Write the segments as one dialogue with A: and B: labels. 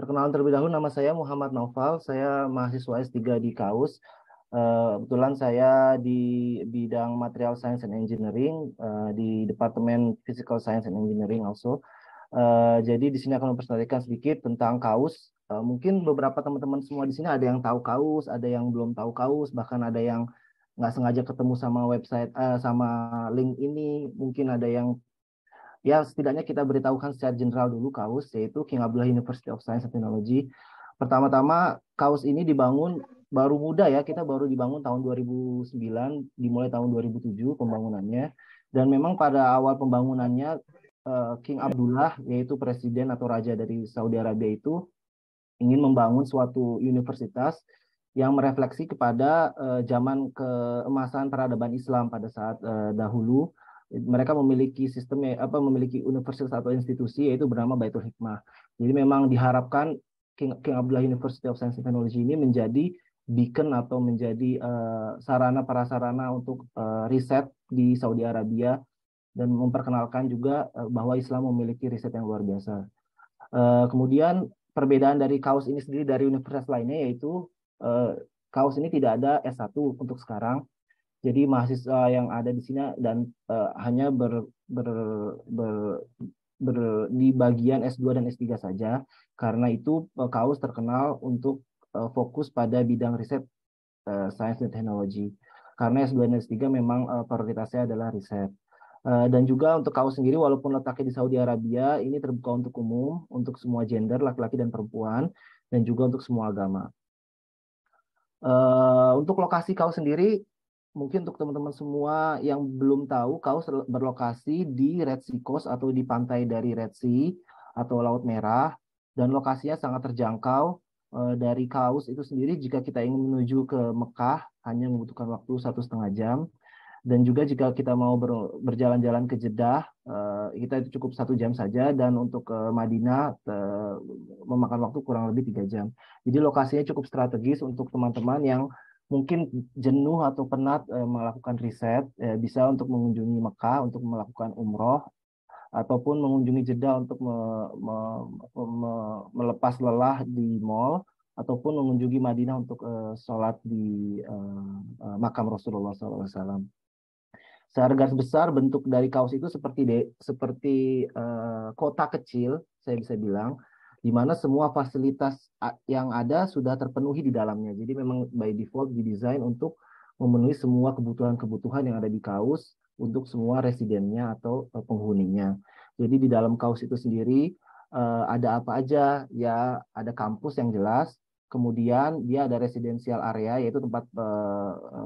A: Perkenalan terlebih dahulu, nama saya Muhammad Noval. Saya mahasiswa S3 di KAUS. Eh, kebetulan saya di bidang Material Science and Engineering, eh, di Departemen Physical Science and Engineering also. Eh, jadi di sini akan memperkenalkan sedikit tentang KAUS. mungkin beberapa teman-teman semua di sini ada yang tahu KAUS, ada yang belum tahu KAUS, bahkan ada yang nggak sengaja ketemu sama website sama link ini mungkin ada yang ya setidaknya kita beritahukan secara general dulu KAUS, yaitu King Abdullah University of Science and Technology. Pertama-tama KAUS ini dibangun baru muda ya, kita baru dibangun tahun 2009, dimulai tahun 2007 pembangunannya. Dan memang pada awal pembangunannya eh, King Abdullah, yaitu presiden atau raja dari Saudi Arabia itu ingin membangun suatu universitas yang merefleksi kepada eh, zaman keemasan peradaban Islam pada saat eh, dahulu mereka memiliki sistem apa memiliki universitas atau institusi yaitu bernama Baitul Hikmah. Jadi memang diharapkan King, King Abdullah University of Science and Technology ini menjadi beacon atau menjadi uh, sarana para sarana untuk uh, riset di Saudi Arabia dan memperkenalkan juga uh, bahwa Islam memiliki riset yang luar biasa. Uh, kemudian perbedaan dari kaos ini sendiri dari universitas lainnya yaitu uh, kaos ini tidak ada S1 untuk sekarang, jadi mahasiswa yang ada di sini dan uh, hanya ber, ber, ber, ber di bagian S2 dan S3 saja. Karena itu eh, kaos KAUS terkenal untuk uh, fokus pada bidang riset uh, sains dan teknologi. Karena S2 dan S3 memang uh, prioritasnya adalah riset. Uh, dan juga untuk kaos sendiri walaupun letaknya di Saudi Arabia ini terbuka untuk umum untuk semua gender laki-laki dan perempuan dan juga untuk semua agama. Uh, untuk lokasi KAUS sendiri mungkin untuk teman-teman semua yang belum tahu, Kaos berlokasi di Red Sea Coast atau di pantai dari Red Sea atau Laut Merah dan lokasinya sangat terjangkau eh, dari Kaos itu sendiri jika kita ingin menuju ke Mekah hanya membutuhkan waktu satu setengah jam dan juga jika kita mau berjalan-jalan ke Jeddah eh, kita itu cukup satu jam saja dan untuk ke Madinah eh, memakan waktu kurang lebih tiga jam jadi lokasinya cukup strategis untuk teman-teman yang mungkin jenuh atau penat eh, melakukan riset eh, bisa untuk mengunjungi Mekah untuk melakukan umroh ataupun mengunjungi Jeddah untuk me, me, me, melepas lelah di mall ataupun mengunjungi Madinah untuk eh, sholat di eh, eh makam Rasulullah SAW. Secara garis besar bentuk dari kaos itu seperti de, seperti eh, kota kecil saya bisa bilang di mana semua fasilitas yang ada sudah terpenuhi di dalamnya. Jadi memang by default didesain untuk memenuhi semua kebutuhan-kebutuhan yang ada di kaos untuk semua residennya atau e, penghuninya. Jadi di dalam kaos itu sendiri e, ada apa aja? Ya ada kampus yang jelas, kemudian dia ada residensial area yaitu tempat e,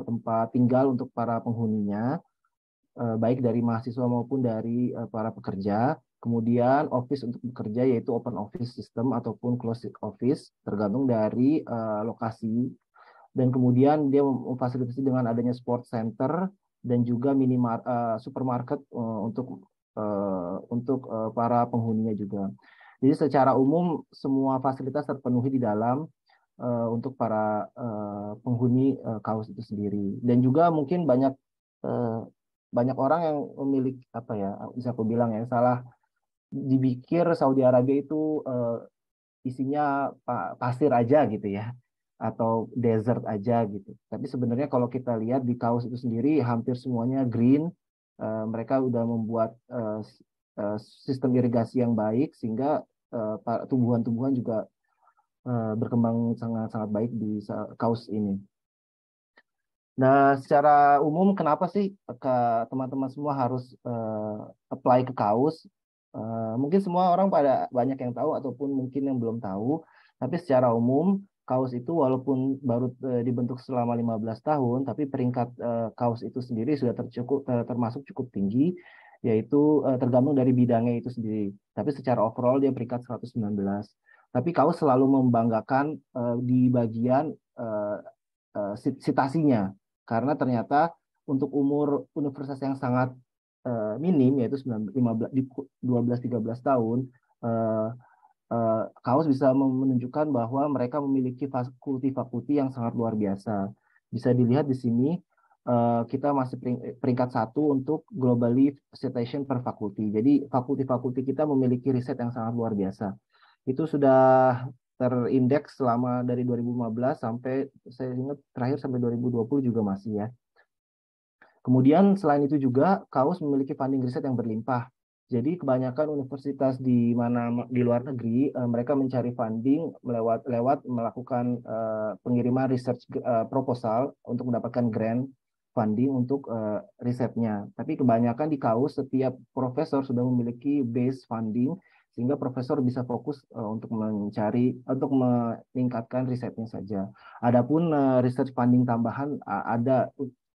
A: tempat tinggal untuk para penghuninya, baik dari mahasiswa maupun dari para pekerja. Kemudian office untuk bekerja yaitu open office system ataupun closed office tergantung dari uh, lokasi. Dan kemudian dia memfasilitasi dengan adanya sport center dan juga minimar uh, supermarket uh, untuk uh, untuk uh, para penghuninya juga. Jadi secara umum semua fasilitas terpenuhi di dalam uh, untuk para uh, penghuni uh, kaos itu sendiri. Dan juga mungkin banyak uh, banyak orang yang memiliki apa ya bisa aku bilang ya salah dibikir Saudi Arabia itu uh, isinya pasir aja gitu ya atau desert aja gitu. Tapi sebenarnya kalau kita lihat di kaos itu sendiri hampir semuanya green. Uh, mereka udah membuat uh, sistem irigasi yang baik sehingga tumbuhan-tumbuhan juga berkembang sangat-sangat baik di kaos ini. Nah, secara umum kenapa sih teman-teman semua harus apply ke kaos? Eh, mungkin semua orang pada banyak yang tahu ataupun mungkin yang belum tahu, tapi secara umum kaos itu walaupun baru uh, dibentuk selama 15 tahun, tapi peringkat uh, kaos itu sendiri sudah tercukup ter, termasuk cukup tinggi yaitu uh, tergantung dari bidangnya itu sendiri. Tapi secara overall dia peringkat 119. Tapi kaos selalu membanggakan uh, di bagian uh, uh, sitasinya karena ternyata untuk umur universitas yang sangat uh, minim yaitu 15 12 13 tahun uh, uh, kaos bisa menunjukkan bahwa mereka memiliki fakulti-fakulti yang sangat luar biasa. Bisa dilihat di sini uh, kita masih peringkat satu untuk globally citation per fakulti. Jadi fakulti-fakulti kita memiliki riset yang sangat luar biasa. Itu sudah terindeks selama dari 2015 sampai saya ingat terakhir sampai 2020 juga masih ya. Kemudian selain itu juga kaos memiliki funding riset yang berlimpah. Jadi kebanyakan universitas di mana di luar negeri eh, mereka mencari funding lewat lewat melakukan eh, pengiriman research eh, proposal untuk mendapatkan grant funding untuk risetnya. Tapi kebanyakan di kaos setiap profesor sudah memiliki base funding sehingga profesor bisa fokus uh, untuk mencari untuk meningkatkan risetnya saja. Adapun uh, research funding tambahan uh, ada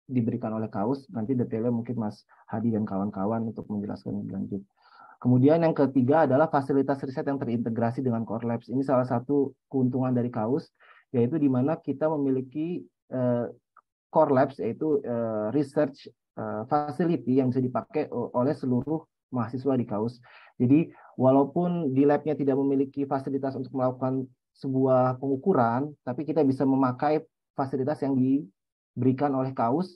A: diberikan oleh KAUS. Nanti detailnya mungkin Mas Hadi dan kawan-kawan untuk menjelaskan lebih lanjut. Kemudian yang ketiga adalah fasilitas riset yang terintegrasi dengan Core Labs. Ini salah satu keuntungan dari KAUS, yaitu di mana kita memiliki uh, Core Labs, yaitu uh, research uh, facility yang bisa dipakai oleh seluruh mahasiswa di KAUS. Jadi walaupun di labnya tidak memiliki fasilitas untuk melakukan sebuah pengukuran, tapi kita bisa memakai fasilitas yang di diberikan oleh kaos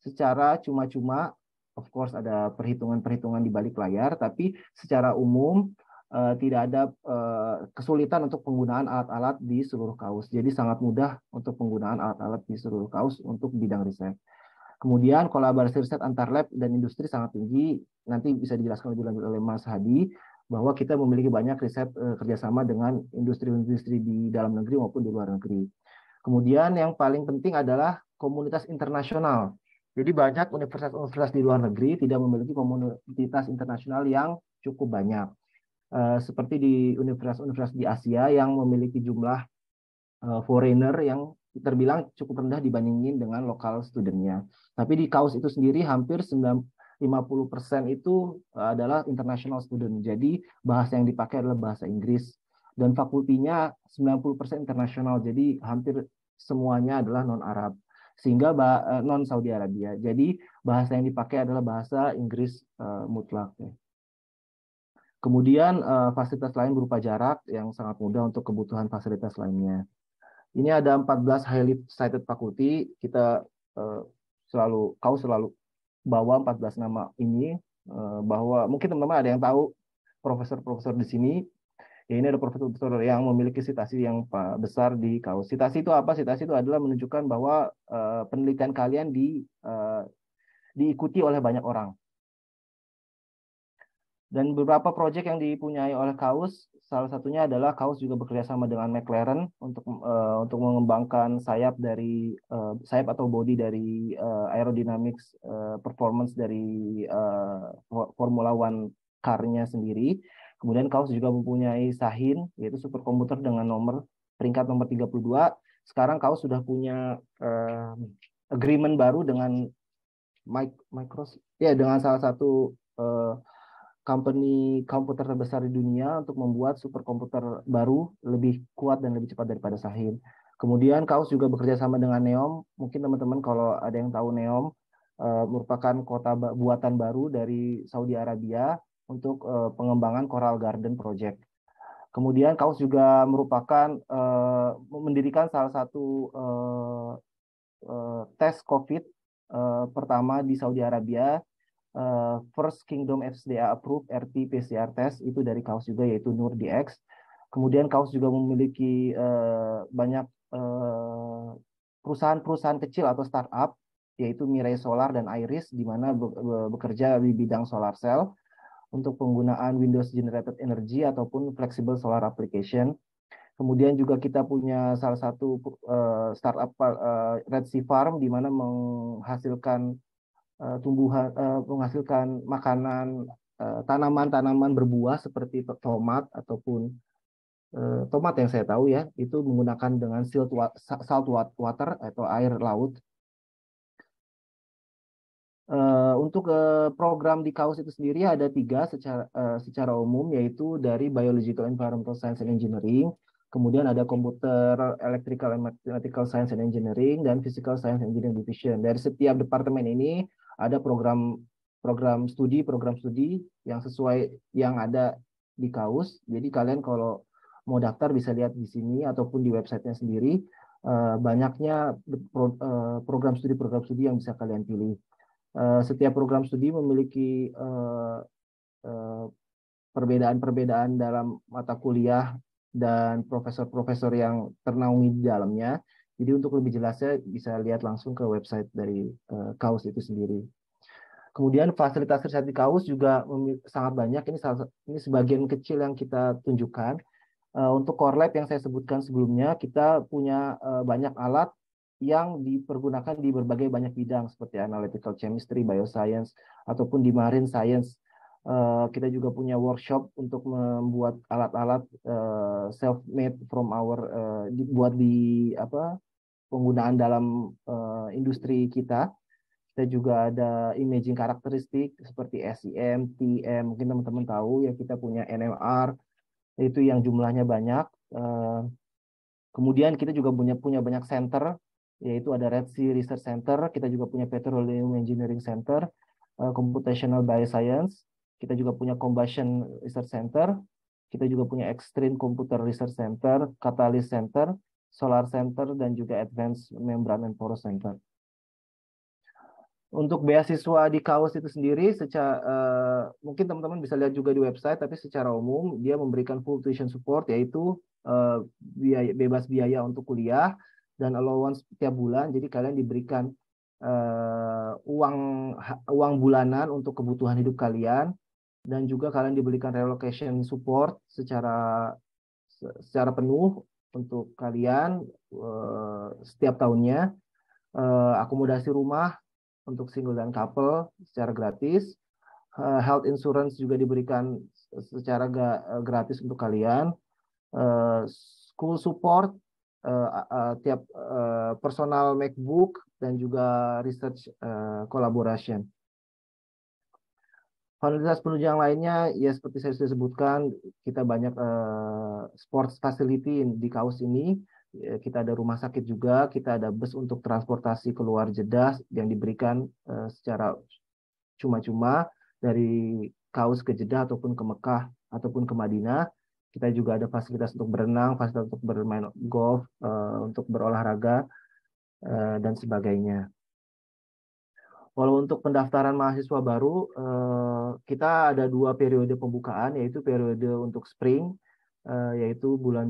A: secara cuma-cuma of course ada perhitungan-perhitungan di balik layar tapi secara umum uh, tidak ada uh, kesulitan untuk penggunaan alat-alat di seluruh kaos. Jadi sangat mudah untuk penggunaan alat-alat di seluruh kaos untuk bidang riset. Kemudian kolaborasi riset antar lab dan industri sangat tinggi. Nanti bisa dijelaskan lebih lanjut oleh Mas Hadi bahwa kita memiliki banyak riset eh, kerjasama dengan industri-industri di dalam negeri maupun di luar negeri. Kemudian yang paling penting adalah komunitas internasional. Jadi banyak universitas-universitas di luar negeri tidak memiliki komunitas internasional yang cukup banyak. Eh, seperti di universitas-universitas di Asia yang memiliki jumlah eh, foreigner yang terbilang cukup rendah dibandingin dengan lokal studentnya. Tapi di KAUS itu sendiri hampir 50% itu adalah international student. Jadi bahasa yang dipakai adalah bahasa Inggris. Dan fakultinya 90% internasional, jadi hampir semuanya adalah non-Arab sehingga eh, non Saudi Arabia. Jadi bahasa yang dipakai adalah bahasa Inggris uh, mutlak. Ya. Kemudian uh, fasilitas lain berupa jarak yang sangat mudah untuk kebutuhan fasilitas lainnya. Ini ada 14 highly cited faculty. Kita uh, selalu kau selalu bawa 14 nama ini bahwa mungkin teman-teman ada yang tahu profesor-profesor di sini ya ini ada profesor yang memiliki sitasi yang besar di kaos. Sitasi itu apa? Sitasi itu adalah menunjukkan bahwa uh, penelitian kalian di uh, diikuti oleh banyak orang. Dan beberapa proyek yang dipunyai oleh kaos salah satunya adalah kaos juga bekerja sama dengan McLaren untuk uh, untuk mengembangkan sayap dari uh, sayap atau body dari uh, aerodynamics uh, performance dari uh, Formula One karnya sendiri Kemudian KAOS juga mempunyai Sahin, yaitu superkomputer dengan nomor peringkat nomor 32. Sekarang KAOS sudah punya uh, agreement baru dengan Microsoft, ya dengan salah satu uh, company komputer terbesar di dunia untuk membuat superkomputer baru lebih kuat dan lebih cepat daripada Sahin. Kemudian KAOS juga bekerja sama dengan Neom. Mungkin teman-teman kalau ada yang tahu Neom eh, merupakan kota buatan baru dari Saudi Arabia untuk uh, pengembangan Coral Garden Project. Kemudian Kaos juga merupakan uh, mendirikan salah satu uh, uh, tes COVID uh, pertama di Saudi Arabia, uh, First Kingdom FDA approved RT PCR test itu dari Kaos juga yaitu Nur DX. Kemudian Kaos juga memiliki uh, banyak perusahaan-perusahaan kecil atau startup yaitu Mirai Solar dan Iris di mana bekerja di bidang solar cell untuk penggunaan Windows Generated Energy ataupun Flexible Solar Application. Kemudian juga kita punya salah satu eh, startup eh, Red Sea Farm di mana menghasilkan eh, tumbuhan menghasilkan makanan tanaman-tanaman berbuah seperti tomat ataupun tomat yang saya tahu ya itu menggunakan dengan salt water atau air laut Eh, untuk uh, program di KAUS itu sendiri ada tiga secara, uh, secara umum, yaitu dari Biological Environmental Science and Engineering, kemudian ada Computer Electrical and Mathematical Science and Engineering, dan Physical Science and Engineering Division. Dari setiap departemen ini ada program program studi, program studi yang sesuai yang ada di KAUS. Jadi kalian kalau mau daftar bisa lihat di sini ataupun di websitenya sendiri. banyaknya program studi-program studi yang bisa kalian pilih. Eh, setiap program studi memiliki eh, eh, perbedaan-perbedaan dalam mata kuliah dan profesor-profesor yang ternaungi di dalamnya. Jadi untuk lebih jelasnya bisa lihat langsung ke website dari uh, KAUS itu sendiri. Kemudian fasilitas riset di KAUS juga sangat banyak. Ini salah, ini sebagian kecil yang kita tunjukkan. untuk core lab yang saya sebutkan sebelumnya, kita punya banyak alat yang dipergunakan di berbagai banyak bidang seperti analytical chemistry, bioscience, ataupun di marine science. Uh, kita juga punya workshop untuk membuat alat-alat uh, self-made from our uh, eh, dibuat di apa penggunaan dalam uh, industri kita. Kita juga ada imaging karakteristik seperti SEM, TM, e mungkin teman-teman tahu ya kita punya NMR itu yang jumlahnya banyak. Uh, Kemudian kita juga punya punya banyak center yaitu ada Red Sea Research Center, kita juga punya Petroleum Engineering Center, uh, Computational Bioscience, kita juga punya Combustion Research Center, kita juga punya Extreme Computer Research Center, Catalyst Center, Solar Center, dan juga Advanced Membrane and Porous Center. Untuk beasiswa di KAUS itu sendiri, secara, uh, eh, mungkin teman-teman bisa lihat juga di website, tapi secara umum dia memberikan full tuition support, yaitu uh, biaya, bebas biaya untuk kuliah, dan allowance setiap bulan. Jadi kalian diberikan uh, uang uang bulanan untuk kebutuhan hidup kalian dan juga kalian diberikan relocation support secara secara penuh untuk kalian uh, setiap tahunnya uh, akomodasi rumah untuk single dan couple secara gratis uh, health insurance juga diberikan secara ga, gratis untuk kalian uh, school support uh, uh, tiap uh, personal MacBook dan juga research uh, collaboration. Fasilitas penunjang lainnya, ya seperti saya sudah sebutkan, kita banyak uh, sports facility di Kaos ini. Ya, kita ada rumah sakit juga, kita ada bus untuk transportasi keluar jeda yang diberikan uh, secara cuma-cuma dari Kaos ke Jeda ataupun ke Mekah ataupun ke Madinah kita juga ada fasilitas untuk berenang, fasilitas untuk bermain golf, eh, untuk berolahraga, eh, dan sebagainya. Kalau untuk pendaftaran mahasiswa baru, eh, kita ada dua periode pembukaan, yaitu periode untuk spring, yaitu bulan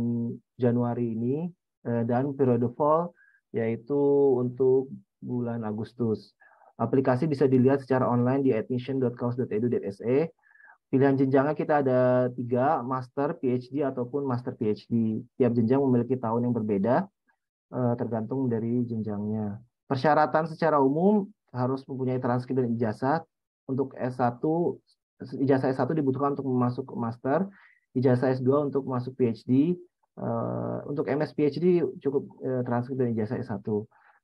A: Januari ini, dan periode fall, yaitu untuk bulan Agustus. Aplikasi bisa dilihat secara online di admission.kaus.edu.se Pilihan jenjangnya kita ada tiga, Master, PhD, ataupun Master PhD. Tiap jenjang memiliki tahun yang berbeda, eh, tergantung dari jenjangnya. Persyaratan secara umum harus mempunyai transkrip dan ijazah. Untuk S1, ijazah S1 dibutuhkan untuk masuk Master, ijazah S2 untuk masuk PhD, eh, untuk MS PhD cukup eh, transkrip dan ijazah S1.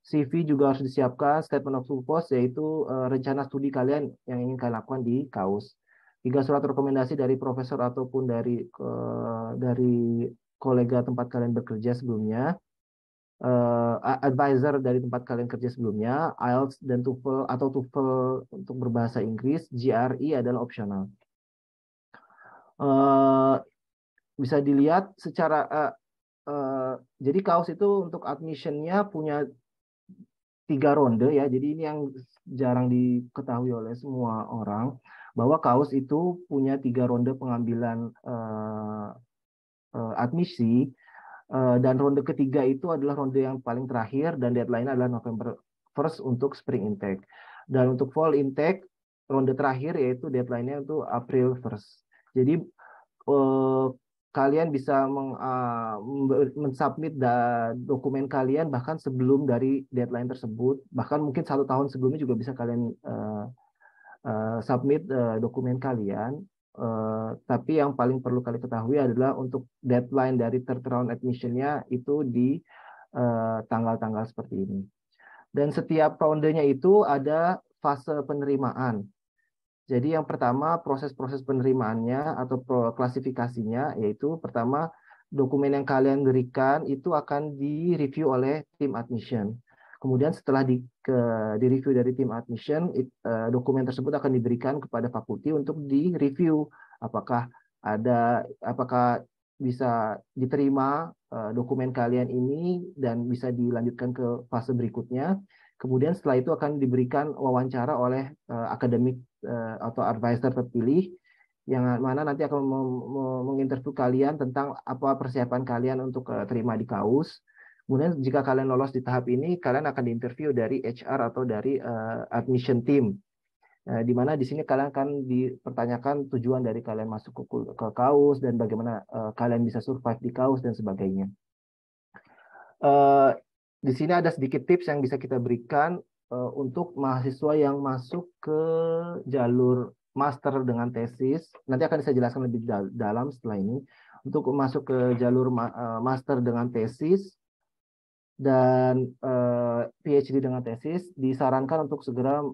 A: CV juga harus disiapkan, statement of purpose yaitu rencana studi kalian yang ingin kalian lakukan di KAUS hingga surat rekomendasi dari profesor ataupun dari uh, dari kolega tempat kalian bekerja sebelumnya, uh, advisor dari tempat kalian kerja sebelumnya, IELTS dan TOEFL atau TOEFL untuk berbahasa Inggris, GRE adalah opsional. Uh, bisa dilihat secara uh, uh, jadi kaos itu untuk admissionnya punya tiga ronde ya jadi ini yang jarang diketahui oleh semua orang bahwa kaos itu punya tiga ronde pengambilan eh, eh, admisi eh, dan ronde ketiga itu adalah ronde yang paling terakhir dan deadline adalah November first untuk spring intake dan untuk fall intake ronde terakhir yaitu deadline-nya itu April first. Jadi eh, kalian bisa meng, uh, mensubmit da, dokumen kalian bahkan sebelum dari deadline tersebut bahkan mungkin satu tahun sebelumnya juga bisa kalian uh, Eh, submit uh, dokumen kalian. Uh, tapi yang paling perlu kalian ketahui adalah untuk deadline dari third round admissionnya itu di tanggal-tanggal uh, seperti ini. Dan setiap roundenya itu ada fase penerimaan. Jadi yang pertama proses-proses penerimaannya atau klasifikasinya yaitu pertama dokumen yang kalian berikan itu akan direview oleh tim admission. Kemudian setelah di, ke, di review dari tim admission, it, uh, dokumen tersebut akan diberikan kepada fakulti untuk di review apakah ada apakah bisa diterima uh, dokumen kalian ini dan bisa dilanjutkan ke fase berikutnya. Kemudian setelah itu akan diberikan wawancara oleh uh, akademik uh, atau advisor terpilih yang mana nanti akan menginterview kalian tentang apa persiapan kalian untuk terima di kaus Kemudian jika kalian lolos di tahap ini, kalian akan diinterview dari HR atau dari uh, admission team. Uh, di mana di sini kalian akan dipertanyakan tujuan dari kalian masuk ke, ke kaos dan bagaimana uh, kalian bisa survive di kaos dan sebagainya. Uh, di sini ada sedikit tips yang bisa kita berikan uh, untuk mahasiswa yang masuk ke jalur master dengan tesis. Nanti akan saya jelaskan lebih dal dalam setelah ini. Untuk masuk ke jalur ma master dengan tesis, dan eh, PhD dengan tesis disarankan untuk segera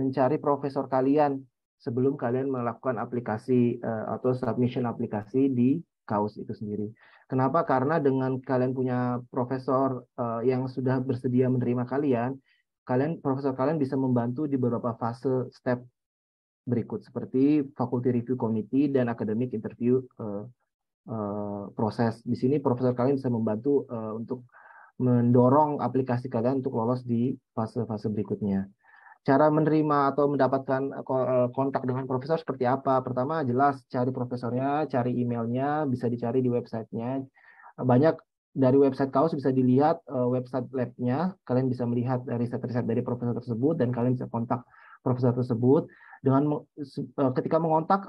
A: mencari profesor kalian sebelum kalian melakukan aplikasi eh, atau submission aplikasi di kaos itu sendiri. Kenapa? Karena dengan kalian punya profesor eh, yang sudah bersedia menerima kalian, kalian profesor kalian bisa membantu di beberapa fase step berikut seperti faculty review committee dan academic interview uh, uh, proses. Di sini profesor kalian bisa membantu uh, untuk mendorong aplikasi kalian untuk lolos di fase-fase berikutnya. Cara menerima atau mendapatkan eh, eh, kontak dengan profesor seperti apa? Pertama, jelas cari profesornya, cari emailnya, bisa dicari di websitenya. Banyak dari website kaos bisa dilihat eh, website labnya. Kalian bisa melihat riset-riset dari profesor tersebut dan kalian bisa kontak profesor tersebut. Dengan ketika mengontak,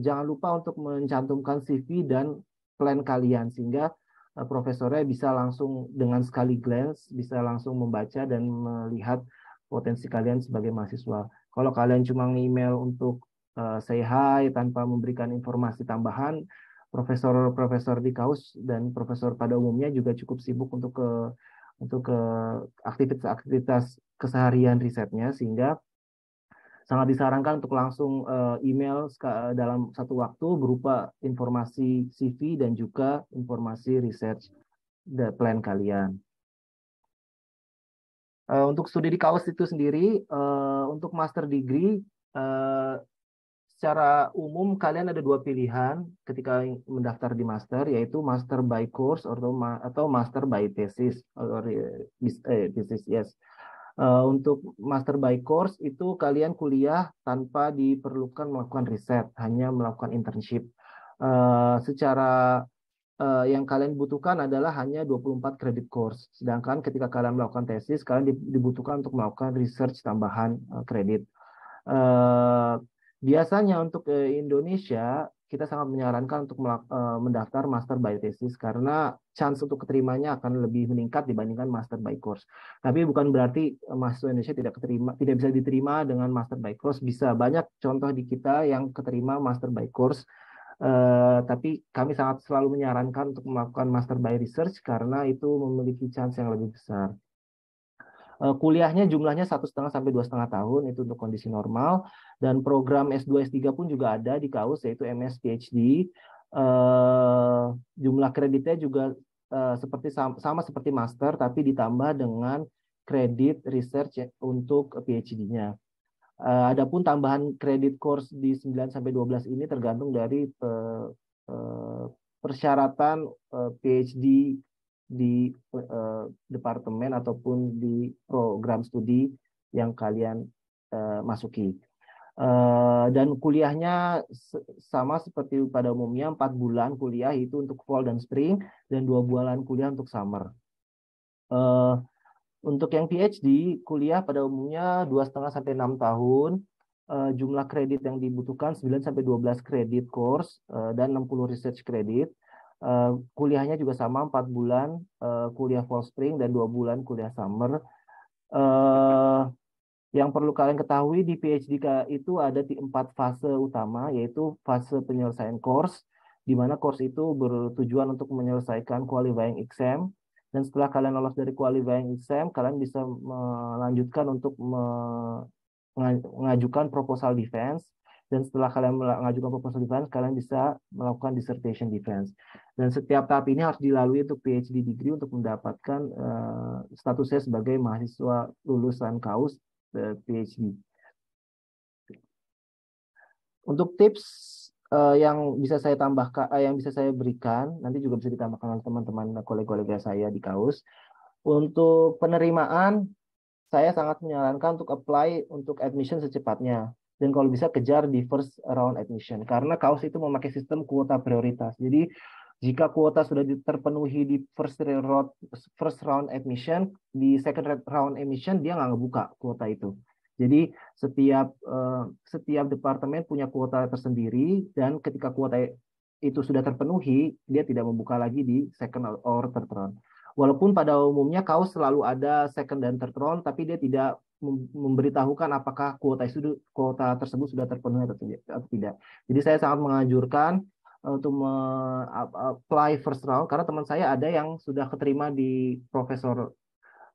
A: jangan lupa untuk mencantumkan CV dan plan kalian sehingga Eh, profesornya bisa langsung dengan sekali glance bisa langsung membaca dan melihat potensi kalian sebagai mahasiswa. Kalau kalian cuma email untuk uh, say hi tanpa memberikan informasi tambahan, profesor-profesor di kaos dan profesor pada umumnya juga cukup sibuk untuk ke untuk ke aktivitas-aktivitas keseharian risetnya sehingga sangat disarankan untuk langsung uh, email eh, dalam satu waktu berupa informasi CV dan juga informasi research the plan kalian. Uh, untuk studi di KAUS itu sendiri, uh, untuk master degree, uh, secara umum kalian ada dua pilihan ketika mendaftar di master, yaitu master by course atau, atau master by thesis, or, thesis yes Uh, untuk master by course itu kalian kuliah tanpa diperlukan melakukan riset, hanya melakukan internship. Uh, secara uh, yang kalian butuhkan adalah hanya 24 kredit course. Sedangkan ketika kalian melakukan tesis, kalian dibutuhkan untuk melakukan research tambahan uh, kredit. Uh, biasanya untuk uh, Indonesia kita sangat menyarankan untuk eh, mendaftar master by thesis karena chance untuk keterimanya akan lebih meningkat dibandingkan master by course. Tapi bukan berarti eh, mahasiswa Indonesia tidak keterima, tidak bisa diterima dengan master by course. Bisa banyak contoh di kita yang keterima master by course. Uh, tapi kami sangat selalu menyarankan untuk melakukan master by research karena itu memiliki chance yang lebih besar. Eh, kuliahnya jumlahnya satu setengah sampai dua setengah tahun itu untuk kondisi normal dan program S2 S3 pun juga ada di KAUS yaitu MS PhD. Eh, jumlah kreditnya juga eh, seperti sama, seperti master tapi ditambah dengan kredit research ya, untuk PhD-nya. Uh, adapun tambahan kredit course di 9 sampai 12 ini tergantung dari persyaratan PhD di uh, departemen ataupun di program studi yang kalian uh, masuki. Uh, dan kuliahnya sama seperti pada umumnya, empat bulan kuliah itu untuk fall dan spring, dan dua bulan kuliah untuk summer. Uh, untuk yang PhD, kuliah pada umumnya 2,5 sampai 6 tahun. Uh, jumlah kredit yang dibutuhkan 9 sampai 12 kredit course uh, dan 60 research kredit. Eh, kuliahnya juga sama empat bulan uh, kuliah fall spring dan dua bulan kuliah summer. Uh, yang perlu kalian ketahui di PhD itu ada di empat fase utama yaitu fase penyelesaian course di mana course itu bertujuan untuk menyelesaikan qualifying exam dan setelah kalian lolos dari qualifying exam kalian bisa melanjutkan untuk mengajukan proposal defense dan setelah kalian mengajukan proposal defense kalian bisa melakukan dissertation defense dan setiap tahap ini harus dilalui untuk PhD degree untuk mendapatkan uh, eh, statusnya sebagai mahasiswa lulusan KAUS uh, eh, PhD untuk tips uh, yang bisa saya tambahkan uh, yang bisa saya berikan nanti juga bisa ditambahkan oleh teman-teman kolega-kolega saya di kaus untuk penerimaan saya sangat menyarankan untuk apply untuk admission secepatnya dan kalau bisa kejar di first round admission karena kaos itu memakai sistem kuota prioritas. Jadi jika kuota sudah terpenuhi di first round first round admission, di second round admission dia nggak ngebuka kuota itu. Jadi setiap eh, setiap departemen punya kuota tersendiri dan ketika kuota itu sudah terpenuhi, dia tidak membuka lagi di second or third round. Walaupun pada umumnya kaos selalu ada second dan third round, tapi dia tidak memberitahukan apakah kuota itu kuota tersebut sudah terpenuhi atau tidak. Jadi saya sangat menganjurkan eh, untuk apply first round karena teman saya ada yang sudah keterima di profesor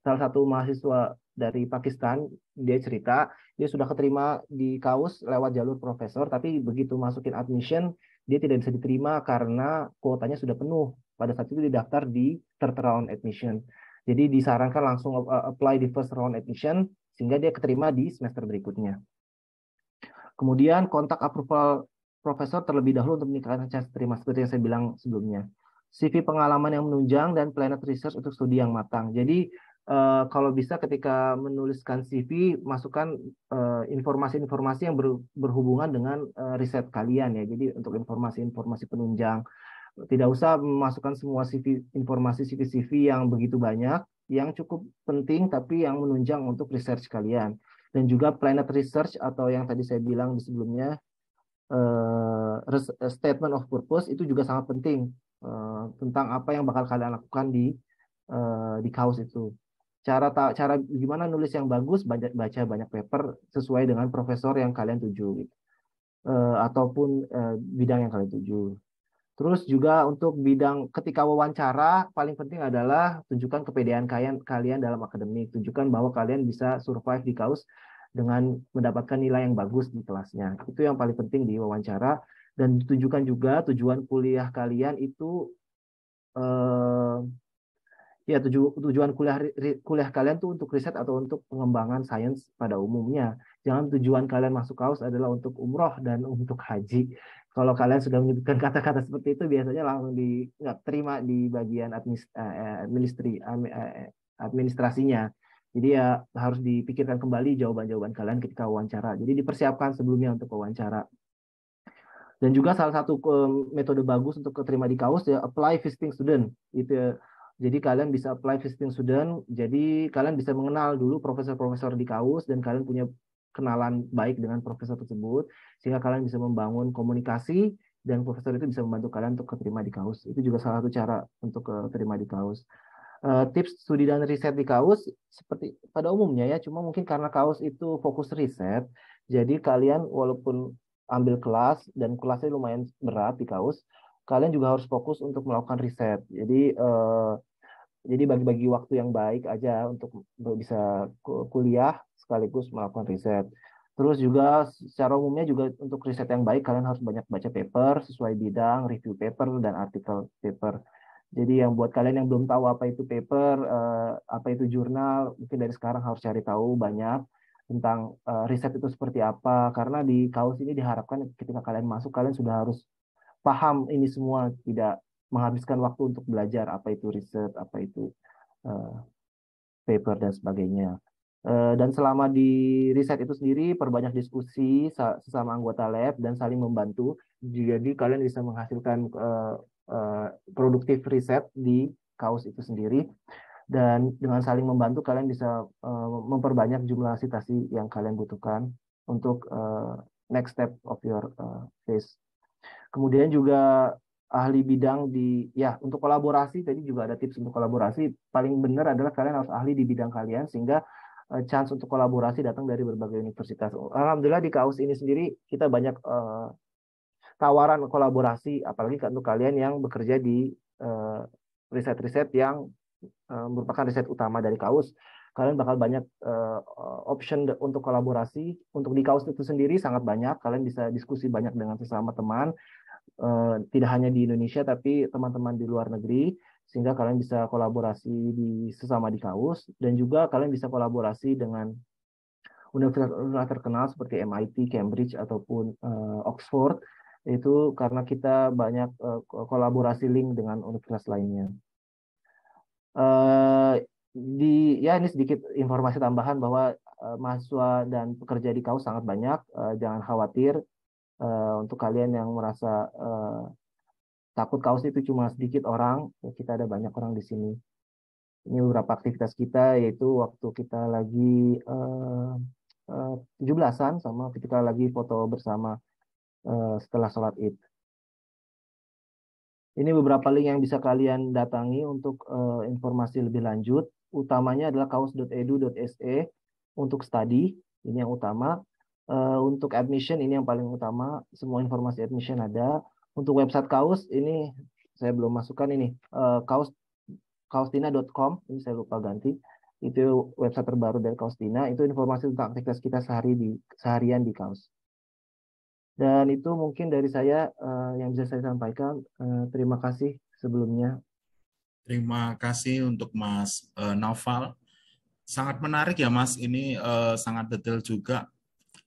A: salah satu mahasiswa dari Pakistan dia cerita dia sudah keterima di kaus lewat jalur profesor tapi begitu masukin admission dia tidak bisa diterima karena kuotanya sudah penuh pada saat itu didaftar di third round admission jadi disarankan langsung eh, apply di first round admission sehingga dia keterima di semester berikutnya. Kemudian kontak approval profesor terlebih dahulu untuk meningkatkan chance terima seperti yang saya bilang sebelumnya. CV pengalaman yang menunjang dan planet research untuk studi yang matang. Jadi eh, kalau bisa ketika menuliskan CV masukkan eh, informasi-informasi yang berhubungan dengan eh, riset kalian ya. Jadi untuk informasi-informasi penunjang tidak usah memasukkan semua CV informasi CV CV yang begitu banyak yang cukup penting tapi yang menunjang untuk research kalian dan juga planet research atau yang tadi saya bilang di sebelumnya uh, statement of purpose itu juga sangat penting eh, tentang apa yang bakal kalian lakukan di di kaos itu cara cara gimana nulis yang bagus baca, baca banyak paper sesuai dengan profesor yang kalian tuju gitu. ataupun bidang yang kalian tuju Terus juga untuk bidang ketika wawancara paling penting adalah tunjukkan kepedean kalian kalian dalam akademik, tunjukkan bahwa kalian bisa survive di kaos dengan mendapatkan nilai yang bagus di kelasnya. Itu yang paling penting di wawancara dan tunjukkan juga tujuan kuliah kalian itu eh, ya tuju, tujuan kuliah kuliah kalian tuh untuk riset atau untuk pengembangan sains pada umumnya. Jangan tujuan kalian masuk kaos adalah untuk umroh dan untuk haji kalau kalian sudah menyebutkan kata-kata seperti itu biasanya langsung di nggak terima di bagian eh, eh, administrasi eh, administrasinya jadi ya harus dipikirkan kembali jawaban-jawaban kalian ketika wawancara jadi dipersiapkan sebelumnya untuk wawancara dan juga salah satu metode bagus untuk keterima di kaos ya apply visiting student itu ya. jadi kalian bisa apply visiting student jadi kalian bisa mengenal dulu profesor-profesor di kaus dan kalian punya kenalan baik dengan profesor tersebut sehingga kalian bisa membangun komunikasi dan profesor itu bisa membantu kalian untuk keterima di kaus itu juga salah satu cara untuk eh, keterima di kaus eh, tips studi dan riset di kaus seperti pada umumnya ya cuma mungkin karena kaus itu fokus riset jadi kalian walaupun ambil kelas dan kelasnya lumayan berat di kaus kalian juga harus fokus untuk melakukan riset jadi uh, jadi bagi-bagi waktu yang baik aja untuk, untuk bisa kuliah sekaligus melakukan riset. Terus juga secara umumnya juga untuk riset yang baik kalian harus banyak baca paper sesuai bidang, review paper dan artikel paper. Jadi yang buat kalian yang belum tahu apa itu paper, eh, apa itu jurnal, mungkin dari sekarang harus cari tahu banyak tentang eh, riset itu seperti apa karena di kaos ini diharapkan ketika kalian masuk kalian sudah harus paham ini semua, tidak menghabiskan waktu untuk belajar apa itu riset, apa itu uh, paper dan sebagainya. Uh, dan selama di riset itu sendiri perbanyak diskusi sesama anggota lab dan saling membantu. Jadi kalian bisa menghasilkan uh, uh, produktif riset di kaos itu sendiri dan dengan saling membantu kalian bisa uh, memperbanyak jumlah citasi yang kalian butuhkan untuk uh, next step of your uh, phase. Kemudian juga ahli bidang di ya untuk kolaborasi tadi juga ada tips untuk kolaborasi paling benar adalah kalian harus ahli di bidang kalian sehingga eh, chance untuk kolaborasi datang dari berbagai universitas. Alhamdulillah di kaos ini sendiri kita banyak uh, tawaran kolaborasi apalagi untuk kalian yang bekerja di uh, riset-riset yang uh, merupakan riset utama dari kaos kalian bakal banyak uh, option untuk kolaborasi. Untuk di kaos itu sendiri sangat banyak. Kalian bisa diskusi banyak dengan sesama teman. Eh, tidak hanya di Indonesia tapi teman-teman di luar negeri sehingga kalian bisa kolaborasi di sesama di kaus dan juga kalian bisa kolaborasi dengan universitas-universitas terkenal seperti MIT, Cambridge ataupun uh, Oxford itu karena kita banyak uh, kolaborasi link dengan universitas lainnya.
B: Uh, di
A: ya ini sedikit informasi tambahan bahwa uh, mahasiswa dan pekerja di kaus sangat banyak, uh, jangan khawatir Uh, untuk kalian yang merasa uh, takut kaos itu cuma sedikit orang, ya kita ada banyak orang di sini. Ini beberapa aktivitas kita, yaitu waktu kita lagi uh, uh, 17-an sama kita lagi foto bersama uh, setelah sholat id. Ini beberapa link yang bisa kalian datangi untuk uh, informasi lebih lanjut. Utamanya adalah kaos.edu.se untuk studi, ini yang utama Uh, untuk admission ini yang paling utama, semua informasi admission ada. Untuk website kaos ini saya belum masukkan ini uh, kaos ini saya lupa ganti itu website terbaru dari Kaustina itu informasi tentang aktivitas kita sehari di seharian di kaos. Dan itu mungkin dari saya uh, yang bisa saya sampaikan. Uh, terima kasih sebelumnya.
C: Terima kasih untuk Mas uh, Naufal. Sangat menarik ya Mas, ini uh, sangat detail juga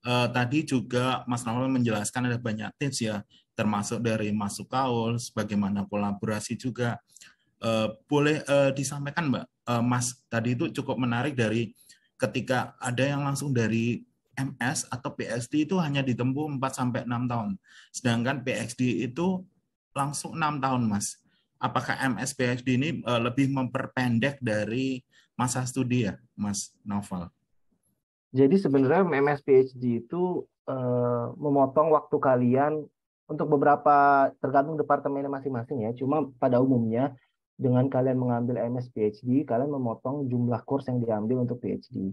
C: uh, tadi juga Mas Novel menjelaskan ada banyak tips ya, termasuk dari masuk kaul, sebagaimana kolaborasi juga. Uh, boleh uh, disampaikan Mbak, uh, Mas tadi itu cukup menarik dari ketika ada yang langsung dari MS atau PSD itu hanya ditempuh 4 sampai 6 tahun. Sedangkan PSD itu langsung 6 tahun, Mas. Apakah MS PSD ini lebih memperpendek dari masa studi ya, Mas Novel?
A: Jadi sebenarnya MS PhD itu uh, memotong waktu kalian untuk beberapa tergantung departemennya masing-masing ya. Cuma pada umumnya dengan kalian mengambil MS PhD, kalian memotong jumlah kurs yang diambil untuk PhD.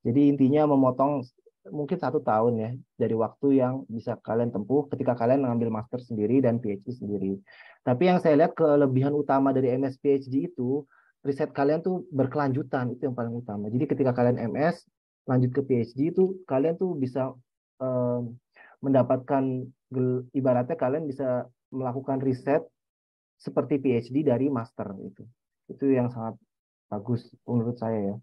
A: Jadi intinya memotong mungkin satu tahun ya dari waktu yang bisa kalian tempuh ketika kalian mengambil master sendiri dan PhD sendiri. Tapi yang saya lihat kelebihan utama dari MS PhD itu riset kalian tuh berkelanjutan itu yang paling utama. Jadi ketika kalian MS lanjut ke PhD itu kalian tuh bisa eh, mendapatkan ibaratnya kalian bisa melakukan riset seperti PhD dari master itu. Itu yang sangat bagus menurut saya ya.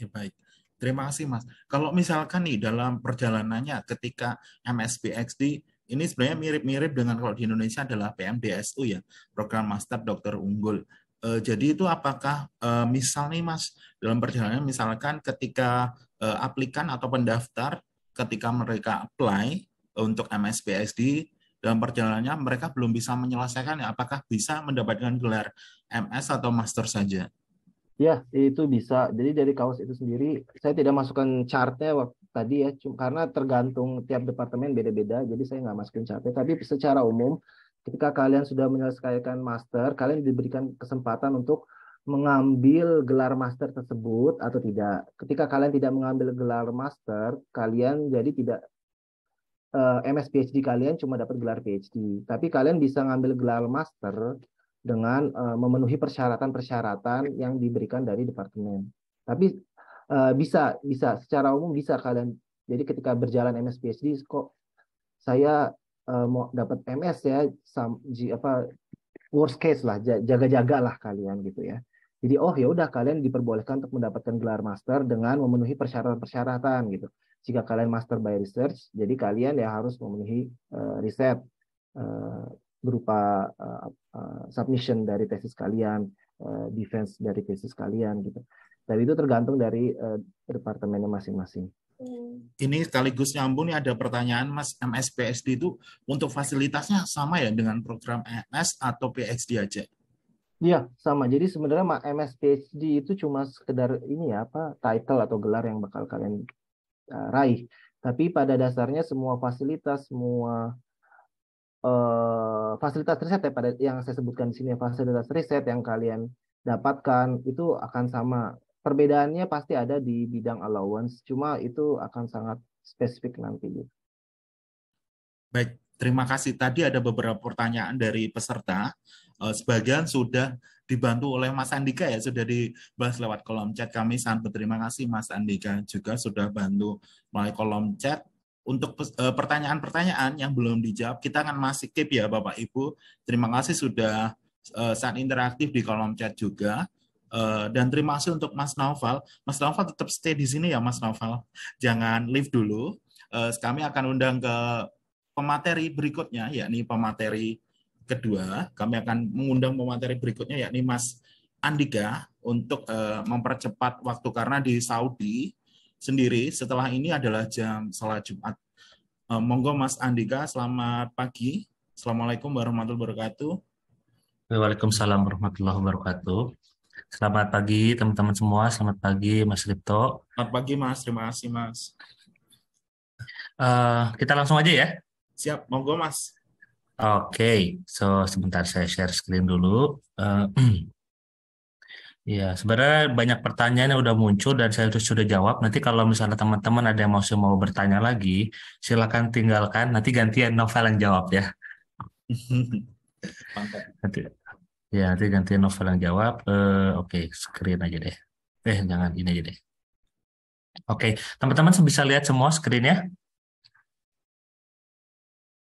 A: Ya baik. Terima kasih Mas.
C: Kalau misalkan nih dalam perjalanannya ketika MSPXD ini sebenarnya mirip-mirip dengan kalau di Indonesia adalah PMDSU ya, program master dokter unggul. Eh, jadi itu apakah misalnya eh, misal Mas dalam perjalanan misalkan ketika Eh, aplikan atau pendaftar ketika mereka apply untuk MSPSD dalam perjalanannya mereka belum bisa menyelesaikan ya, apakah bisa mendapatkan gelar MS atau master saja?
A: Ya, itu bisa. Jadi dari kaos itu sendiri saya tidak masukkan chartnya waktu tadi ya, karena tergantung tiap departemen beda-beda. Jadi saya nggak masukin chartnya. Tapi secara umum, ketika kalian sudah menyelesaikan master, kalian diberikan kesempatan untuk mengambil gelar master tersebut atau tidak. Ketika kalian tidak mengambil gelar master, kalian jadi tidak uh, eh, MS PhD kalian cuma dapat gelar PhD. Tapi kalian bisa ngambil gelar master dengan uh, memenuhi persyaratan-persyaratan yang diberikan dari departemen. Tapi uh, bisa bisa secara umum bisa kalian. Jadi ketika berjalan MS PhD kok saya uh, mau dapat MS ya sam, apa worst case lah jaga-jaga lah kalian gitu ya jadi oh ya udah kalian diperbolehkan untuk mendapatkan gelar master dengan memenuhi persyaratan-persyaratan gitu. Jika kalian master by research, jadi kalian ya harus memenuhi uh, riset uh, berupa uh, uh, submission dari tesis kalian, uh, defense dari tesis kalian gitu. Tapi itu tergantung dari uh, departemennya masing-masing.
C: Hmm. Ini sekaligus nyambung nih ada pertanyaan Mas MS PhD itu untuk fasilitasnya sama ya dengan program MS atau PhD aja?
A: Iya, sama. Jadi sebenarnya MS PhD itu cuma sekedar ini ya, apa title atau gelar yang bakal kalian uh, raih. Tapi pada dasarnya semua fasilitas, semua uh, fasilitas riset ya pada yang saya sebutkan di sini ya, fasilitas riset yang kalian dapatkan itu akan sama. Perbedaannya pasti ada di bidang allowance, cuma itu akan sangat spesifik nanti.
C: Baik, Terima kasih. Tadi ada beberapa pertanyaan dari peserta. Eh, sebagian sudah dibantu oleh Mas Andika ya, sudah dibahas lewat kolom chat. Kami sangat berterima kasih Mas Andika juga sudah bantu melalui kolom chat. Untuk eh, pertanyaan-pertanyaan yang belum dijawab, kita akan masih keep ya Bapak Ibu. Terima kasih sudah eh, saat interaktif di kolom chat juga. Dan terima kasih untuk Mas Naufal. Mas Naufal tetap stay di sini ya Mas Naufal. Jangan leave dulu. Kami akan undang ke pemateri berikutnya, yakni pemateri kedua. Kami akan mengundang pemateri berikutnya, yakni Mas Andika untuk uh, mempercepat waktu karena di Saudi sendiri setelah ini adalah jam salat Jumat. Uh, monggo Mas Andika, selamat pagi. Assalamualaikum warahmatullahi wabarakatuh.
D: Waalaikumsalam warahmatullahi wabarakatuh. Selamat pagi teman-teman semua, selamat pagi Mas Lipto.
C: Selamat pagi Mas, terima kasih Mas.
D: Uh, kita langsung aja ya. Siap, monggo Mas. Oke, okay. so sebentar saya share screen dulu. Uh, ya, sebenarnya banyak pertanyaan yang udah muncul dan saya sudah sudah jawab. Nanti kalau misalnya teman-teman ada yang masih mau bertanya lagi, silakan tinggalkan. Nanti gantian novel yang jawab ya. nanti, ya nanti gantian novel yang jawab. Uh, Oke, okay, screen aja deh. Eh,
E: jangan ini aja deh. Oke, okay. teman-teman bisa lihat semua screen ya.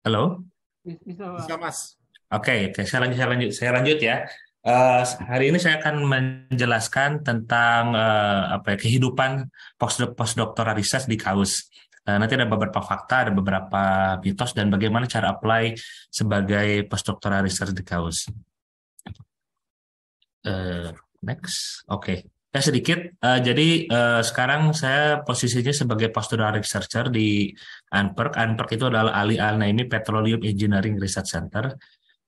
E: Halo? Bisa, Bisa Mas. Oke, okay, saya lanjut,
D: saya lanjut, saya lanjut ya. Uh, hari ini saya akan menjelaskan tentang uh, apa ya, kehidupan postdok postdoktoral research di KAUS. Uh, eh, nanti ada beberapa fakta, ada beberapa mitos dan bagaimana cara apply sebagai postdoctoral research di KAUS. Uh, next, oke. Okay. Ya sedikit. Uh, jadi uh, sekarang saya posisinya sebagai postdoctoral researcher di ANPERK. ANPERK itu adalah Ali Al Naimi Petroleum Engineering Research Center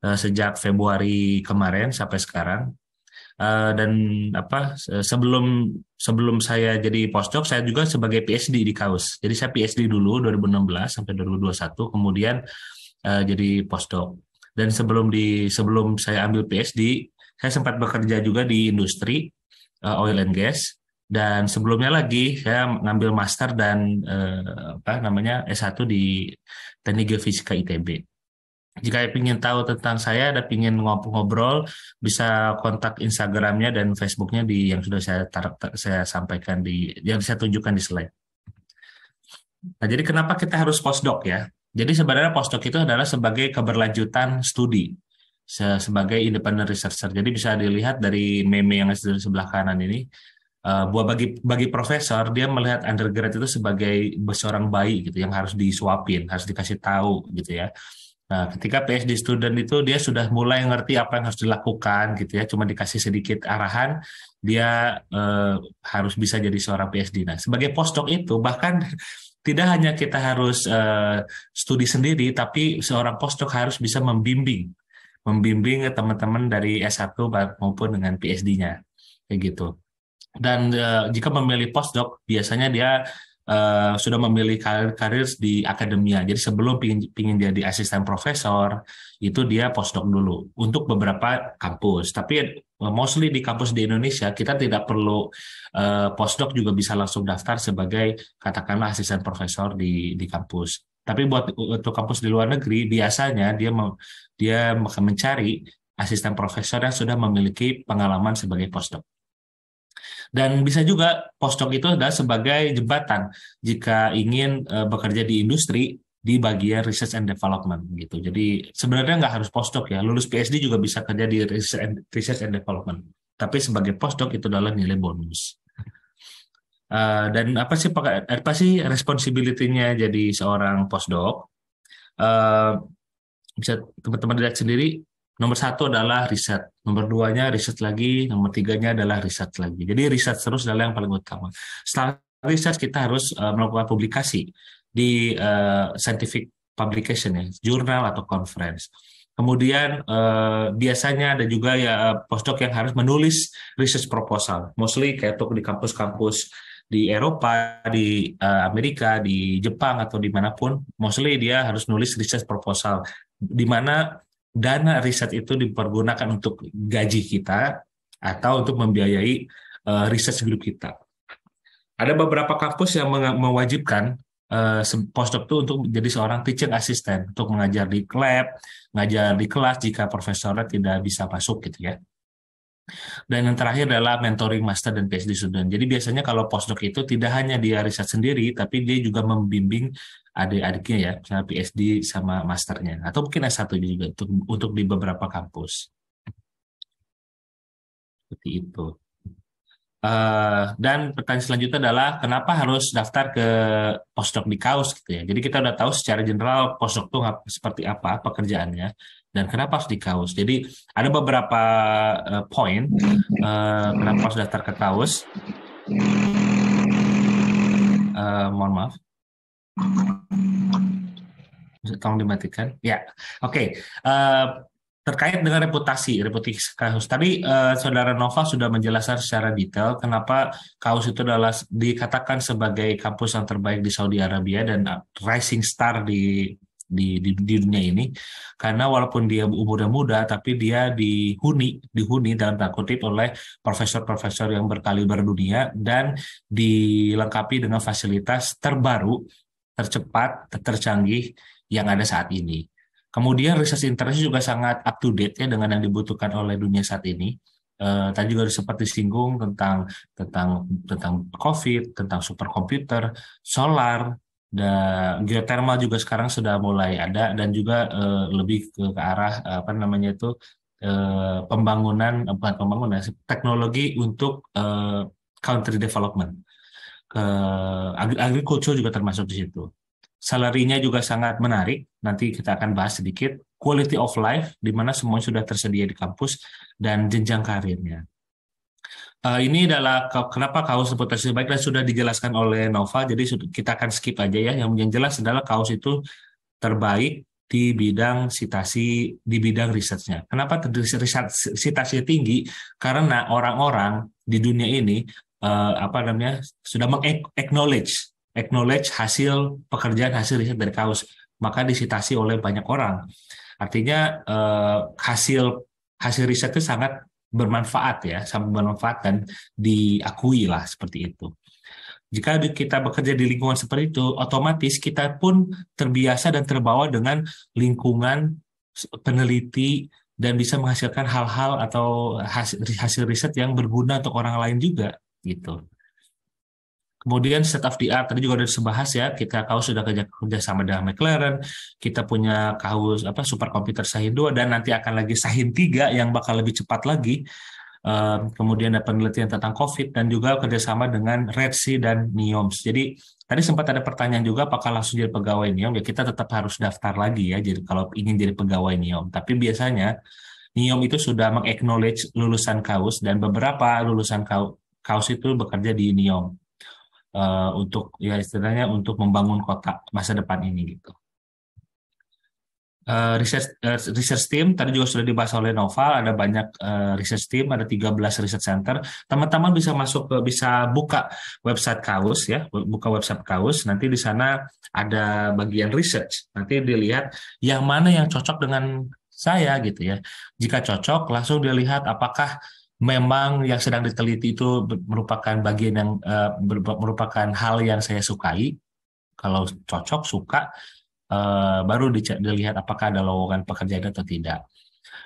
D: uh, sejak Februari kemarin sampai sekarang. Uh, dan apa sebelum sebelum saya jadi postdoc saya juga sebagai PhD di KAUS. Jadi saya PhD dulu 2016 sampai 2021 kemudian uh, jadi postdoc. Dan sebelum di sebelum saya ambil PhD, saya sempat bekerja juga di industri uh, oil and gas dan sebelumnya lagi saya ngambil master dan uh, apa namanya S1 di Teknik Geofisika ITB. Jika ingin tahu tentang saya dan ingin ngobrol-ngobrol, bisa kontak Instagramnya dan Facebooknya di yang sudah saya tar, tar, saya sampaikan di yang saya tunjukkan di slide. Nah, jadi kenapa kita harus postdoc ya? Jadi sebenarnya postdoc itu adalah sebagai keberlanjutan studi sebagai independent researcher. Jadi bisa dilihat dari meme yang di sebelah kanan ini, eh, buat bagi bagi profesor dia melihat undergrad itu sebagai seorang bayi gitu yang harus disuapin, harus dikasih tahu gitu ya. Nah, ketika PhD student itu dia sudah mulai ngerti apa yang harus dilakukan gitu ya, cuma dikasih sedikit arahan, dia eh, harus bisa jadi seorang PhD. Nah, sebagai postdoc itu bahkan tidak hanya kita harus uh, studi sendiri, tapi seorang postdoc harus bisa membimbing membimbing teman-teman dari S1 maupun dengan phd nya kayak gitu. Dan uh, jika memilih postdoc biasanya dia uh, sudah memilih karir, karir di akademia. Jadi sebelum pingin, pingin jadi asisten profesor, itu dia postdoc dulu untuk beberapa kampus. Tapi eh, mostly di kampus di Indonesia kita tidak perlu uh, postdoc juga bisa langsung daftar sebagai katakanlah asisten profesor di di kampus. Tapi buat untuk kampus di luar negeri biasanya dia dia mencari asisten profesor yang sudah memiliki pengalaman sebagai postdoc. Dan bisa juga postdoc itu adalah sebagai jembatan jika ingin uh, bekerja di industri di bagian research and development gitu. Jadi sebenarnya nggak harus postdoc ya, lulus PhD juga bisa kerja di research and, research and development. Tapi sebagai postdoc itu adalah nilai bonus. Eh, dan apa sih apa sih responsibility-nya jadi seorang postdoc? Uh, bisa teman-teman lihat sendiri. Nomor satu adalah riset, nomor dua nya riset lagi, nomor tiganya adalah riset lagi. Jadi riset terus adalah yang paling utama. Setelah riset kita harus uh, melakukan publikasi di uh, scientific publication ya, jurnal atau conference. Kemudian eh, biasanya ada juga ya postdoc yang harus menulis research proposal, mostly kayak tuh di kampus-kampus di Eropa, di uh, Amerika, di Jepang atau dimanapun, mostly dia harus nulis research proposal di mana dana riset itu dipergunakan untuk gaji kita atau untuk membiayai uh, eh, riset grup kita. Ada beberapa kampus yang mewajibkan uh, postdoc itu untuk menjadi seorang teaching assistant untuk mengajar di lab, mengajar di kelas jika profesornya tidak bisa masuk gitu ya. Dan yang terakhir adalah mentoring master dan PhD student. Jadi biasanya kalau postdoc itu tidak hanya dia riset sendiri, tapi dia juga membimbing adik-adiknya ya, misalnya PhD sama masternya, atau mungkin S1 juga untuk, untuk di beberapa kampus. Seperti itu. Uh, dan pertanyaan selanjutnya adalah kenapa harus daftar ke postdoc di KAUS gitu ya. Jadi kita udah tahu secara general postdoc itu seperti apa pekerjaannya dan kenapa harus di kaos. Jadi ada beberapa uh, eh, poin uh, eh, kenapa sudah daftar kaos. Uh, eh, mohon maaf. tolong dimatikan. Ya, oke. Okay. Uh, terkait dengan reputasi, reputasi kaos. Tadi eh, saudara Nova sudah menjelaskan secara detail kenapa kaos itu adalah dikatakan sebagai kampus yang terbaik di Saudi Arabia dan rising star di di, di di dunia ini karena walaupun dia umurnya muda tapi dia dihuni dihuni dalam tanda kutip oleh profesor-profesor yang berkaliber dunia dan dilengkapi dengan fasilitas terbaru tercepat tercanggih yang ada saat ini kemudian research interest juga sangat up to date ya dengan yang dibutuhkan oleh dunia saat ini eh, tadi juga sempat disinggung tentang tentang tentang COVID, tentang superkomputer, solar, dan geothermal juga sekarang sudah mulai ada dan juga uh, lebih ke, ke arah eh, apa namanya itu uh, pembangunan bukan pembangunan teknologi untuk uh, country development ke agriculture juga termasuk di situ salarinya juga sangat menarik nanti kita akan bahas sedikit quality of life di mana semuanya sudah tersedia di kampus dan jenjang karirnya Uh, ini adalah kenapa kaos reputasi baik dan sudah dijelaskan oleh Nova. Jadi kita akan skip aja ya. Yang yang jelas adalah kaos itu terbaik di bidang sitasi di bidang risetnya. Kenapa riset, sitasi tinggi? Karena orang-orang di dunia ini uh, apa namanya sudah meng-acknowledge acknowledge hasil pekerjaan hasil riset dari kaos. Maka disitasi oleh banyak orang. Artinya uh, hasil hasil riset itu sangat bermanfaat ya, sama bermanfaat dan diakui lah seperti itu. Jika kita bekerja di lingkungan seperti itu, otomatis kita pun terbiasa dan terbawa dengan lingkungan peneliti dan bisa menghasilkan hal-hal atau hasil riset yang berguna untuk orang lain juga gitu. Kemudian state of the art tadi juga sudah dibahas ya, kita kau sudah kerja kerja sama dengan McLaren, kita punya kaus apa komputer Sahin 2 dan nanti akan lagi Sahin 3 yang bakal lebih cepat lagi. kemudian ada penelitian tentang COVID dan juga kerjasama dengan Red Sea dan NIOMS. Jadi tadi sempat ada pertanyaan juga apakah langsung jadi pegawai NIOM ya kita tetap harus daftar lagi ya. Jadi kalau ingin jadi pegawai NIOM, tapi biasanya NIOM itu sudah mengaknowledge lulusan KAUS dan beberapa lulusan KAUS itu bekerja di NIOM uh, untuk ya istilahnya untuk membangun kota masa depan ini gitu. Uh, research, uh, research team tadi juga sudah dibahas oleh Noval ada banyak uh, research team ada 13 research center teman-teman bisa masuk ke bisa buka website KAUS ya buka website KAUS nanti di sana ada bagian research nanti dilihat yang mana yang cocok dengan saya gitu ya jika cocok langsung dilihat apakah memang yang sedang diteliti itu merupakan bagian yang uh, merupakan hal yang saya sukai. Kalau cocok, suka, uh, baru dilihat apakah ada lowongan pekerjaan atau tidak.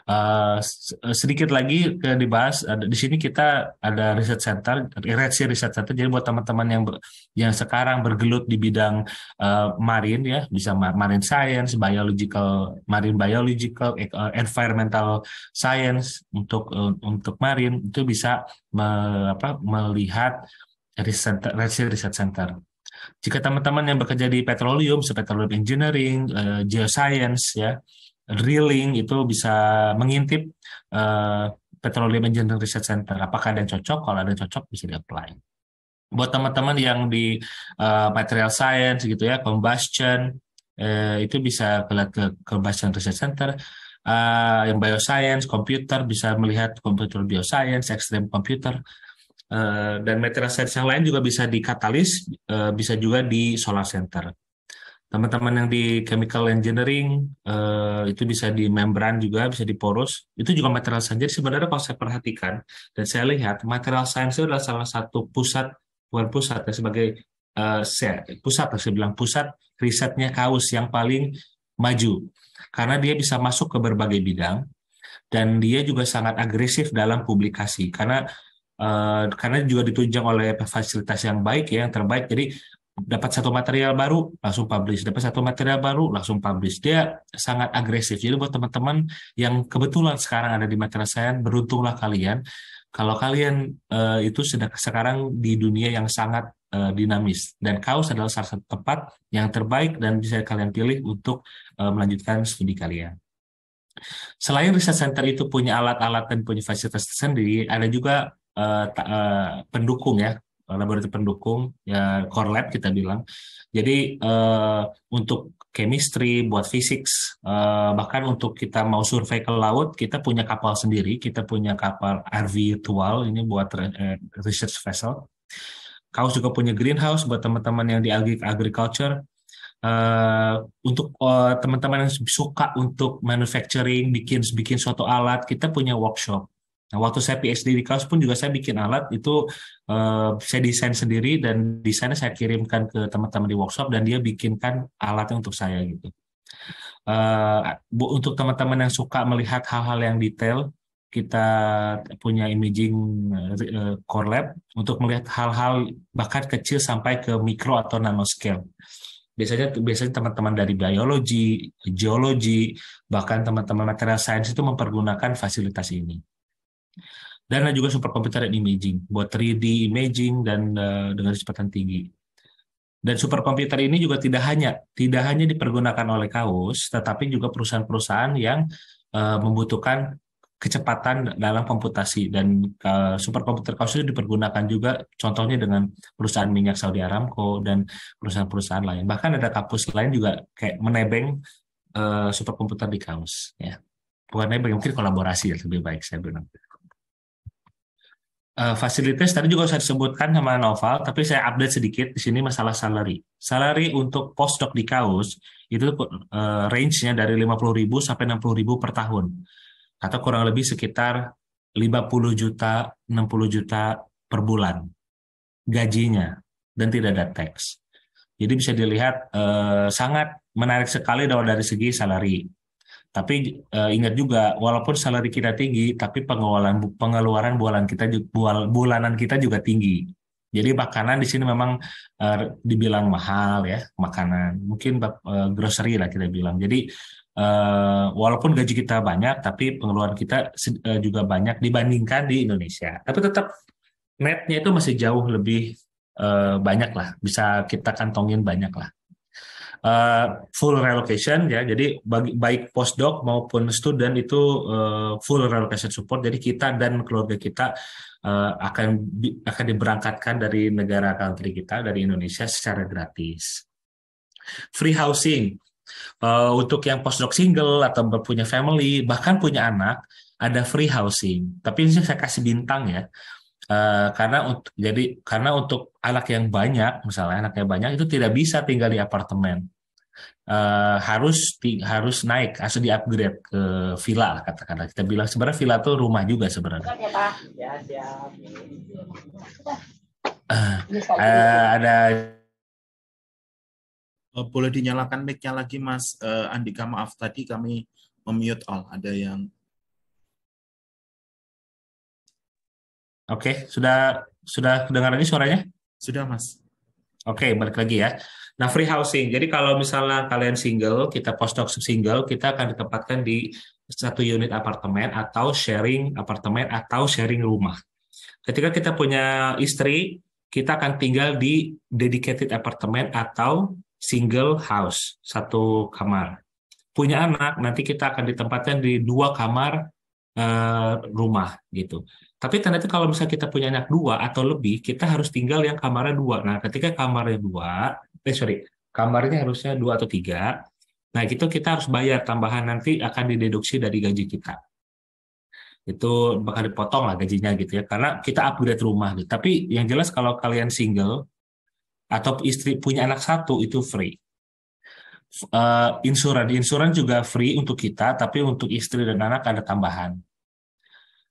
D: Eh, eh, sedikit lagi ke dibahas ada di sini kita ada riset center Redsi Riset Center jadi buat teman-teman yang ber, yang sekarang bergelut di bidang uh, eh, marine ya bisa marine science biological marine biological environmental science untuk uh, untuk marine itu bisa me, apa, melihat riset Research, Riset Center jika teman-teman yang bekerja di petroleum, petroleum engineering, uh, geoscience ya, drilling itu bisa mengintip uh, Petroleum Engineering Research Center. Apakah ada yang cocok? Kalau ada yang cocok bisa di-apply. Buat teman-teman yang di uh, material science gitu ya, combustion, uh, itu bisa melihat ke combustion research center. Uh, yang bioscience, computer bisa melihat computer bioscience, ekstrem computer. Uh, dan material science yang lain juga bisa di katalis, uh, bisa juga di solar center teman-teman yang di chemical engineering eh, itu bisa di membran juga bisa di porus itu juga material science jadi sebenarnya kalau saya perhatikan dan saya lihat material science itu adalah salah satu pusat bukan pusat ya sebagai eh, pusat saya bilang pusat risetnya kaus yang paling maju karena dia bisa masuk ke berbagai bidang dan dia juga sangat agresif dalam publikasi karena Uh, karena juga ditunjang oleh fasilitas yang baik ya, yang terbaik. Jadi dapat satu material baru langsung publish dapat satu material baru langsung publish dia sangat agresif jadi buat teman-teman yang kebetulan sekarang ada di material saya, beruntunglah kalian kalau kalian uh, itu sedang sekarang di dunia yang sangat uh, dinamis dan kaos adalah salah satu tempat yang terbaik dan bisa kalian pilih untuk uh, melanjutkan studi kalian Selain riset center itu punya alat-alat dan punya fasilitas tersendiri, ada juga uh, uh, pendukung ya laboratorium pendukung ya core lab kita bilang. Jadi uh, untuk chemistry, buat fisik, uh, eh, bahkan untuk kita mau survei ke laut, kita punya kapal sendiri, kita punya kapal RV virtual ini buat eh, research vessel. Kaos juga punya greenhouse buat teman-teman yang di agriculture. Uh, untuk teman-teman uh, yang suka untuk manufacturing, bikin bikin suatu alat, kita punya workshop Nah, waktu saya PhD di kelas pun juga saya bikin alat itu uh, saya desain sendiri dan desainnya saya kirimkan ke teman-teman di workshop dan dia bikinkan alatnya untuk saya gitu. uh, untuk teman-teman yang suka melihat hal-hal yang detail, kita punya imaging eh, core lab untuk melihat hal-hal bahkan kecil sampai ke mikro atau nanoscale. Biasanya biasanya teman-teman dari biologi, geologi, bahkan teman-teman material science itu mempergunakan fasilitas ini. Dan ada juga superkomputer dan imaging buat 3D imaging dan uh, dengan kecepatan tinggi. Dan superkomputer ini juga tidak hanya tidak hanya dipergunakan oleh kaos, tetapi juga perusahaan-perusahaan yang uh, membutuhkan kecepatan dalam komputasi dan uh, eh, superkomputer kaos itu dipergunakan juga contohnya dengan perusahaan minyak Saudi Aramco dan perusahaan-perusahaan lain bahkan ada kampus lain juga kayak menebeng uh, superkomputer di kaos ya bukan nebeng mungkin kolaborasi ya lebih baik saya bilang Uh, fasilitas tadi juga saya sebutkan sama Noval, tapi saya update sedikit di sini masalah salary. Salary untuk postdoc di KAUS itu uh, range-nya dari 50.000 sampai 60.000 per tahun. Atau kurang lebih sekitar 50 juta, 60 juta per bulan gajinya dan tidak ada tax. Jadi bisa dilihat eh, sangat menarik sekali dari segi salary. Tapi uh, ingat juga, walaupun salary kita tinggi, tapi pengeluaran pengeluaran bulanan kita bual, bulanan kita juga tinggi. Jadi makanan di sini memang uh, dibilang mahal ya makanan. Mungkin uh, grocery lah kita bilang. Jadi uh, walaupun gaji kita banyak, tapi pengeluaran kita uh, juga banyak dibandingkan di Indonesia. Tapi tetap netnya itu masih jauh lebih uh, banyak lah. Bisa kita kantongin banyak lah uh, full relocation ya. Jadi bagi, baik postdoc maupun student itu uh, full relocation support. Jadi kita dan keluarga kita uh, akan akan diberangkatkan dari negara country kita dari Indonesia secara gratis. Free housing uh, untuk yang postdoc single atau punya family bahkan punya anak ada free housing. Tapi ini saya kasih bintang ya. Uh, karena untuk jadi karena untuk anak yang banyak misalnya anaknya banyak itu tidak bisa tinggal di apartemen uh, harus di, harus naik, harus diupgrade ke villa lah katakanlah. Kita bilang sebenarnya villa tuh rumah juga sebenarnya.
E: Uh, uh,
C: ada boleh dinyalakan mic-nya lagi Mas uh, Andika maaf tadi kami memute all oh, ada yang
E: Oke, okay, sudah sudah kedengaran ini suaranya?
D: Sudah, Mas. Oke, okay, balik lagi ya. Nah, free housing. Jadi kalau misalnya kalian single, kita postdoc single, kita akan ditempatkan di satu unit apartemen atau sharing apartemen atau sharing rumah. Ketika kita punya istri, kita akan tinggal di dedicated apartemen atau single house, satu kamar. Punya anak, nanti kita akan ditempatkan di dua kamar uh, rumah gitu. Tapi ternyata kalau misalnya kita punya anak dua atau lebih, kita harus tinggal yang kamarnya dua. Nah, ketika kamarnya dua, eh sorry, kamarnya harusnya dua atau tiga. Nah, itu kita harus bayar tambahan nanti akan dideduksi dari gaji kita. Itu bakal dipotong lah gajinya gitu ya, karena kita upgrade rumah. Gitu. Tapi yang jelas kalau kalian single atau istri punya anak satu itu free. Uh, insuran, insuran juga free untuk kita, tapi untuk istri dan anak ada tambahan.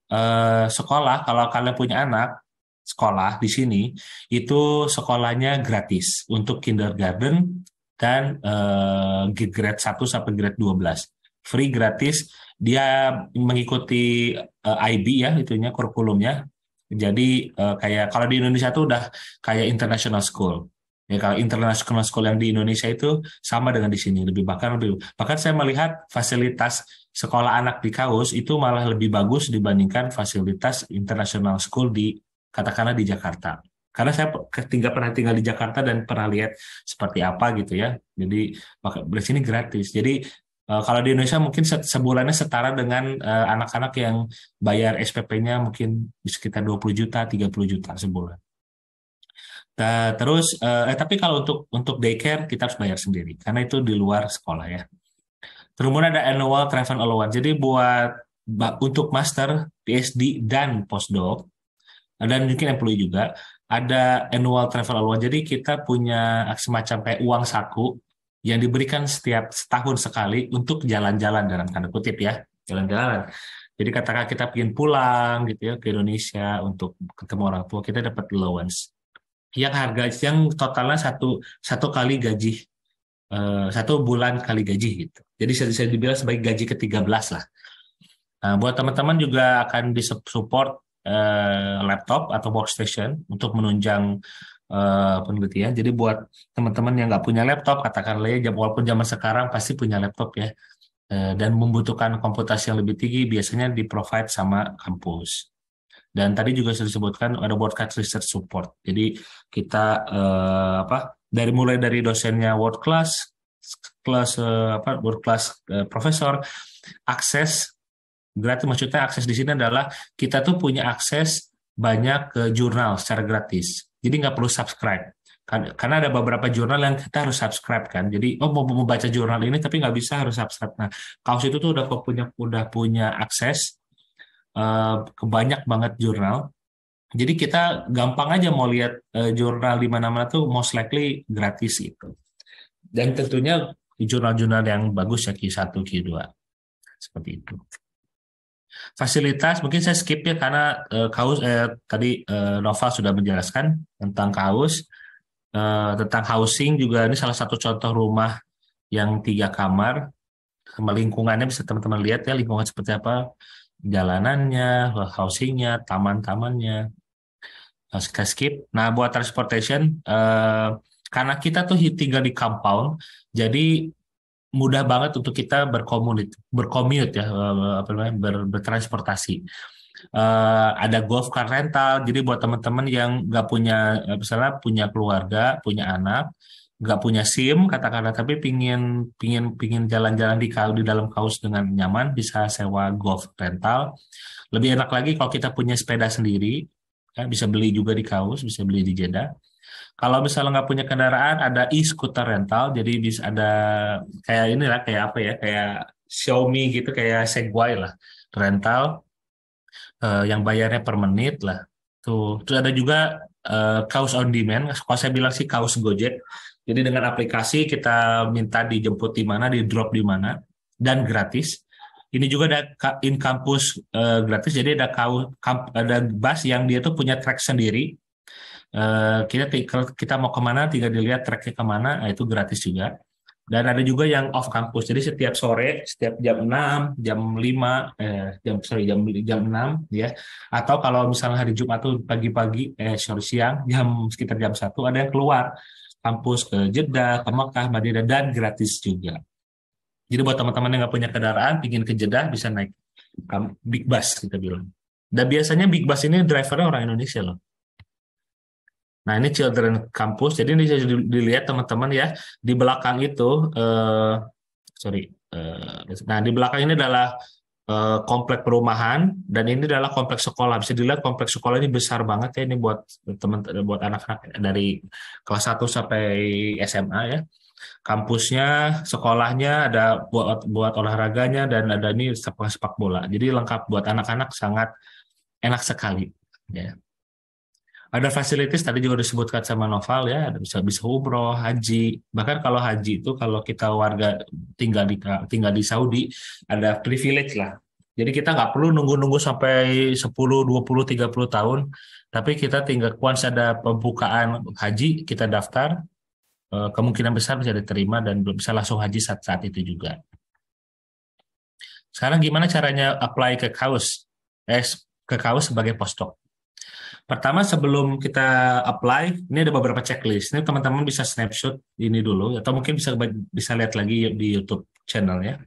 D: Eh, sekolah kalau kalian punya anak sekolah di sini itu sekolahnya gratis untuk kindergarten dan uh, grade 1 sampai grade 12. Free gratis, dia mengikuti uh, eh, IB ya itunya kurikulumnya. Jadi uh, kayak kalau di Indonesia itu udah kayak international school. Ya kalau international school yang di Indonesia itu sama dengan di sini lebih bahkan lebih bahkan saya melihat fasilitas sekolah anak di Kaus itu malah lebih bagus dibandingkan fasilitas international school di katakanlah di Jakarta. Karena saya tinggal pernah tinggal di Jakarta dan pernah lihat seperti apa gitu ya. Jadi di ini gratis. Jadi eh, kalau di Indonesia mungkin sebulannya setara dengan eh, anak-anak yang bayar SPP-nya mungkin sekitar 20 juta, 30 juta sebulan. terus eh, eh tapi kalau untuk untuk daycare kita harus bayar sendiri karena itu di luar sekolah ya. Terus ada annual travel allowance. Jadi buat untuk master, PhD dan postdoc Nah, dan mungkin employee juga ada annual travel allowance. Jadi kita punya semacam kayak uang saku yang diberikan setiap setahun sekali untuk jalan-jalan dalam tanda kutip ya, jalan-jalan. Jadi katakan kita ingin pulang gitu ya ke Indonesia untuk ketemu orang tua, kita dapat allowance. Yang harga yang totalnya satu satu kali gaji eh, satu bulan kali gaji gitu. Jadi saya, saya dibilang sebagai gaji ke-13 lah. Nah, buat teman-teman juga akan disupport uh, laptop atau workstation untuk menunjang uh, penelitian. Jadi buat teman-teman yang nggak punya laptop, katakanlah ya, walaupun zaman sekarang pasti punya laptop ya, uh, dan membutuhkan komputasi yang lebih tinggi biasanya di provide sama kampus. Dan tadi juga sudah disebutkan ada class research support. Jadi kita uh, apa dari mulai dari dosennya world class, class uh, apa world class uh, profesor, akses Gratis maksudnya akses di sini adalah kita tuh punya akses banyak ke jurnal secara gratis. Jadi nggak perlu subscribe. Kan, karena ada beberapa jurnal yang kita harus subscribe kan. Jadi oh mau, membaca jurnal ini tapi nggak bisa harus subscribe. Nah, kaos itu tuh udah punya udah punya akses uh, ke banyak banget jurnal. Jadi kita gampang aja mau lihat uh, jurnal di mana-mana tuh most likely gratis itu. Dan tentunya jurnal-jurnal yang bagus ya Q1, Q2. Seperti itu. Fasilitas mungkin saya skip ya karena uh, eh, kaos eh, tadi uh, eh, Nova sudah menjelaskan tentang kaus uh, tentang housing juga ini salah satu contoh rumah yang tiga kamar lingkungannya bisa teman-teman lihat ya lingkungan seperti apa jalanannya, housingnya, taman-tamannya. Nah, kita skip. Nah buat transportation uh, karena kita tuh tinggal di compound, jadi mudah banget untuk kita berkomunit, berkomut ya, eh, apa namanya, ber, bertransportasi. Uh, ada golf car rental, jadi buat teman-teman yang nggak punya, eh, misalnya punya keluarga, punya anak, nggak punya SIM katakanlah tapi pingin pingin pingin jalan-jalan di di dalam kaos dengan nyaman bisa sewa golf rental lebih enak lagi kalau kita punya sepeda sendiri kan bisa beli juga di kaos bisa beli di Jeddah kalau misalnya nggak punya kendaraan, ada e-scooter rental. Jadi bisa ada kayak ini lah, kayak apa ya, kayak Xiaomi gitu, kayak Segway lah rental uh, yang bayarnya per menit lah. Tuh, terus ada juga uh, kaos on demand. Kalau saya bilang sih kaos Gojek. Jadi dengan aplikasi kita minta dijemput di mana, di drop di mana, dan gratis. Ini juga ada in campus uh, eh, gratis. Jadi ada kaos ada bus yang dia tuh punya track sendiri Eh, kita kalau kita mau kemana tinggal dilihat tracknya kemana nah itu gratis juga dan ada juga yang off kampus jadi setiap sore setiap jam 6 jam 5 eh, jam sorry jam jam 6 ya atau kalau misalnya hari Jumat tuh pagi-pagi eh sore siang jam sekitar jam satu ada yang keluar kampus ke Jeddah ke Mekah Madinah dan gratis juga jadi buat teman-teman yang nggak punya kendaraan ingin ke Jeddah bisa naik big bus kita bilang dan biasanya big bus ini drivernya orang Indonesia loh Nah ini children campus jadi ini bisa dilihat teman-teman ya di belakang itu, eh, sorry, eh, nah di belakang ini adalah eh, komplek perumahan dan ini adalah kompleks sekolah. Bisa dilihat kompleks sekolah ini besar banget ya ini buat teman buat anak-anak dari kelas 1 sampai SMA ya. Kampusnya, sekolahnya ada buat buat olahraganya dan ada ini sepak sepak bola. Jadi lengkap buat anak-anak sangat enak sekali. Ya ada fasilitas tadi juga disebutkan sama Noval ya bisa bisa umroh haji bahkan kalau haji itu kalau kita warga tinggal di tinggal di Saudi ada privilege lah jadi kita nggak perlu nunggu-nunggu sampai 10, 20, 30 tahun, tapi kita tinggal kuans ada pembukaan haji, kita daftar, eh, kemungkinan besar bisa diterima dan bisa langsung haji saat, saat itu juga. Sekarang gimana caranya apply ke kaos Eh, ke KAUS sebagai postdoc? Pertama sebelum kita apply, ini ada beberapa checklist. Ini teman-teman bisa snapshot ini dulu atau mungkin bisa bisa lihat lagi di YouTube channel ya.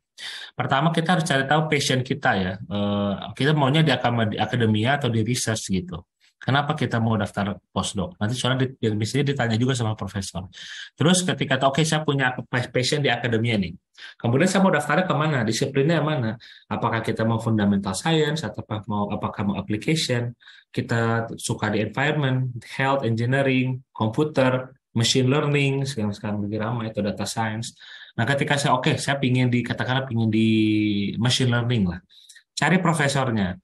D: Pertama kita harus cari tahu passion kita ya. Eh, kita maunya di akademia atau di research gitu. Kenapa kita mau daftar postdoc? Nanti soalnya di, biasanya ditanya juga sama profesor. Terus ketika oke okay, saya punya passion di akademia nih. Kemudian saya mau daftarnya kemana? Disiplinnya yang mana? Apakah kita mau fundamental science atau apa mau apakah mau application? Kita suka di environment, health, engineering, komputer, machine learning sekarang sekarang lebih ramai itu data science. Nah ketika saya oke okay, saya pingin dikatakan, pingin di machine learning lah, cari profesornya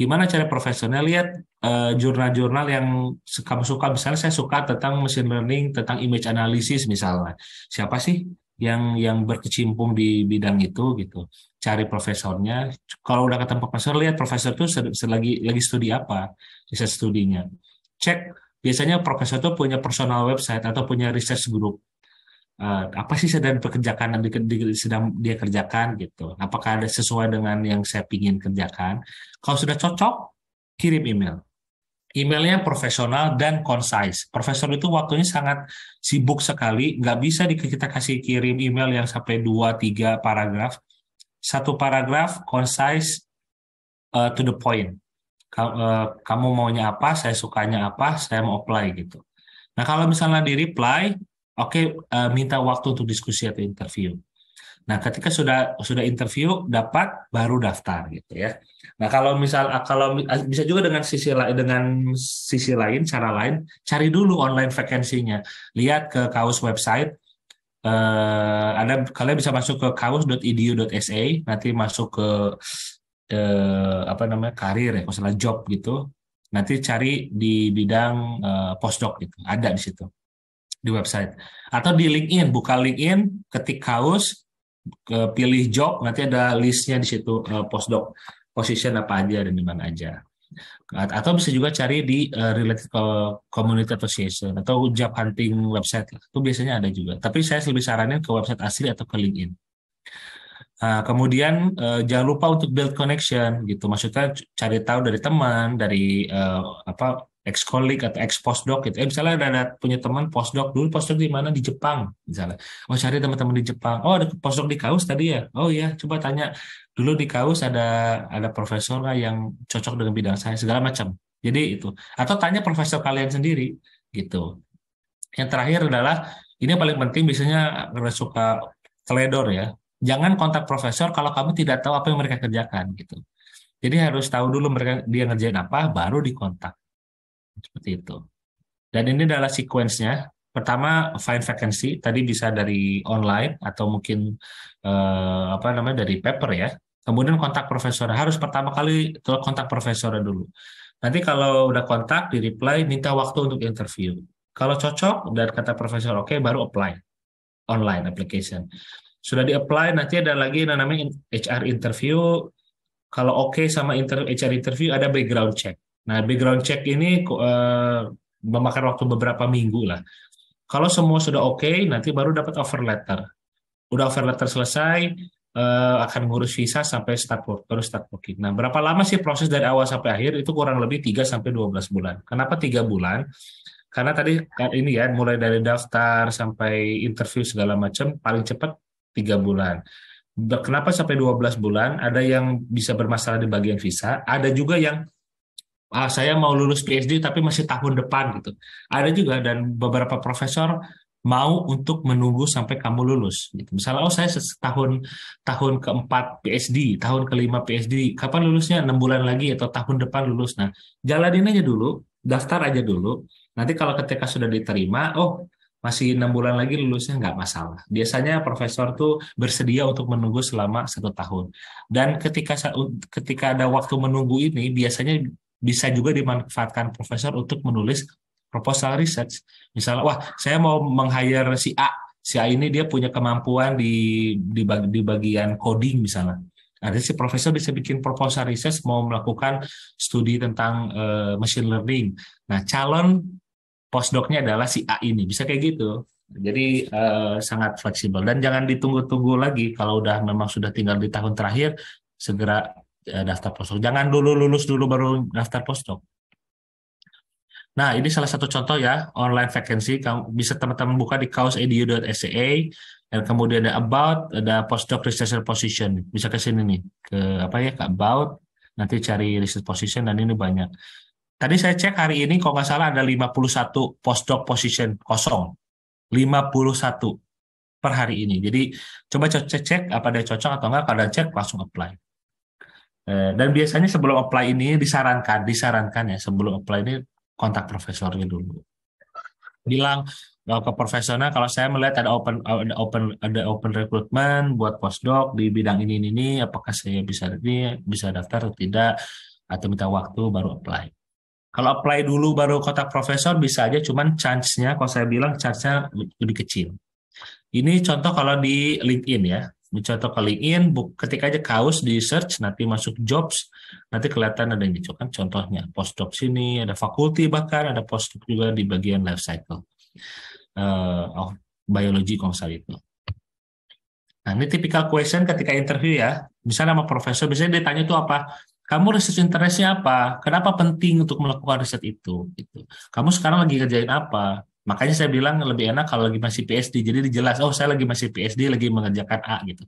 D: gimana cara profesional lihat jurnal eh, jurnal-jurnal yang kamu suka misalnya saya suka tentang machine learning tentang image analysis misalnya siapa sih yang yang berkecimpung di bidang itu gitu cari profesornya kalau udah ketemu profesor lihat profesor itu lagi lagi studi apa riset studinya cek biasanya profesor itu punya personal website atau punya research group uh, apa sih sedang pekerjaan yang di, di, sedang dia kerjakan gitu. Apakah ada sesuai dengan yang saya ingin kerjakan? Kalau sudah cocok, kirim email. Emailnya profesional dan concise. Profesor itu waktunya sangat sibuk sekali, nggak bisa di, kita kasih kirim email yang sampai dua tiga paragraf. Satu paragraf, concise, uh, to the point. Eh, kamu maunya apa, saya sukanya apa, saya mau apply gitu. Nah kalau misalnya di reply, Oke, uh, minta waktu untuk diskusi atau interview. Nah, ketika sudah sudah interview dapat baru daftar gitu ya. Nah, kalau misal ah, kalau ah, bisa juga dengan sisi lain dengan sisi lain cara lain cari dulu online vakansinya. Lihat ke kaos website eh, ada kalian bisa masuk ke kaus.edu.sa nanti masuk ke eh, apa namanya karir ya, kalau salah job gitu. Nanti cari di bidang eh, postdoc gitu. Ada di situ di website atau di LinkedIn buka LinkedIn ketik kaos pilih job nanti ada listnya di situ eh, postdoc position apa aja dan di mana aja atau bisa juga cari di eh, related community association atau job hunting website itu biasanya ada juga tapi saya lebih saranin ke website asli atau ke LinkedIn eh, kemudian jangan lupa untuk build connection gitu. Maksudnya cari tahu dari teman, dari apa ex colleague atau ex postdoc gitu. Eh, misalnya ada, ada punya teman postdoc dulu postdoc di mana di Jepang misalnya. Oh cari teman-teman di Jepang. Oh ada postdoc di Kaus tadi ya. Oh iya coba tanya dulu di Kaus ada ada profesor lah yang cocok dengan bidang saya segala macam. Jadi itu atau tanya profesor kalian sendiri gitu. Yang terakhir adalah ini yang paling penting biasanya suka teledor ya. Jangan kontak profesor kalau kamu tidak tahu apa yang mereka kerjakan gitu. Jadi harus tahu dulu mereka dia ngerjain apa, baru dikontak. Seperti itu. Dan ini adalah sequence-nya. Pertama, find vacancy. Tadi bisa dari online atau mungkin eh, apa namanya dari paper ya. Kemudian kontak profesor. Harus pertama kali kontak profesor dulu. Nanti kalau udah kontak, di reply, minta waktu untuk interview. Kalau cocok dan kata profesor oke, okay, baru apply online application. Sudah di-apply, nanti ada lagi yang namanya HR interview. Kalau oke okay sama inter HR interview, ada background check. Nah, background check ini uh, memakan waktu beberapa minggu lah. Kalau semua sudah oke, okay, nanti baru dapat offer letter. Udah offer letter selesai, uh, akan ngurus visa sampai start work, terus start working. Nah, berapa lama sih proses dari awal sampai akhir? Itu kurang lebih 3 sampai 12 bulan. Kenapa 3 bulan? Karena tadi eh, ini ya, mulai dari daftar sampai interview segala macam, paling cepat 3 bulan. Kenapa sampai 12 bulan? Ada yang bisa bermasalah di bagian visa, ada juga yang ah, saya mau lulus PhD tapi masih tahun depan gitu. Ada juga dan beberapa profesor mau untuk menunggu sampai kamu lulus. Gitu. Misalnya, oh saya setahun tahun keempat PhD, tahun kelima PhD, kapan lulusnya? Enam bulan lagi atau tahun depan lulus. Nah, jalanin aja dulu, daftar aja dulu. Nanti kalau ketika sudah diterima, oh masih enam bulan lagi lulusnya nggak masalah. Biasanya profesor tuh bersedia untuk menunggu selama satu tahun. Dan ketika ketika ada waktu menunggu ini, biasanya bisa juga dimanfaatkan profesor untuk menulis proposal research. Misalnya, wah, saya mau meng-hire si A. Si A ini dia punya kemampuan di di, bag, di bagian coding misalnya. Ada si profesor bisa bikin proposal research mau melakukan studi tentang uh, machine learning. Nah, calon postdocnya adalah si A ini. Bisa kayak gitu. Jadi uh, sangat fleksibel dan jangan ditunggu-tunggu lagi kalau udah memang sudah tinggal di tahun terakhir segera Eh, daftar postdoc. Jangan dulu lulus dulu baru daftar postdoc. Nah, ini salah satu contoh ya online vacancy. Kamu bisa teman-teman buka di kausedu.sca e dan kemudian ada about, ada postdoc researcher position. Bisa ke sini nih, ke apa ya, ke about. Nanti cari research position dan ini banyak. Tadi saya cek hari ini kalau nggak salah ada 51 postdoc position kosong. 51 per hari ini. Jadi coba cek cek apa ada cocok atau enggak, kalau ada cek langsung apply. Eh, dan biasanya sebelum apply ini disarankan, disarankan ya sebelum apply ini kontak profesornya dulu. Bilang eh, ke profesornya kalau saya melihat ada open ada open ada open recruitment buat postdoc di bidang ini ini, ini apakah saya bisa ini bisa daftar atau tidak atau minta waktu baru apply. Kalau apply dulu baru kontak profesor bisa aja cuman chance-nya kalau saya bilang chance-nya lebih kecil. Ini contoh kalau di LinkedIn ya dicontoh in ketika aja kaos di search nanti masuk jobs nanti kelihatan ada yang dicokan contohnya postdoc sini ada fakulti bahkan ada postdoc juga di bagian life cycle uh, oh, biologi konsel itu nah ini tipikal question ketika interview ya misalnya sama profesor biasanya tanya itu apa kamu research interestnya apa kenapa penting untuk melakukan riset itu gitu kamu sekarang lagi kerjain apa Makanya saya bilang lebih enak kalau lagi masih PSD. Jadi dijelas, oh saya lagi masih PSD, lagi mengerjakan A gitu.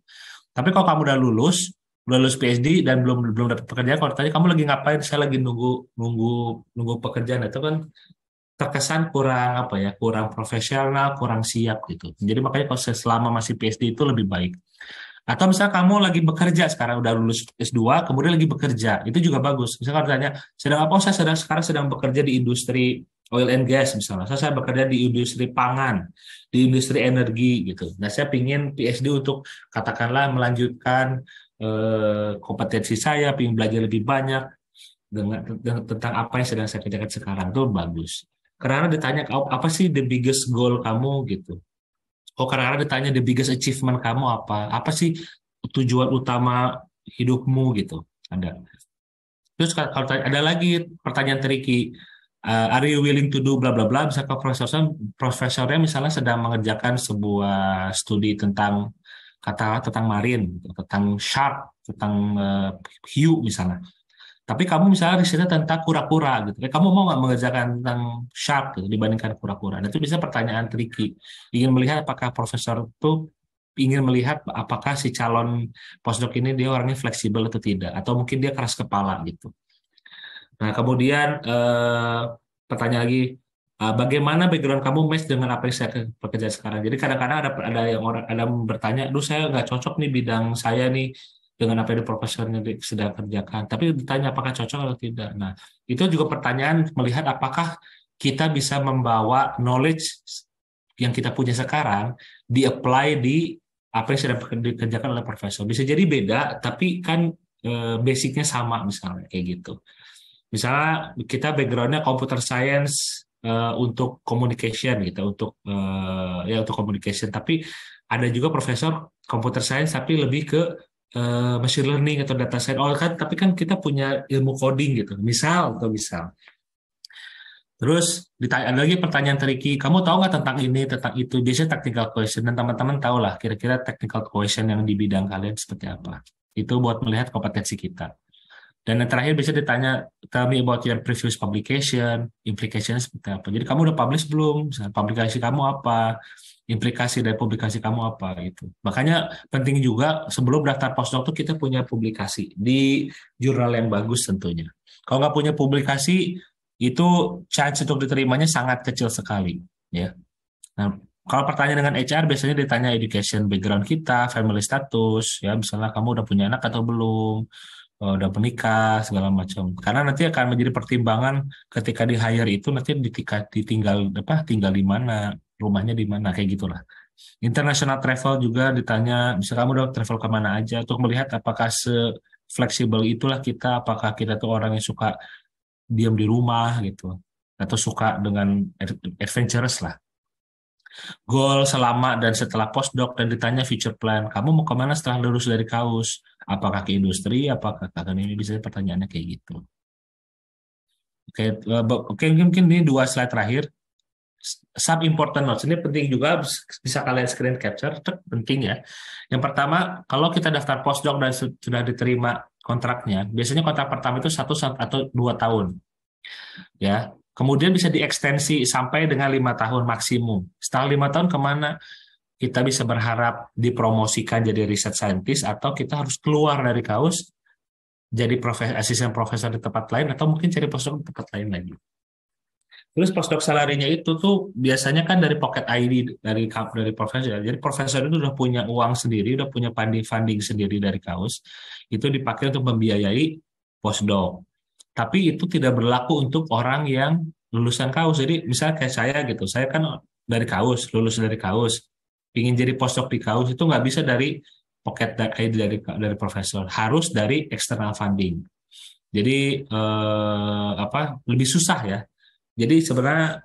D: Tapi kalau kamu udah lulus, lulus PSD dan belum belum dapat pekerjaan, kalau tanya kamu lagi ngapain? Saya lagi nunggu nunggu nunggu pekerjaan itu kan terkesan kurang apa ya, kurang profesional, kurang siap gitu. Jadi makanya kalau selama masih PSD itu lebih baik. Atau misalnya kamu lagi bekerja sekarang udah lulus S2, kemudian lagi bekerja, itu juga bagus. misalnya kalau tanya, sedang apa? Oh, saya sedang sekarang sedang bekerja di industri oil and gas misalnya. Saya, saya bekerja di industri pangan, di industri energi gitu. Nah, saya pingin PhD untuk katakanlah melanjutkan eh, kompetensi saya, pingin belajar lebih banyak dengan tentang apa yang sedang saya kerjakan sekarang itu bagus. Karena ditanya apa sih the biggest goal kamu gitu oh karena kadang ditanya the biggest achievement kamu apa apa sih tujuan utama hidupmu gitu ada terus kalau ada lagi pertanyaan tricky uh, are you willing to do bla bla bla ke profesornya profesornya misalnya sedang mengerjakan sebuah studi tentang kata tentang marin, tentang shark tentang uh, hiu misalnya tapi kamu misalnya risetnya tentang kura-kura gitu. Kamu mau nggak mengerjakan tentang shark gitu, dibandingkan kura-kura? Nah, itu bisa pertanyaan tricky. Ingin melihat apakah profesor itu ingin melihat apakah si calon postdoc ini dia orangnya fleksibel atau tidak atau mungkin dia keras kepala gitu. Nah, kemudian eh, pertanyaan lagi eh, bagaimana background kamu match dengan apa yang saya pekerja sekarang. Jadi kadang-kadang ada ada yang orang ada bertanya, "Duh, saya nggak cocok nih bidang saya nih dengan apa yang profesor sedang kerjakan. Tapi ditanya apakah cocok atau tidak. Nah, itu juga pertanyaan melihat apakah kita bisa membawa knowledge yang kita punya sekarang di-apply di apa yang sedang dikerjakan oleh profesor. Bisa jadi beda, tapi kan eh, basicnya sama misalnya kayak gitu. Misalnya kita backgroundnya computer science uh, untuk communication gitu, untuk uh, ya untuk communication. Tapi ada juga profesor computer science tapi lebih ke uh, machine learning atau data science. Oh kan, tapi kan kita punya ilmu coding gitu. Misal atau misal. Terus ditanya, ada lagi pertanyaan tricky, kamu tahu nggak tentang ini, tentang itu? Biasanya technical question, dan teman-teman tahu lah kira-kira technical question yang di bidang kalian seperti apa. Itu buat melihat kompetensi kita. Dan yang terakhir bisa ditanya, kami me about your previous publication, implications seperti apa. Jadi kamu udah publish belum? Misalnya, publikasi kamu apa? implikasi dari publikasi kamu apa gitu. Makanya penting juga sebelum daftar postdoc tuh kita punya publikasi di jurnal yang bagus tentunya. Kalau nggak punya publikasi itu chance untuk diterimanya sangat kecil sekali ya. Nah, kalau pertanyaan dengan HR biasanya ditanya education background kita, family status, ya misalnya kamu udah punya anak atau belum, e, udah menikah segala macam. Karena nanti akan menjadi pertimbangan ketika di hire itu nanti ditinggal apa tinggal di mana rumahnya di mana kayak gitulah. International travel juga ditanya, bisa kamu dapat travel kemana aja untuk melihat apakah se fleksibel itulah kita, apakah kita tuh orang yang suka diam di rumah gitu, atau suka dengan adventurous lah. Goal selama dan setelah postdoc dan ditanya future plan, kamu mau kemana setelah lulus dari kaus? Apakah ke industri? Apakah akan ini bisa pertanyaannya kayak gitu? Oke, eh, oke mungkin ini dua slide terakhir some important notes ini penting juga bisa kalian screen capture penting ya. Yang pertama kalau kita daftar postdoc dan sudah diterima kontraknya, biasanya kontrak pertama itu satu atau dua tahun. Ya, kemudian bisa diekstensi sampai dengan lima tahun maksimum. Setelah lima tahun kemana? Kita bisa berharap dipromosikan jadi riset saintis atau kita harus keluar dari kaos jadi profes asisten profesor di tempat lain atau mungkin cari postdoc di tempat lain lagi. Terus postdoc salarinya itu tuh biasanya kan dari pocket ID dari dari profesor. Jadi profesor itu udah punya uang sendiri, udah punya funding funding sendiri dari kaos. Itu dipakai untuk membiayai postdoc. Tapi itu tidak berlaku untuk orang yang lulusan kaos. Jadi misalnya kayak saya gitu, saya kan dari kaos, lulus dari kaos, ingin jadi postdoc di kaos itu nggak bisa dari pocket ID dari dari profesor, harus dari external funding. Jadi eh, apa lebih susah ya jadi sebenarnya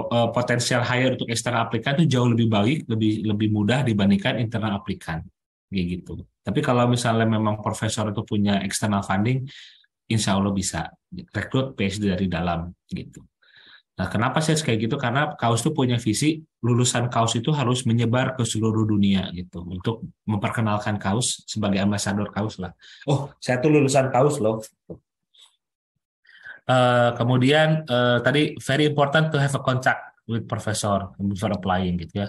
D: eh, potensial hire untuk eksternal aplikan itu jauh lebih baik, lebih lebih mudah dibandingkan internal aplikan, kayak gitu. Tapi kalau misalnya memang profesor itu punya external funding, insya Allah bisa rekrut PhD dari dalam, gitu. Nah, kenapa saya kayak gitu? Karena Kaos itu punya visi lulusan Kaos itu harus menyebar ke seluruh dunia gitu untuk memperkenalkan Kaos sebagai ambasador Kaos lah. Oh, saya tuh lulusan Kaos loh. Eh, kemudian uh, tadi very important to have a contact with professor before applying gitu ya.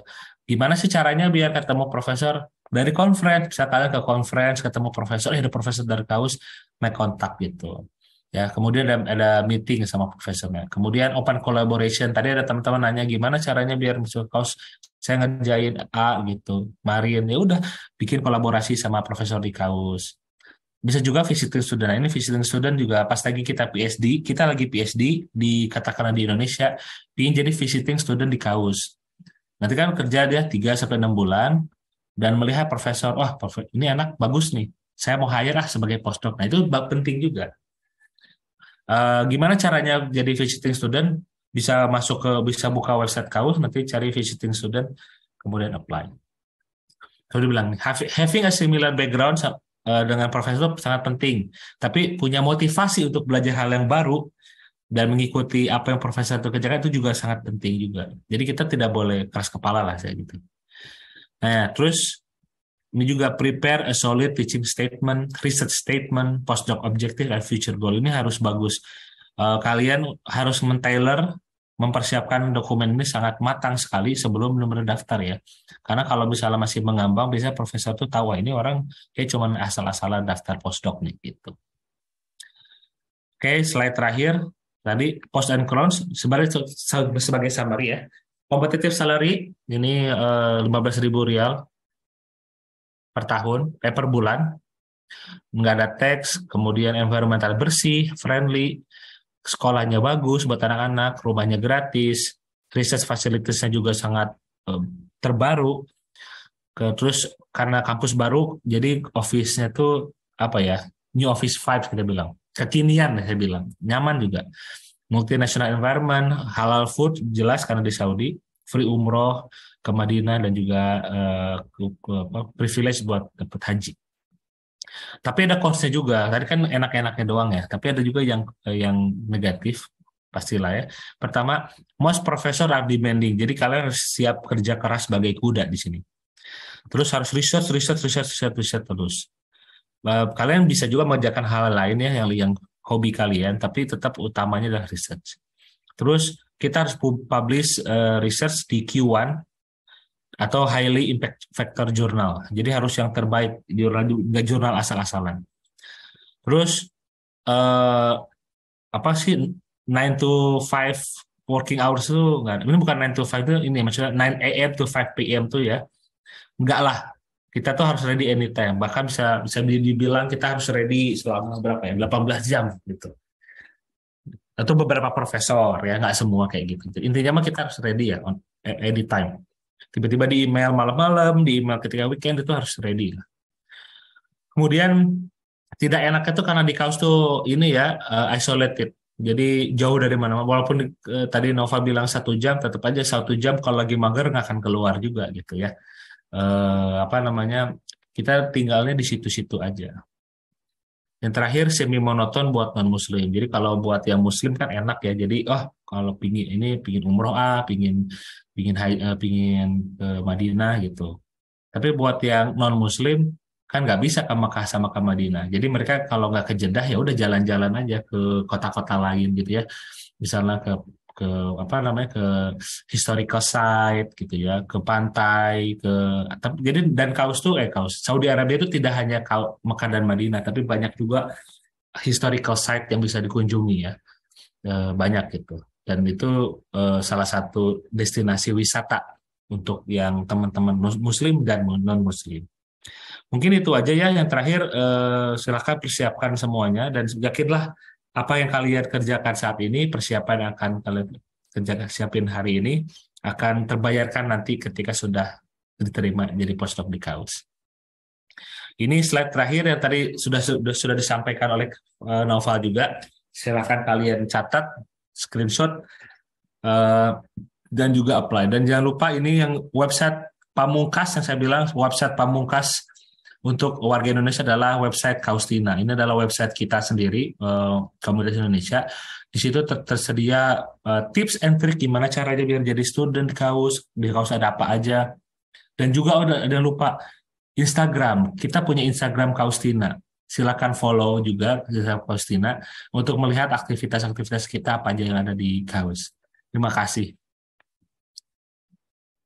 D: Gimana sih caranya biar ketemu profesor dari conference, bisa kalian ke conference ketemu profesor, ya, ada profesor dari kaus make contact gitu. Ya, kemudian ada, ada meeting sama profesornya. Kemudian open collaboration. Tadi ada teman-teman nanya gimana caranya biar masuk kaus saya ngerjain A gitu. Marin ya udah bikin kolaborasi sama profesor di kaus bisa juga visiting student. ini visiting student juga pas lagi kita PhD kita lagi PhD di katakanlah di Indonesia, ingin jadi visiting student di KAUS. Nanti kan kerja dia 3 sampai 6 bulan dan melihat profesor, wah oh, ini anak bagus nih. Saya mau hire lah sebagai postdoc. Nah, itu penting juga. Uh, gimana caranya jadi visiting student? Bisa masuk ke bisa buka website KAUS nanti cari visiting student kemudian apply. Kalau dibilang having a similar background Eh, dengan profesor sangat penting. Tapi punya motivasi untuk belajar hal yang baru dan mengikuti apa yang profesor itu kerjakan itu juga sangat penting juga. Jadi kita tidak boleh keras kepala lah saya gitu. Nah, terus ini juga prepare a solid teaching statement, research statement, postdoc objective, and future goal. Ini harus bagus. Eh, kalian harus men-tailor mempersiapkan dokumen ini sangat matang sekali sebelum benar-benar daftar ya. Karena kalau misalnya masih mengambang, bisa profesor itu tahu ini orang kayak cuma asal-asalan daftar postdoc nih gitu. Oke, slide terakhir tadi post and clones sebagai sebagai summary ya. Competitive salary ini eh, 15.000 rial per tahun, eh, per bulan. Nggak ada tax, kemudian environmental bersih, friendly, sekolahnya bagus buat anak-anak, rumahnya gratis, research facilitiesnya juga sangat terbaru. terus karena kampus baru, jadi office-nya tuh apa ya, new office vibes kita bilang. Kekinian saya bilang, nyaman juga. Multinational environment, halal food jelas karena di Saudi, free umroh ke Madinah dan juga uh, privilege buat dapat haji. Tapi ada costnya juga. Tadi kan enak-enaknya doang ya. Tapi ada juga yang yang negatif pastilah ya. Pertama, most professor are demanding. Jadi kalian harus siap kerja keras sebagai kuda di sini. Terus harus research, research, research, research, research terus. Eh, kalian bisa juga mengerjakan hal lain ya yang yang hobi kalian, tapi tetap utamanya adalah research. Terus kita harus publish eh, research di Q1 atau highly impact factor jurnal. Jadi harus yang terbaik jurnal enggak jurnal asal-asalan. Terus eh, apa sih 9 to 5 working hours itu enggak. Ini bukan 9 to 5 itu ini maksudnya 9 AM to 5 PM tuh ya. Enggak lah. Kita tuh harus ready anytime. Bahkan bisa bisa dibilang kita harus ready selama berapa ya? 18 jam gitu. Atau beberapa profesor ya, nggak semua kayak gitu. Intinya mah kita harus ready ya on eh, anytime. Tiba-tiba di email malam-malam, di email ketika weekend itu harus ready. Kemudian tidak enak itu karena di kaos tuh ini ya uh, isolated. Jadi jauh dari mana. Walaupun uh, tadi Nova bilang satu jam, tetap aja satu jam kalau lagi mager nggak akan keluar juga gitu ya. Uh, apa namanya? Kita tinggalnya di situ-situ aja. Yang terakhir semi monoton buat non muslim. Jadi kalau buat yang muslim kan enak ya. Jadi oh kalau pingin ini pingin umroh ah pingin pingin eh, pingin ke Madinah gitu tapi buat yang non muslim kan nggak bisa ke Makkah sama ke Madinah. Jadi mereka kalau nggak ke Jeddah ya udah jalan-jalan aja ke kota-kota lain gitu ya. Misalnya ke ke apa namanya ke historical site gitu ya, ke pantai, ke tapi jadi dan kaos tuh eh kaos Saudi Arabia itu tidak hanya Mekah dan Madinah, tapi banyak juga historical site yang bisa dikunjungi ya. Eh, banyak gitu dan itu uh, salah satu destinasi wisata untuk yang teman-teman muslim dan non muslim. Mungkin itu aja ya yang terakhir uh, eh, silahkan persiapkan semuanya dan yakinlah apa yang kalian kerjakan saat ini persiapan yang akan kalian kerjakan siapin hari ini akan terbayarkan nanti ketika sudah diterima jadi postdoc di KAUS. Ini slide terakhir yang tadi sudah sudah, sudah disampaikan oleh uh, eh, Noval juga. Silahkan kalian catat screenshot uh, dan juga apply. Dan jangan lupa ini yang website Pamungkas yang saya bilang website Pamungkas untuk warga Indonesia adalah website Kaustina. Ini adalah website kita sendiri, uh, Komunitas Indonesia. Di situ ter tersedia uh, tips and trick gimana caranya biar jadi student kaos, di kaus ada apa aja. Dan juga udah oh, lupa Instagram. Kita punya Instagram Kaustina silakan follow juga Gesa Palestina untuk melihat aktivitas-aktivitas kita apa aja yang ada di Kaus. Terima kasih.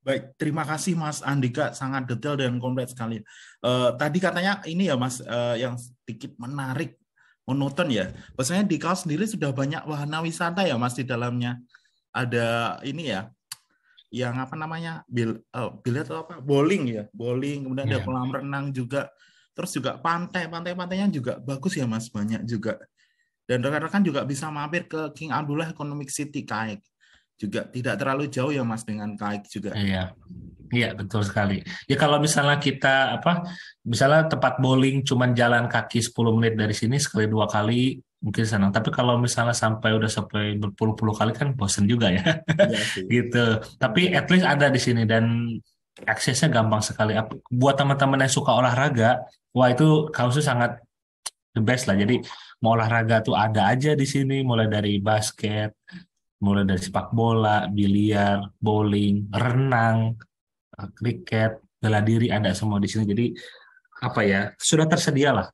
C: Baik, terima kasih Mas Andika sangat detail dan kompleks sekali. Uh, tadi katanya ini ya Mas uh, yang sedikit menarik monoton ya. Biasanya di Kaus sendiri sudah banyak wahana wisata ya Mas di dalamnya. Ada ini ya yang apa namanya? bil uh, oh, biliar atau apa? bowling ya, bowling, kemudian ada iya. kolam renang juga terus juga pantai pantai pantainya juga bagus ya mas banyak juga dan rekan-rekan juga bisa mampir ke King Abdullah Economic City Kaik juga tidak terlalu jauh ya mas dengan Kaik juga
D: iya iya betul sekali ya kalau misalnya kita apa misalnya tempat bowling cuman jalan kaki 10 menit dari sini sekali dua kali mungkin senang. Tapi kalau misalnya sampai udah sampai berpuluh-puluh kali kan bosen juga ya. ya gitu. Tapi iya. at least ada di sini dan aksesnya gampang sekali. Buat teman-teman yang suka olahraga, wah itu kaosnya sangat the best lah. Jadi mau olahraga tuh ada aja di sini, mulai dari basket, mulai dari sepak bola, biliar, bowling, renang, kriket, eh, bela diri ada semua di sini. Jadi apa ya sudah tersedia lah,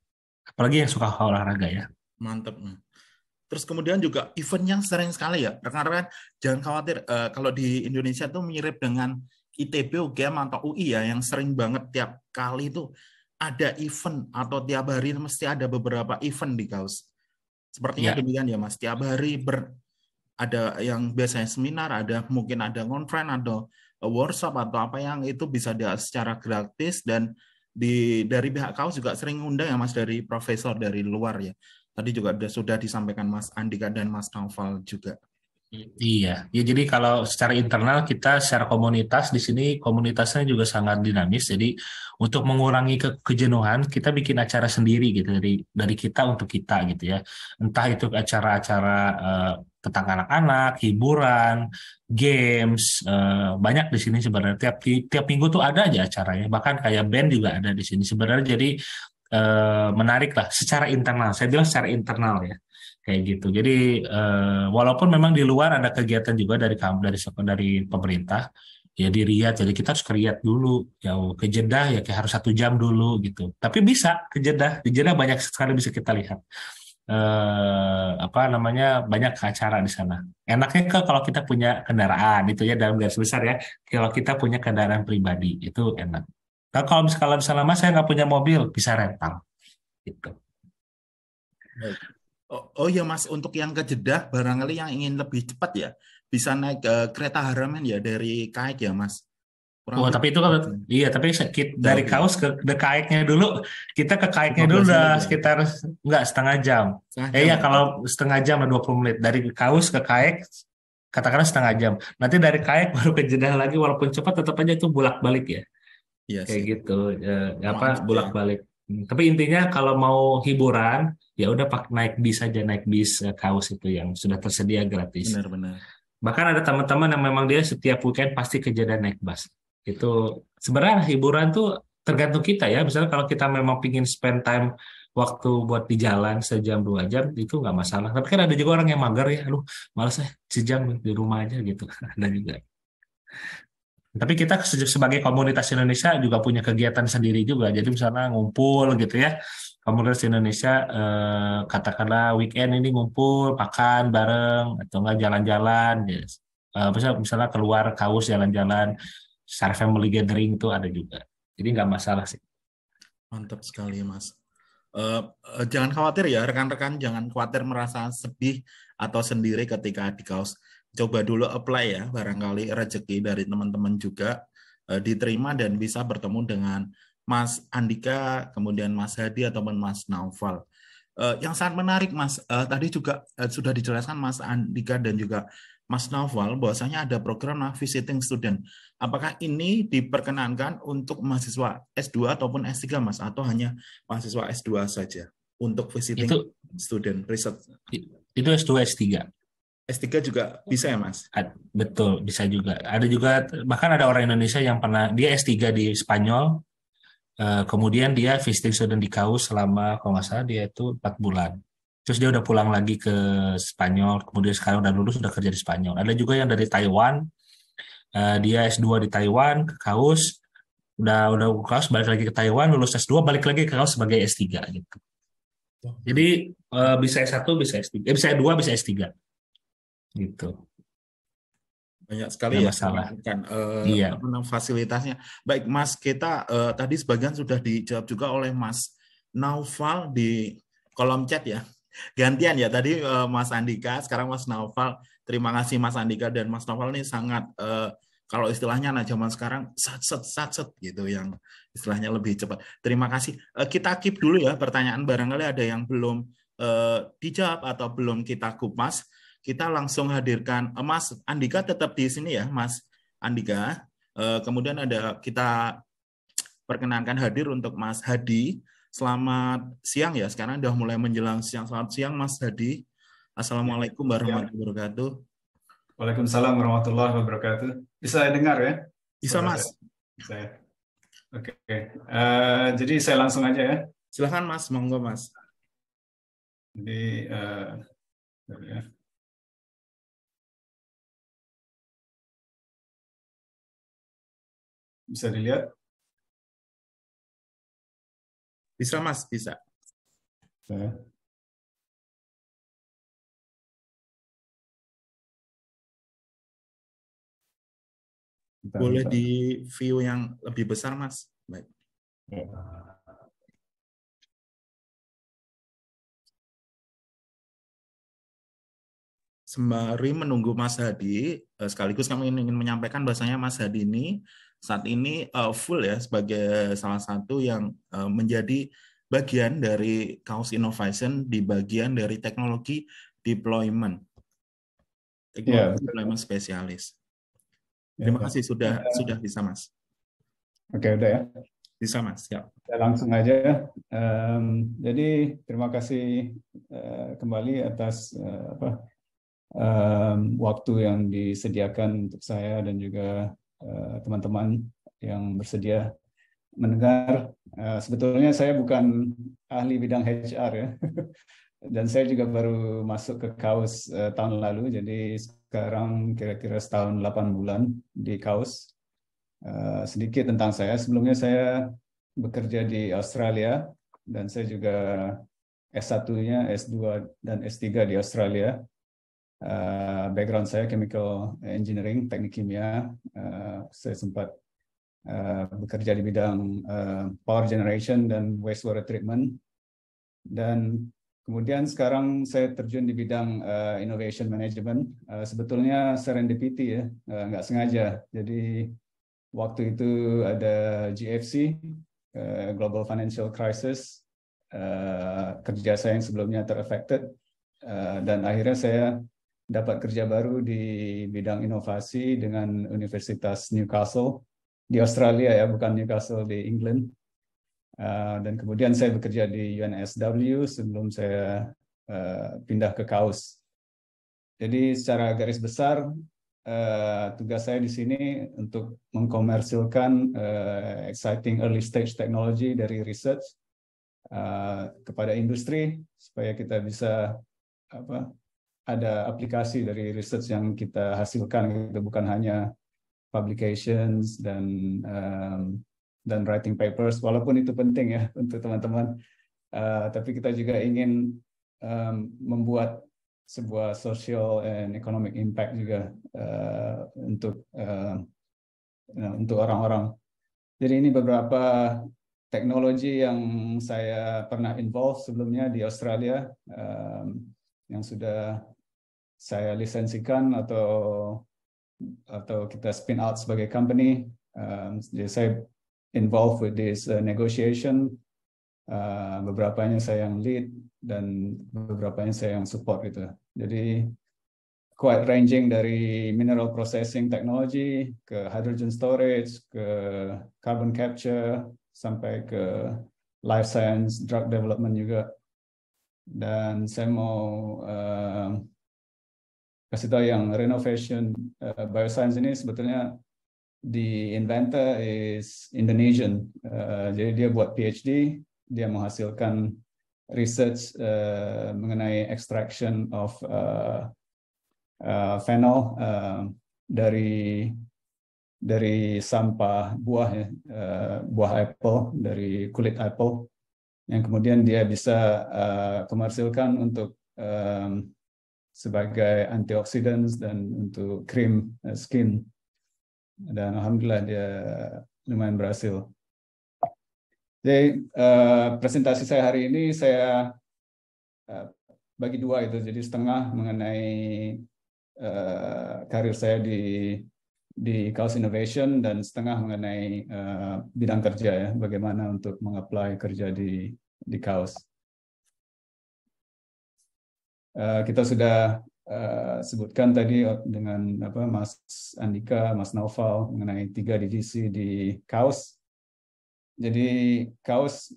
D: apalagi yang suka olahraga ya.
C: Mantep. Terus kemudian juga event yang sering sekali ya, rekan-rekan jangan khawatir uh, kalau di Indonesia tuh mirip dengan ITB, UGM atau UI ya yang sering banget tiap kali itu ada event atau tiap hari mesti ada beberapa event di Kaos. Sepertinya ya. demikian ya Mas. Tiap hari ber, ada yang biasanya seminar, ada mungkin ada konferen atau workshop atau apa yang itu bisa dia secara gratis dan di dari pihak Kaos juga sering undang ya Mas dari profesor dari luar ya. Tadi juga sudah disampaikan Mas Andika dan Mas Naufal juga.
D: Iya, ya jadi kalau secara internal kita secara komunitas di sini komunitasnya juga sangat dinamis. Jadi untuk mengurangi ke kejenuhan kita bikin acara sendiri gitu dari dari kita untuk kita gitu ya. Entah itu acara-acara uh, tentang anak-anak, hiburan, games, uh, banyak di sini sebenarnya tiap tiap minggu tuh ada aja acaranya. Bahkan kayak band juga ada di sini sebenarnya. Jadi Eh, menarik lah secara internal. Saya bilang secara internal ya kayak gitu. Jadi eh, walaupun memang di luar ada kegiatan juga dari dari dari pemerintah ya di Riyadh. Jadi kita harus ke Riyadh dulu, jauh ke Jeddah ya kayak harus satu jam dulu gitu. Tapi bisa ke Jeddah. Di Jeddah banyak sekali bisa kita lihat. uh, apa namanya banyak acara di sana. Enaknya ke kalau kita punya kendaraan itu ya dalam garis besar ya. Kalau kita punya kendaraan pribadi itu enak. Nah, kalau misalnya bisa lama saya nggak punya mobil, bisa rental.
C: Gitu. Oh, oh ya Mas, untuk yang ke Jeddah barangkali yang ingin lebih cepat ya, bisa naik uh, kereta Haramen ya dari Kaik ya Mas.
D: Kurang oh, tapi itu kan ya. iya, tapi sakit dari ya. Kaos ke, ke Kaiknya dulu, kita ke Kaiknya dulu udah ya. sekitar enggak setengah jam. Setengah eh iya, jam. ya kalau setengah jam dua 20 menit dari Kaos ke Kaik katakanlah setengah jam. Nanti dari Kaik baru ke Jeda lagi walaupun cepat tetap aja itu bolak-balik ya. Iya kayak sih. gitu ya, ya apa ya. bolak-balik hmm, tapi intinya kalau mau hiburan ya udah pak naik bis aja naik bis eh, kaos itu yang sudah tersedia gratis benar-benar bahkan ada teman-teman yang memang dia setiap weekend pasti kejadian naik bus itu sebenarnya hiburan tuh tergantung kita ya misalnya kalau kita memang pingin spend time waktu buat di jalan sejam dua jam itu nggak masalah tapi kan ada juga orang yang mager ya lu malas ya sejam di rumah aja gitu ada juga tapi kita sebagai komunitas Indonesia juga punya kegiatan sendiri juga. Jadi misalnya ngumpul gitu ya, komunitas Indonesia eh, katakanlah weekend ini ngumpul makan bareng atau enggak jalan-jalan, yes. eh, misalnya, misalnya keluar kaos jalan-jalan, secara family gathering itu ada juga. Jadi nggak masalah sih. Mantap sekali mas.
C: Uh, uh, jangan khawatir ya rekan-rekan, jangan khawatir merasa sedih atau sendiri ketika di kaos coba dulu apply ya barangkali rezeki dari teman-teman juga eh, diterima dan bisa bertemu dengan Mas Andika kemudian Mas Hadi ataupun Mas Naufal eh, yang sangat menarik Mas eh, tadi juga sudah dijelaskan Mas Andika dan juga Mas Naufal bahwasanya ada program visiting student apakah ini diperkenankan untuk mahasiswa S2 ataupun S3 Mas atau hanya mahasiswa S2 saja untuk visiting itu, student research itu S2 S3
D: S3 juga bisa ya mas? Betul, bisa juga. Ada juga bahkan ada orang Indonesia yang pernah dia S3 di Spanyol, eh, kemudian dia visiting student di KAUS selama kalau nggak salah dia itu empat bulan. Terus dia udah pulang lagi ke Spanyol, kemudian sekarang udah lulus udah kerja di Spanyol. Ada juga yang dari Taiwan, eh, dia S2 di Taiwan ke KAUS, udah udah ke KAUS balik lagi ke Taiwan, lulus S2 balik lagi ke KAUS sebagai S3 gitu. Jadi bisa S1, bisa S3, eh, bisa S2, bisa S3 gitu banyak
B: sekali ya masalah kan uh, iya.
C: fasilitasnya baik mas kita uh, tadi sebagian sudah dijawab juga oleh mas Naufal di kolom chat ya gantian ya tadi uh, mas Andika sekarang mas Naufal terima kasih mas Andika dan mas Naufal ini sangat uh, kalau istilahnya anak zaman sekarang sat set sat set gitu yang istilahnya lebih cepat. Terima kasih. Kita keep dulu ya pertanyaan barangkali ada yang belum uh, dijawab atau belum kita kupas kita langsung hadirkan emas eh, Andika tetap di sini ya, Mas Andika. Eh, kemudian ada kita perkenankan hadir untuk Mas Hadi. Selamat siang ya, sekarang sudah mulai menjelang siang. Selamat siang Mas Hadi. Assalamualaikum
E: warahmatullahi
B: wabarakatuh. Waalaikumsalam warahmatullahi wabarakatuh. Bisa dengar ya? Bisa Mas. Bisa. Ya? Oke. Uh, jadi saya langsung aja ya. Silahkan Mas, monggo Mas. Jadi uh, ya.
E: Bisa dilihat? Bisa, Mas. Bisa. Ya. Boleh di view yang lebih besar, Mas. Baik. Ya. sembari menunggu Mas Hadi, eh, sekaligus kami ingin menyampaikan bahasanya Mas Hadi ini
C: saat ini uh, full ya sebagai salah satu yang uh, menjadi bagian dari kaos Innovation di bagian dari teknologi deployment. Teknologi yeah. Iya, deployment spesialis. Iya, terima kasih sudah yeah. sudah
B: bisa Mas. Oke, okay, udah ya.
C: Bisa Mas, ya.
B: Kita langsung aja. Um, jadi terima kasih uh, kembali atas uh, apa um, waktu yang disediakan untuk saya dan juga Eh, teman-teman yang bersedia mendengar. Eh, sebetulnya saya bukan ahli bidang HR ya, dan saya juga baru masuk ke Kaos eh, tahun lalu, jadi sekarang kira-kira setahun 8 bulan di Kaos. Sedikit tentang saya, sebelumnya saya bekerja di Australia dan saya juga S1-nya, S2 dan S3 di Australia Eh, background saya chemical engineering, teknik kimia. Uh, saya sempat uh, bekerja di bidang uh, power generation dan wastewater treatment. Dan kemudian sekarang saya terjun di bidang uh, innovation management. Uh, sebetulnya serendipity ya, uh, nggak sengaja. Jadi waktu itu ada GFC, uh, Global Financial Crisis, uh, kerja saya yang sebelumnya terafected. Uh, dan akhirnya saya dapat kerja baru di bidang inovasi dengan Universitas Newcastle di Australia ya, bukan Newcastle di England. Uh, dan kemudian saya bekerja di UNSW sebelum saya uh, pindah ke KAUS. Jadi secara garis besar uh, tugas saya di sini untuk mengkomersilkan uh, exciting early stage technology dari research uh, kepada industri supaya kita bisa apa ada aplikasi dari research yang kita hasilkan itu bukan hanya publications dan um, dan writing papers walaupun itu penting ya untuk teman-teman uh, tapi kita juga ingin um, membuat sebuah social and economic impact juga uh, untuk uh, you uh, untuk orang-orang jadi ini beberapa teknologi yang saya pernah involve sebelumnya di Australia um, yang sudah saya lisensikan atau atau kita spin out sebagai company. Um, jadi saya involved with this uh, negotiation. Uh, beberapanya saya yang lead dan beberapanya saya yang support gitu. Jadi quite ranging dari mineral processing technology ke hydrogen storage ke carbon capture sampai ke life science drug development juga. Dan saya mau uh, kasih tahu yang renovation uh, bioscience ini sebetulnya the inventor is Indonesian. Uh, jadi dia buat PhD, dia menghasilkan research uh, mengenai extraction of uh, uh, phenol uh, dari dari sampah buah ya, uh, buah apple dari kulit apple yang kemudian dia bisa uh, komersilkan untuk uh, sebagai antioksidan dan untuk krim eh, skin. Dan alhamdulillah dia lumayan berhasil. Jadi uh, presentasi saya hari ini saya uh, bagi dua itu. Jadi setengah mengenai uh, karir saya di di kaos Innovation dan setengah mengenai uh, bidang kerja ya, bagaimana untuk mengapply kerja di di kaos Eh, kita sudah uh, sebutkan tadi dengan apa Mas Andika, Mas Naufal mengenai tiga divisi di Kaos. Jadi Kaos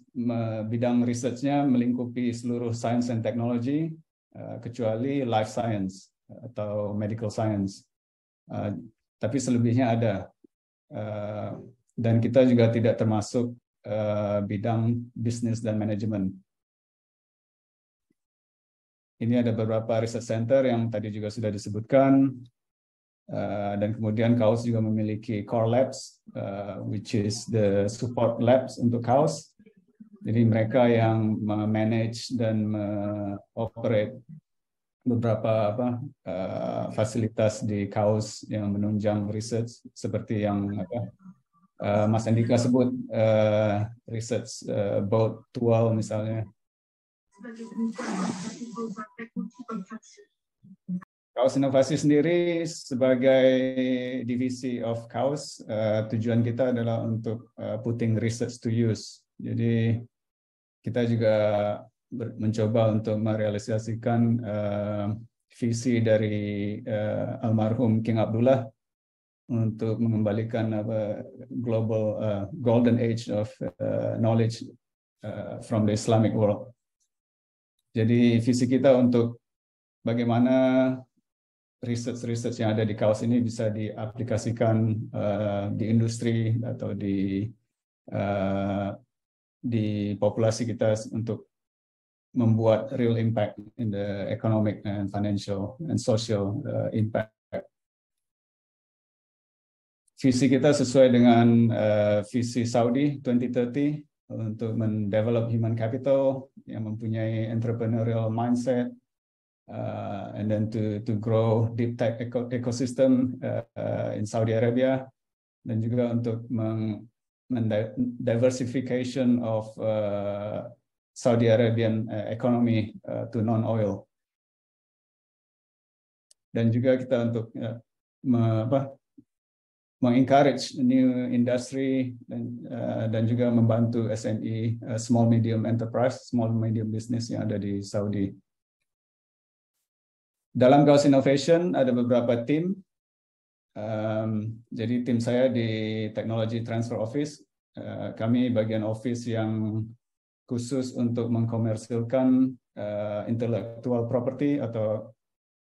B: bidang risetnya melingkupi seluruh science and technology uh, kecuali life science atau medical science. Uh, tapi selebihnya ada. Uh, dan kita juga tidak termasuk uh, bidang bisnis dan manajemen. Ini ada beberapa research center yang tadi juga sudah disebutkan, uh, dan kemudian KAOS juga memiliki core labs, uh, which is the support labs untuk KAOS. Jadi mereka yang manage dan operate beberapa apa uh, fasilitas di KAOS yang menunjang research seperti yang apa uh, Mas Andika sebut uh, research uh, boat tool misalnya Kaos Inovasi sendiri sebagai divisi of Kaos, eh, tujuan kita adalah untuk eh, putting research to use. Jadi kita juga mencoba untuk merealisasikan eh, visi dari almarhum King Abdullah untuk mengembalikan apa global uh, golden age of uh, knowledge uh, from the Islamic world. Jadi hmm. visi kita untuk bagaimana riset-riset yang ada di kaos ini bisa diaplikasikan uh, di industri atau di uh, di populasi kita untuk membuat real impact in the economic and financial and social uh, impact. Visi kita sesuai dengan uh, visi Saudi 2030 untuk mendevelop human capital yang mempunyai entrepreneurial mindset uh, and then to to grow deep tech ecosystem uh, in Saudi Arabia dan juga untuk meng, diversification of uh, Saudi Arabian uh, economy uh, to non oil dan juga kita untuk uh, me, apa, mengencourage new industry dan uh, dan juga membantu SME uh, eh, small medium enterprise small medium business yang ada di Saudi. Dalam Gauss Innovation ada beberapa tim. Um, jadi tim saya di Technology Transfer Office, uh, kami bagian office yang khusus untuk mengkomersilkan uh, intellectual property atau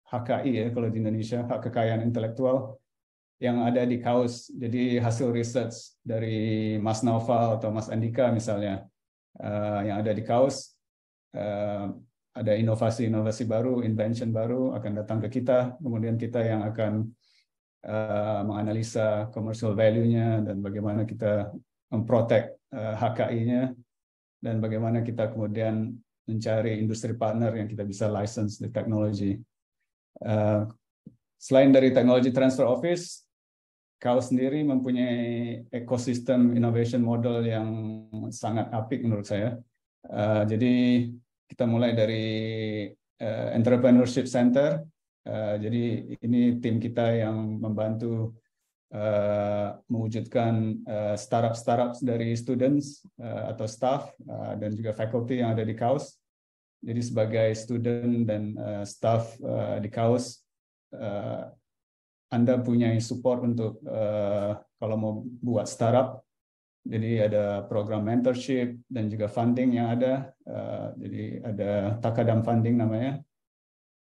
B: HKI ya kalau di Indonesia hak kekayaan intelektual yang ada di kaos. Jadi hasil research dari Mas Naufal atau Mas Andika misalnya eh, yang ada di kaos eh, ada inovasi-inovasi baru, invention baru akan datang ke kita, kemudian kita yang akan eh, menganalisa commercial value-nya dan bagaimana kita memprotek HKI-nya dan bagaimana kita kemudian mencari industri partner yang kita bisa license the technology. selain dari technology transfer office, kau sendiri mempunyai ekosistem innovation model yang sangat apik menurut saya. Eh, jadi kita mulai dari eh, entrepreneurship center. Eh, jadi ini tim kita yang membantu mewujudkan startup startup dari students atau staff dan juga faculty yang ada di Kaos. Jadi sebagai student dan staff di Kaos anda punya support untuk uh, kalau mau buat startup, jadi ada program mentorship dan juga funding yang ada. Uh, jadi ada Takadam Funding namanya.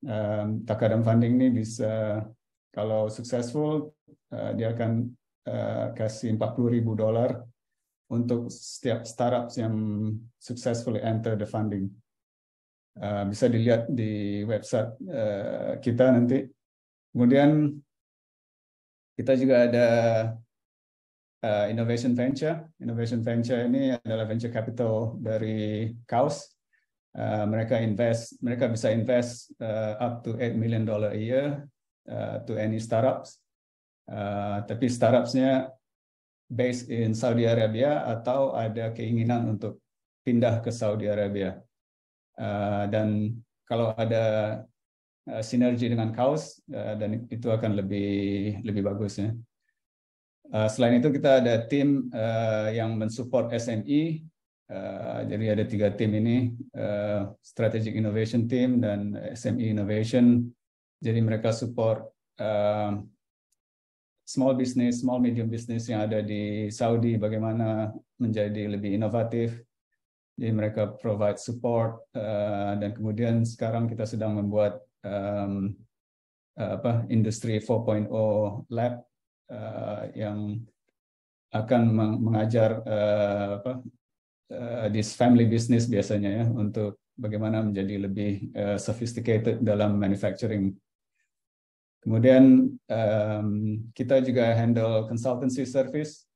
B: Um, Takadam Funding ini bisa kalau successful uh, dia akan uh, kasih 40 ribu dolar untuk setiap startup yang successfully enter the funding. Uh, bisa dilihat di website uh, kita nanti. Kemudian kita juga ada uh, Innovation Venture. Innovation Venture ini adalah venture capital dari Kaos. Uh, mereka invest, mereka bisa invest uh, up to 8 million dollar a year uh, to any startups. Uh, tapi startupsnya based in Saudi Arabia atau ada keinginan untuk pindah ke Saudi Arabia. Uh, dan kalau ada Eh, sinergi dengan kaos eh, dan itu akan lebih lebih bagus ya. Eh, selain itu kita ada tim yang mensupport SME, jadi ada tiga tim ini, Strategic Innovation Team dan SME Innovation. Jadi mereka support small business, small medium business yang ada di Saudi, bagaimana menjadi lebih inovatif. Jadi mereka provide support dan kemudian sekarang kita sedang membuat um, apa industri 4.0 lab uh, yang akan mengajar uh, apa uh, this family business biasanya ya untuk bagaimana menjadi lebih uh, sophisticated dalam manufacturing. Kemudian um, kita juga handle consultancy service.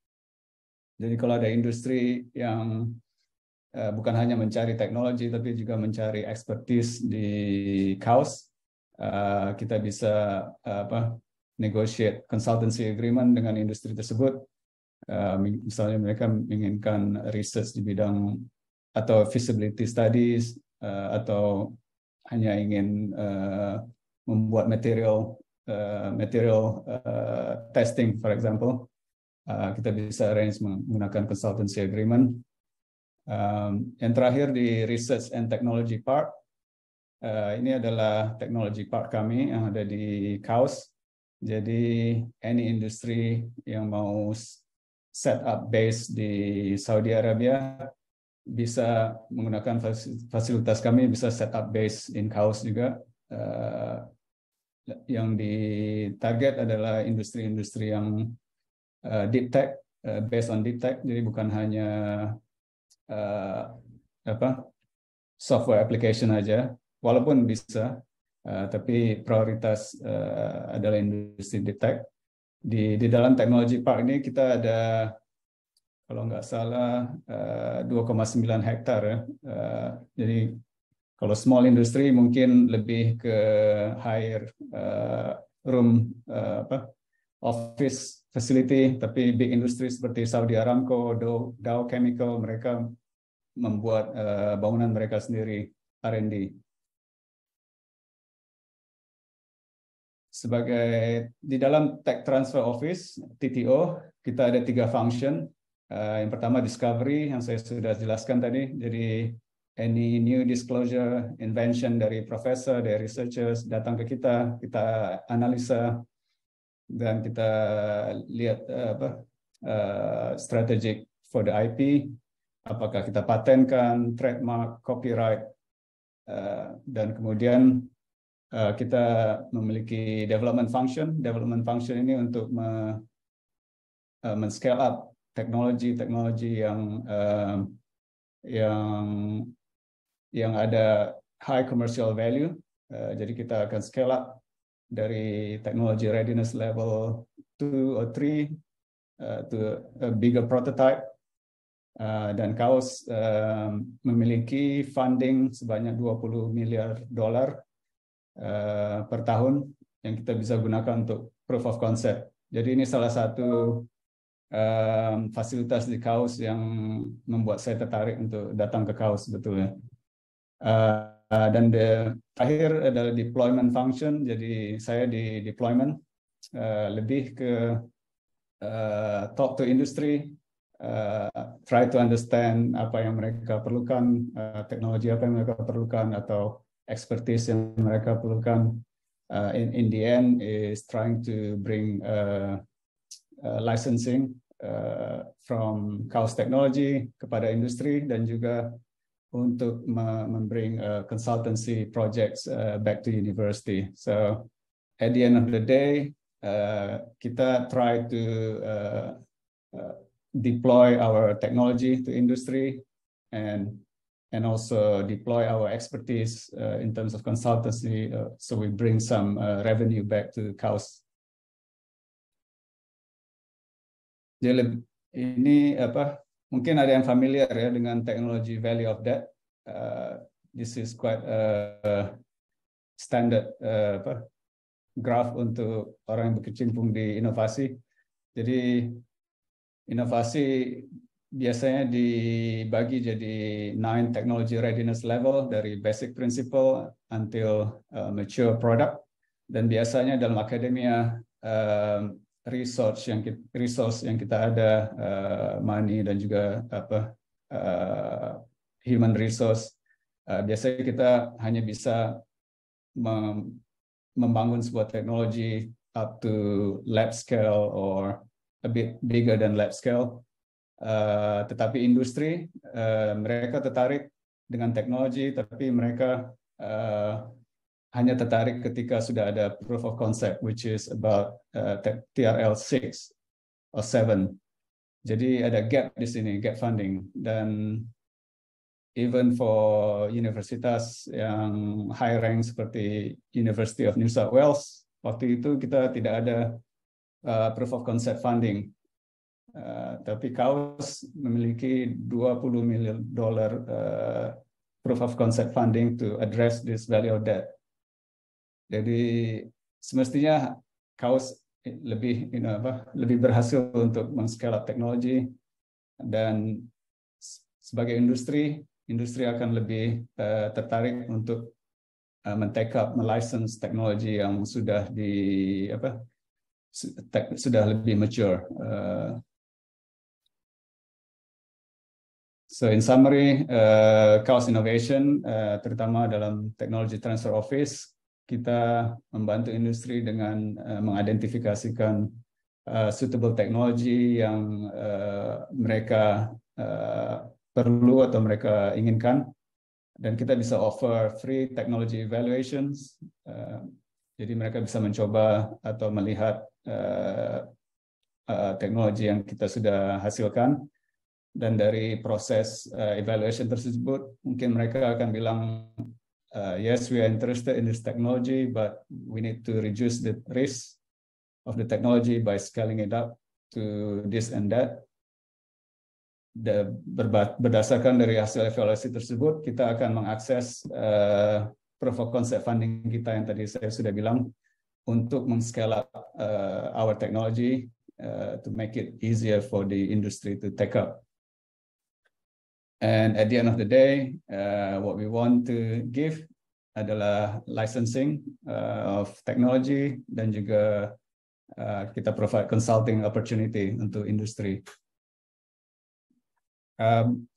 B: Jadi kalau ada industri yang uh, bukan hanya mencari teknologi tapi juga mencari expertise di uh, Eh, kita bisa eh, apa negotiate consultancy agreement dengan industri tersebut. Eh, misalnya mereka menginginkan research di bidang atau feasibility studies atau hanya ingin membuat material material testing, for example, kita bisa arrange menggunakan consultancy agreement. yang terakhir di research and technology part, Uh, ini adalah teknologi park kami yang ada di Kaos. Jadi any industry yang mau set up base di Saudi Arabia bisa menggunakan fasilitas kami bisa set up base in Kaos juga. Uh, yang ditarget adalah industri-industri yang uh, deep tech, uh, based on deep tech, jadi bukan hanya uh, apa software application aja, walaupun bisa, uh, tapi prioritas uh, adalah industri detect. Di, di dalam teknologi park ini kita ada kalau nggak salah uh, eh, 2,9 hektar ya. Uh, jadi kalau small industry mungkin lebih ke higher uh, room uh, apa office facility, tapi big industry seperti Saudi Aramco, Dow, Dow Chemical mereka membuat uh, bangunan mereka sendiri R&D. sebagai di dalam tech transfer office TTO kita ada tiga function. Eh, yang pertama discovery yang saya sudah jelaskan tadi. Jadi any new disclosure invention dari profesor dari researchers datang ke kita, kita analisa dan kita lihat uh, apa eh, strategic for the IP. Apakah kita patenkan, trademark, copyright, dan kemudian Eh, kita memiliki development function. Development function ini untuk eh, men scale up teknologi-teknologi yang eh, yang yang ada high commercial value. jadi kita akan scale up dari teknologi readiness level 2 or 3 uh, to a bigger prototype. Uh, dan Kaos uh, memiliki funding sebanyak 20 miliar dolar Eh, per tahun yang kita bisa gunakan untuk proof of concept. Jadi ini salah satu um, fasilitas di Kaos yang membuat saya tertarik untuk datang ke Kaos sebetulnya. Uh, dan the, terakhir adalah deployment function. Jadi saya di deployment uh, lebih ke uh, talk to industry, uh, try to understand apa yang mereka perlukan, uh, teknologi apa yang mereka perlukan atau expertise yang mereka perlukan uh, in, in the end is trying to bring uh, uh, licensing uh, from Kaos Technology kepada industri dan juga untuk membring uh, consultancy projects uh, back to university. So at the end of the day, uh, kita try to uh, uh, deploy our technology to industry and and also deploy our expertise uh, in terms of consultancy. Uh, so we bring some uh, revenue back to the cows. Jadi ini apa? Mungkin ada yang familiar ya dengan teknologi value of debt. Uh, this is quite a standard uh, apa, graph untuk orang yang berkecimpung di inovasi. Jadi inovasi biasanya dibagi jadi nine technology readiness level dari basic principle until uh, mature product dan biasanya dalam akademia uh, research yang kita, resource yang kita ada uh, money dan juga apa uh, human resource uh, biasanya kita hanya bisa mem membangun sebuah teknologi up to lab scale or a bit bigger than lab scale Eh, tetapi industri eh, mereka tertarik dengan teknologi, tapi mereka eh, hanya tertarik ketika sudah ada proof of concept, which is about TRL 6 or 7. Jadi ada gap di sini, gap funding. Dan even for universitas yang high rank seperti University of New South Wales, waktu itu kita tidak ada uh, proof of concept funding. Eh, tapi Kaos memiliki 20 miliar dolar uh, proof of concept funding to address this value of debt. Jadi semestinya Kaos lebih you know, apa, lebih berhasil untuk men teknologi dan sebagai industri industri akan lebih uh, tertarik untuk uh, men-take up, melicense teknologi yang sudah di apa sudah lebih mature. Uh, So in summary, uh, eh, Chaos Innovation, uh, terutama dalam Technology Transfer Office, kita membantu industri dengan uh, mengidentifikasikan uh, suitable technology yang uh, mereka uh, perlu atau mereka inginkan. Dan kita bisa offer free technology evaluations, uh, jadi mereka bisa mencoba atau melihat uh, uh, teknologi yang kita sudah hasilkan dan dari proses uh, evaluation tersebut mungkin mereka akan bilang uh, yes we are interested in this technology but we need to reduce the risk of the technology by scaling it up to this and that the, berdasarkan dari hasil evaluasi tersebut kita akan mengakses uh, proof of concept funding kita yang tadi saya sudah bilang untuk meng-scale up uh, our technology uh, to make it easier for the industry to take up And at the end of the day, uh, what we want to give adalah licensing uh, of technology dan juga uh, kita provide consulting opportunity untuk industri. Um,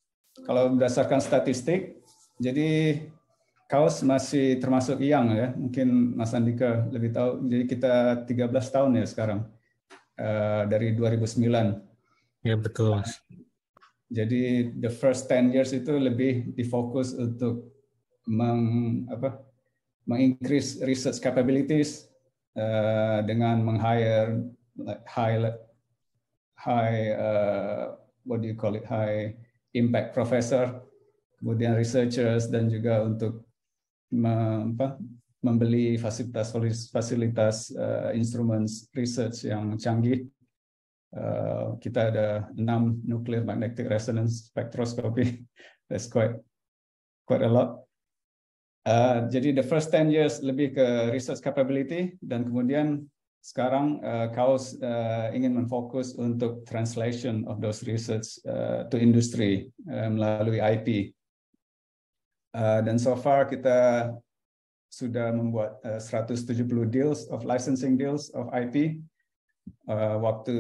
B: kalau berdasarkan statistik, jadi kaos masih termasuk yang ya, mungkin Mas Andika lebih tahu. Jadi kita 13 tahun ya sekarang uh, dari 2009. Ya betul jadi the first 10 years itu lebih difokus untuk meng, apa, mengincrease research capabilities uh, dengan menghire like high high uh, what do you call it high impact professor kemudian researchers dan juga untuk apa, membeli fasilitas fasilitas uh, instruments research yang canggih Eh, kita ada enam nuclear magnetic resonance spectroscopy. That's quite quite a lot. Uh, jadi the first 10 years lebih ke research capability dan kemudian sekarang uh, Kaos uh, ingin memfokus untuk translation of those research uh, to industry uh, melalui IP. Uh, dan so far kita sudah membuat uh, 170 deals of licensing deals of IP uh, waktu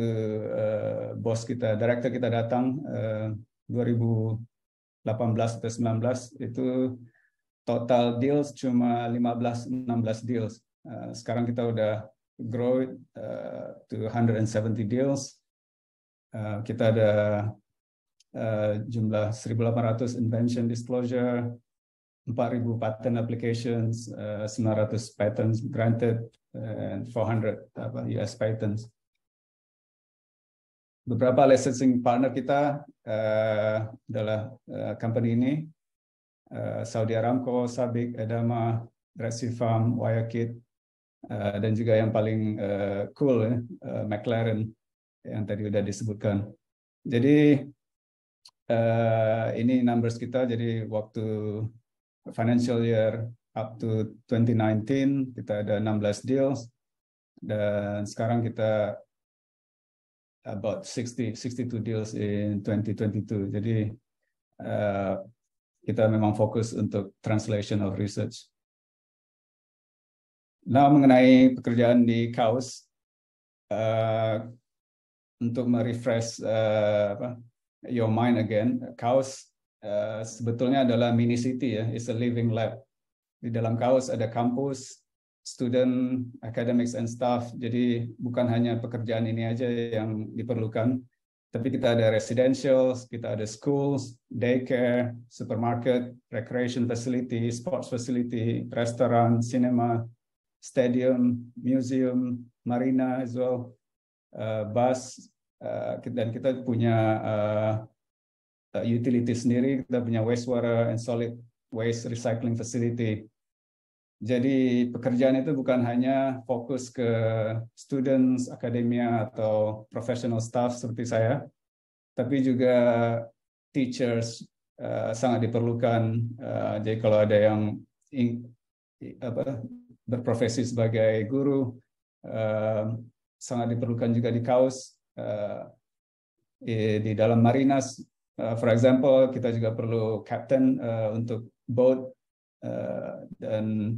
B: uh, bos kita, direktur kita datang uh, eh, 2018 atau 19 itu total deals cuma 15 16 deals. Uh, sekarang kita udah grow uh, to 170 deals. Uh, kita ada uh, jumlah 1800 invention disclosure, 4000 patent applications, uh, eh, 900 patents granted, and 400 apa, US patents. Beberapa licensing partner kita uh, adalah uh, company ini, uh, Saudi Aramco, sabik Edama, Red Farm, Wirekit, uh, dan juga yang paling uh, cool, uh, McLaren yang tadi sudah disebutkan. Jadi uh, ini numbers kita, jadi waktu financial year up to 2019 kita ada 16 deals dan sekarang kita about 60 62 deals in 2022. Jadi uh, kita memang fokus untuk translation of research. Nah, mengenai pekerjaan di Kaos uh, eh, untuk merefresh uh, apa, your mind again, Kaos. Eh, sebetulnya adalah mini city ya, it's a living lab. Di dalam kaos ada kampus, student, academics and staff. Jadi bukan hanya pekerjaan ini aja yang diperlukan, tapi kita ada residential, kita ada schools, daycare, supermarket, recreation facility, sports facility, restaurant, cinema, stadium, museum, marina as well, uh, bus, uh, dan kita punya uh, uh, utility sendiri kita punya wastewater and solid waste recycling facility. Jadi pekerjaan itu bukan hanya fokus ke students, akademia atau professional staff seperti saya, tapi juga teachers uh, sangat diperlukan. Uh, jadi kalau ada yang in, apa, berprofesi sebagai guru, uh, sangat diperlukan juga di kaos, uh, di dalam marinas Uh, for example, kita juga perlu captain uh, untuk boat uh, dan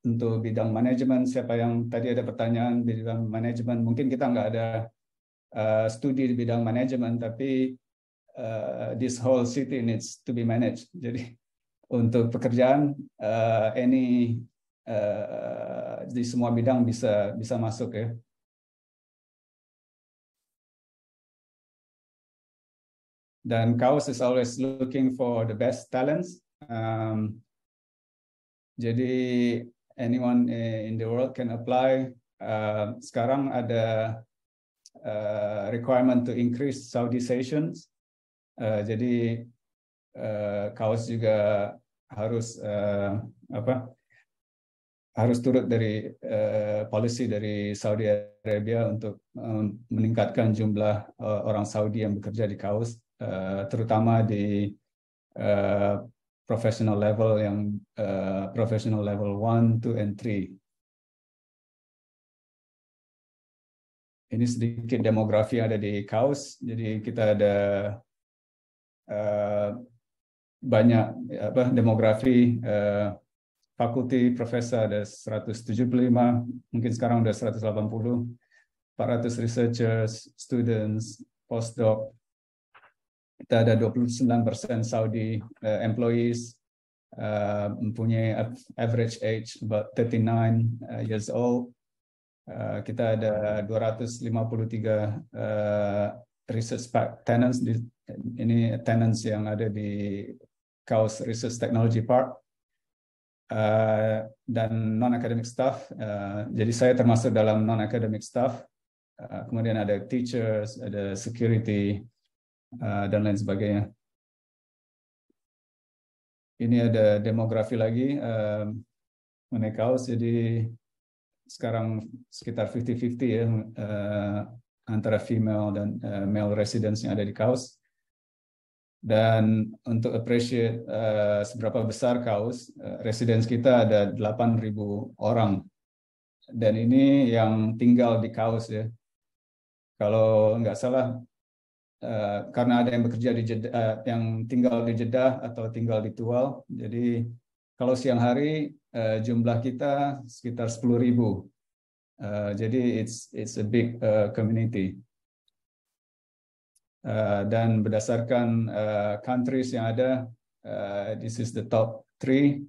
B: untuk bidang manajemen. Siapa yang tadi ada pertanyaan di bidang manajemen? Mungkin kita nggak ada uh, studi di bidang manajemen, tapi uh, this whole city needs to be managed. Jadi untuk pekerjaan, uh, any uh, di semua bidang bisa bisa masuk ya. dan Kaos is always looking for the best talents. Um, jadi anyone in the world can apply. Uh, sekarang ada uh, requirement to increase Saudi sessions. Uh, jadi uh, Kaos juga harus uh, apa? harus turut dari uh, polisi dari Saudi Arabia untuk um, meningkatkan jumlah uh, orang Saudi yang bekerja di Kaos Eh, terutama di uh, professional level yang uh, professional level 1, 2, and 3. Ini sedikit demografi yang ada di KAUS. Jadi kita ada uh, banyak apa demografi uh, fakulti profesor ada 175, mungkin sekarang udah 180, 400 researchers, students, postdoc, kita ada 29 persen Saudi uh, employees uh, mempunyai average age about 39 uh, eh, years old. Uh, kita ada 253 uh, research tenants di, ini tenants yang ada di Kaos Research Technology Park. Uh, dan non-academic staff. Uh, jadi saya termasuk dalam non-academic staff. Uh, kemudian ada teachers, ada security, Eh, dan lain sebagainya. Ini ada demografi lagi uh, mengenai kaos, jadi sekarang sekitar 50-50 ya eh, antara female dan male residents yang ada di kaos. Dan untuk appreciate seberapa besar kaos, uh, residents kita ada 8.000 orang. Dan ini yang tinggal di kaos ya. Kalau nggak salah Eh, karena ada yang bekerja di Jeddah, eh, yang tinggal di Jeddah atau tinggal di Tual. Jadi kalau siang hari eh, jumlah kita sekitar 10.000. ribu. jadi it's it's a big community. dan berdasarkan countries yang ada, this is the top three.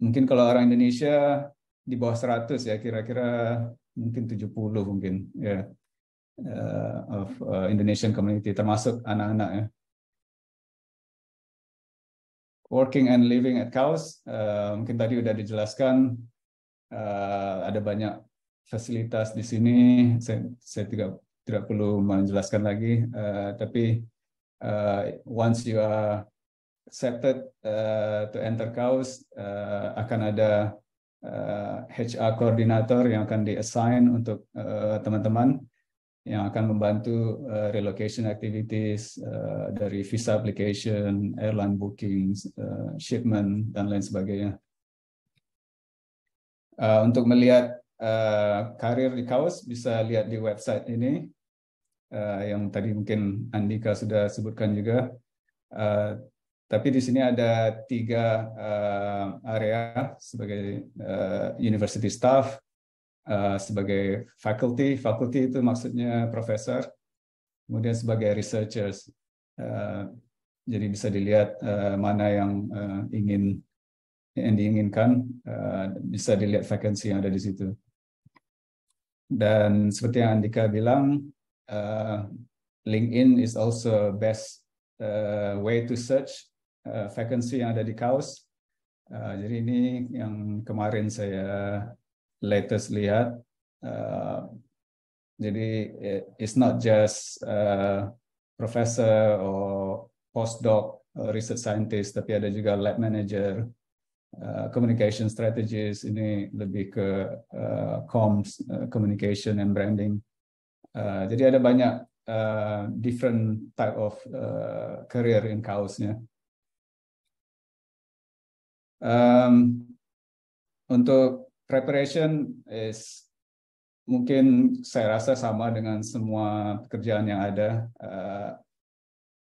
B: mungkin kalau orang Indonesia di bawah 100 ya kira-kira mungkin 70 mungkin ya. Yeah uh, of uh, Indonesian community, termasuk anak-anak ya. Working and living at Kaos, uh, mungkin tadi sudah dijelaskan uh, ada banyak fasilitas di sini. Saya, saya tidak tidak perlu menjelaskan lagi, uh, tapi uh, once you are accepted uh, to enter Kaos, uh, akan ada uh, HR koordinator yang akan diassign untuk uh, teman-teman. Uh, teman -teman yang akan membantu eh, relocation activities eh, dari visa application, airline bookings, eh, shipment, dan lain sebagainya. untuk melihat karir di Kaos bisa lihat di website ini yang tadi mungkin Andika sudah sebutkan juga. tapi di sini ada tiga area sebagai university staff, Eh, sebagai faculty, faculty itu maksudnya profesor, kemudian sebagai researchers. Eh, jadi bisa dilihat eh, mana yang ingin yang diinginkan, bisa dilihat vacancy yang ada di situ. Dan seperti yang Andika bilang, LinkedIn is also best way to search uh, vacancy yang ada di KAUS. jadi ini yang kemarin saya latest lihat uh, jadi eh, it's not just uh, professor or postdoc or research scientist tapi ada juga lab manager uh, communication strategist ini lebih ke uh, comms uh, communication and branding uh, jadi ada banyak uh, different type of uh, career in kaosnya um, untuk preparation is mungkin saya rasa sama dengan semua pekerjaan yang ada. Uh,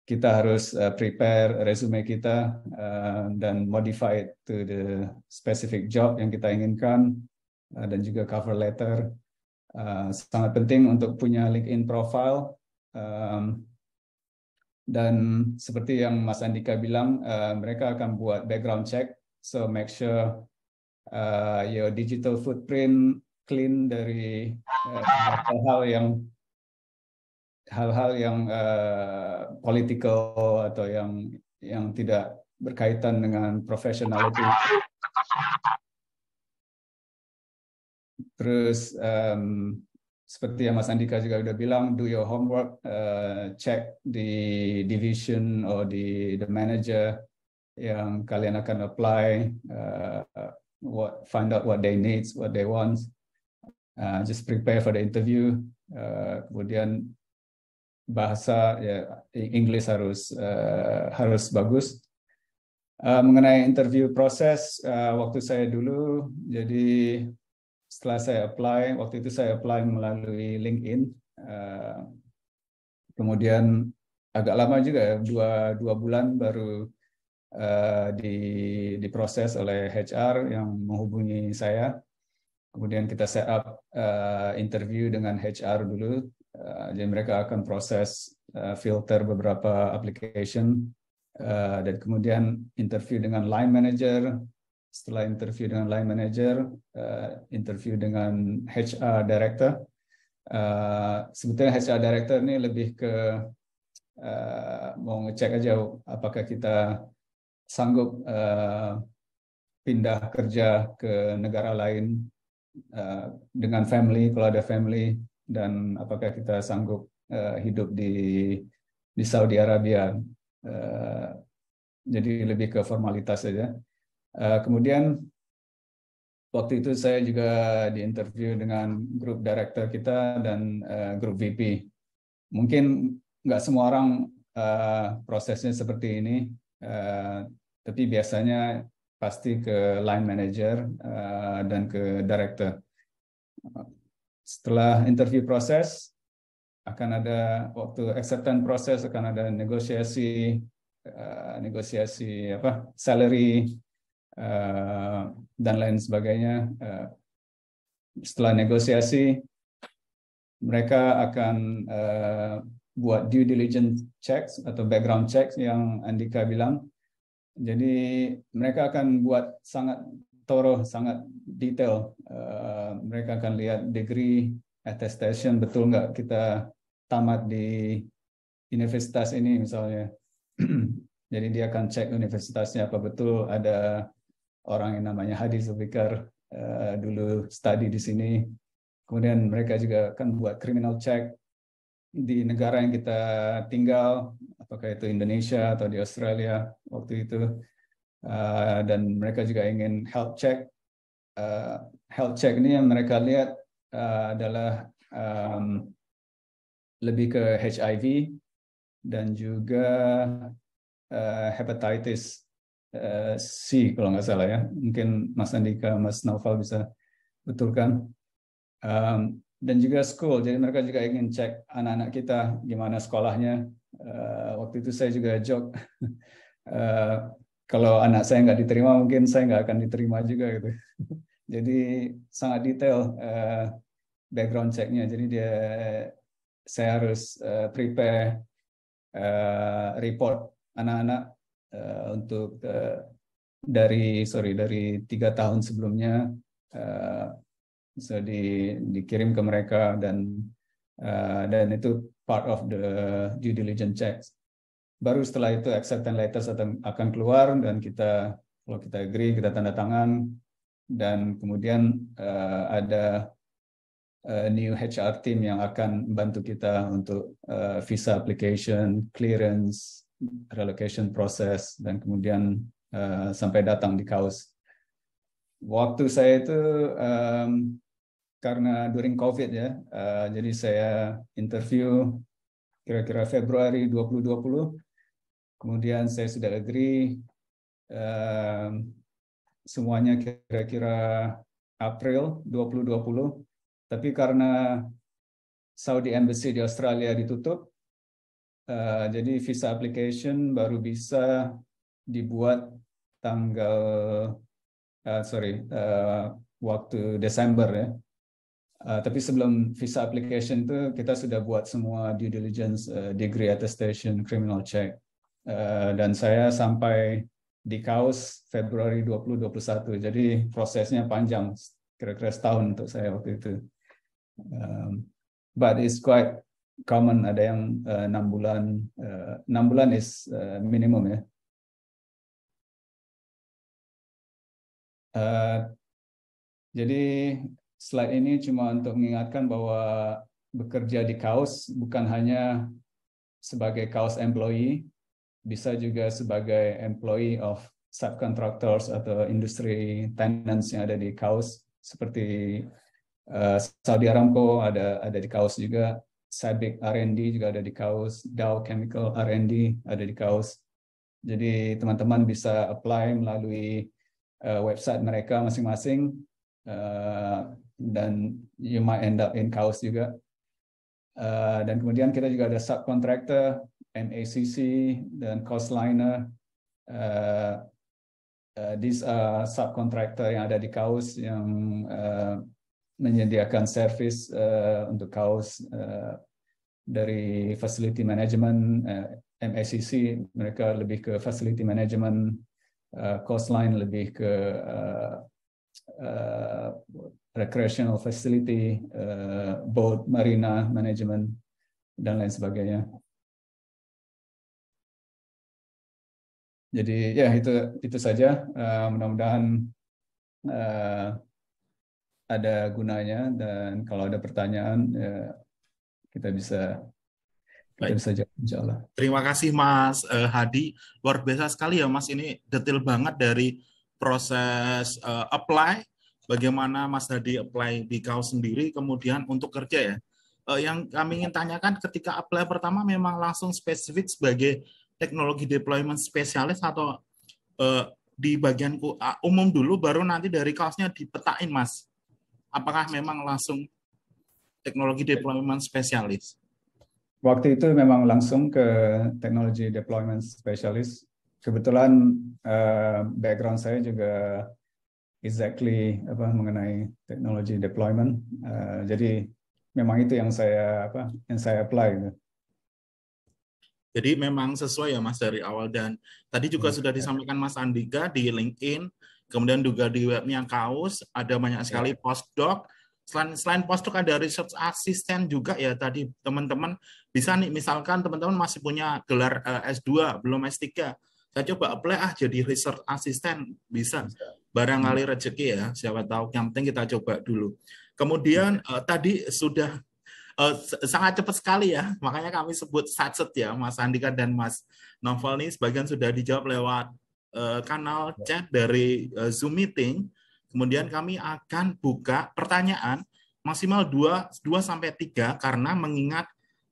B: kita harus uh, prepare resume kita uh, dan modify it to the specific job yang kita inginkan uh, dan juga cover letter. Uh, sangat penting untuk punya LinkedIn profile. Um, dan seperti yang Mas Andika bilang, uh, mereka akan buat background check, so make sure uh, eh, your ya, digital footprint clean dari eh, hal-hal uh, yang hal-hal yang uh, political atau yang yang tidak berkaitan dengan itu Terus um, seperti yang Mas Andika juga sudah bilang, do your homework, uh, check the division or di the manager yang kalian akan apply. Uh, what find out what they need, what they want, uh, just prepare for the interview. Uh, kemudian bahasa ya Inggris harus uh, harus bagus. Uh, mengenai interview proses uh, waktu saya dulu, jadi setelah saya apply waktu itu saya apply melalui LinkedIn. Uh, kemudian agak lama juga ya, dua dua bulan baru Eh, di diproses oleh HR yang menghubungi saya. Kemudian kita set up eh, interview dengan HR dulu. Eh, jadi mereka akan proses filter beberapa application dan kemudian interview dengan line manager. Setelah interview dengan line manager, interview dengan HR director. sebetulnya HR director ini lebih ke mau ngecek aja apakah kita sanggup eh, pindah kerja ke negara lain eh, dengan family kalau ada family dan apakah kita sanggup eh, hidup di di Saudi Arabia jadi lebih ke formalitas saja kemudian waktu itu saya juga diinterview dengan grup director kita dan grup VP. Mungkin nggak semua orang prosesnya seperti ini tapi biasanya pasti ke line manager eh, dan ke director.
E: Setelah
B: interview proses, akan ada waktu acceptance proses, akan ada negosiasi, eh, negosiasi apa salary eh, dan lain sebagainya. setelah negosiasi, mereka akan buat due diligence checks atau background checks yang Andika bilang jadi mereka akan buat sangat toroh, sangat detail. Uh, mereka akan lihat degree, attestation, betul nggak kita tamat di universitas ini misalnya. Jadi dia akan cek universitasnya apa betul ada orang yang namanya Hadi Zulfikar uh, dulu studi di sini. Kemudian mereka juga akan buat criminal check di negara yang kita tinggal apakah itu Indonesia atau di Australia waktu itu uh, dan mereka juga ingin health check uh, health check ini yang mereka lihat uh, adalah um, lebih ke HIV dan juga uh, hepatitis uh, C kalau nggak salah ya mungkin Mas Andika Mas Naufal bisa betulkan um, dan juga school. Jadi mereka juga ingin cek anak-anak kita gimana sekolahnya, uh, waktu itu saya juga jok uh, eh, kalau anak saya nggak diterima mungkin saya nggak akan diterima juga gitu jadi sangat detail uh, background checknya jadi dia saya harus uh, prepare uh, report anak-anak uh, untuk uh, dari sorry dari tiga tahun sebelumnya uh, so di, dikirim ke mereka dan uh, dan itu part of the due diligence checks. Baru setelah itu acceptance letters akan keluar dan kita kalau kita agree kita tanda tangan dan kemudian uh, ada uh, new HR team yang akan bantu kita untuk uh, visa application, clearance, relocation process dan kemudian uh, sampai datang di kaos. Waktu saya itu um, karena during COVID ya. Uh, jadi saya interview kira-kira Februari 2020. Kemudian saya sudah agree uh, semuanya kira-kira April 2020. Tapi karena Saudi Embassy di Australia ditutup, uh, jadi visa application baru bisa dibuat tanggal uh, sorry uh, waktu Desember ya Uh, tapi sebelum visa application itu kita sudah buat semua due diligence, uh, degree attestation, criminal check. Uh, dan saya sampai di Kaos Februari 2021. Jadi prosesnya panjang, kira-kira setahun untuk saya waktu itu. Um, but it's quite common ada yang enam uh, bulan, enam uh, bulan is uh, minimum ya. Uh, jadi slide ini cuma untuk mengingatkan bahwa bekerja di kaos bukan hanya sebagai kaos employee, bisa juga sebagai employee of subcontractors atau industri tenants yang ada di kaos seperti uh, Saudi Aramco ada ada di kaos juga, Sabic R&D juga ada di kaos, Dow Chemical R&D ada di kaos. Jadi teman-teman bisa apply melalui uh, website mereka masing-masing. Uh, dan you might end up in chaos juga. Uh, dan kemudian kita juga ada subcontractor, MACC, dan costliner. Uh, uh, these are subcontractor yang ada di kaos yang uh, menyediakan service uh, untuk kaos uh, dari facility management, uh, MACC, mereka lebih ke facility management, uh, lebih ke uh, uh, recreational facility, uh, boat, marina management, dan lain sebagainya. Jadi ya itu itu saja. Uh, Mudah-mudahan uh, ada gunanya dan kalau ada pertanyaan ya kita bisa Baik. Bisa insya Allah.
C: Terima kasih Mas Hadi. Luar biasa sekali ya Mas ini detail banget dari proses apply bagaimana Mas Hadi apply di kaos sendiri, kemudian untuk kerja ya. Uh, yang kami ingin tanyakan ketika apply pertama memang langsung spesifik sebagai teknologi deployment spesialis atau uh, di bagian ah, umum dulu, baru nanti dari kaosnya dipetain, Mas. Apakah memang langsung teknologi deployment spesialis?
B: Waktu itu memang langsung ke teknologi deployment spesialis. Kebetulan uh, background saya juga exactly apa mengenai teknologi deployment. Uh, jadi memang itu yang saya apa yang saya apply. Gitu.
C: Jadi memang sesuai ya Mas dari awal dan tadi juga hmm. sudah disampaikan Mas Andika di LinkedIn, kemudian juga di webnya Kaus ada banyak sekali yeah. postdoc. Selain selain postdoc ada research assistant juga ya tadi teman-teman bisa nih misalkan teman-teman masih punya gelar uh, eh, S2 belum S3. Saya coba apply ah jadi research assistant bisa barang barangkali hmm. rezeki ya siapa tahu yang penting kita coba dulu kemudian uh, tadi sudah uh, sangat cepat sekali ya makanya kami sebut satset ya Mas Andika dan Mas Novel ini sebagian sudah dijawab lewat uh, kanal ya. chat dari uh, Zoom meeting kemudian hmm. kami akan buka pertanyaan maksimal 2 2 sampai 3 karena mengingat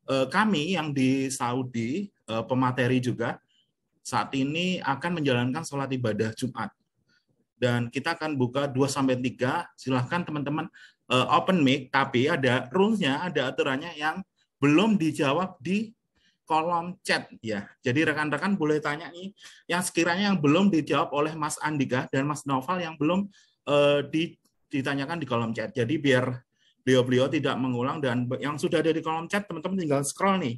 C: uh, kami yang di Saudi uh, pemateri juga saat ini akan menjalankan sholat ibadah Jumat dan kita akan buka 2 sampai 3. Silahkan teman-teman uh, open mic tapi ada rules-nya, ada aturannya yang belum dijawab di kolom chat ya. Jadi rekan-rekan boleh tanya nih yang sekiranya yang belum dijawab oleh Mas Andika dan Mas Novel yang belum uh, di, ditanyakan di kolom chat. Jadi biar beliau-beliau tidak mengulang dan yang sudah ada di kolom chat teman-teman tinggal scroll nih.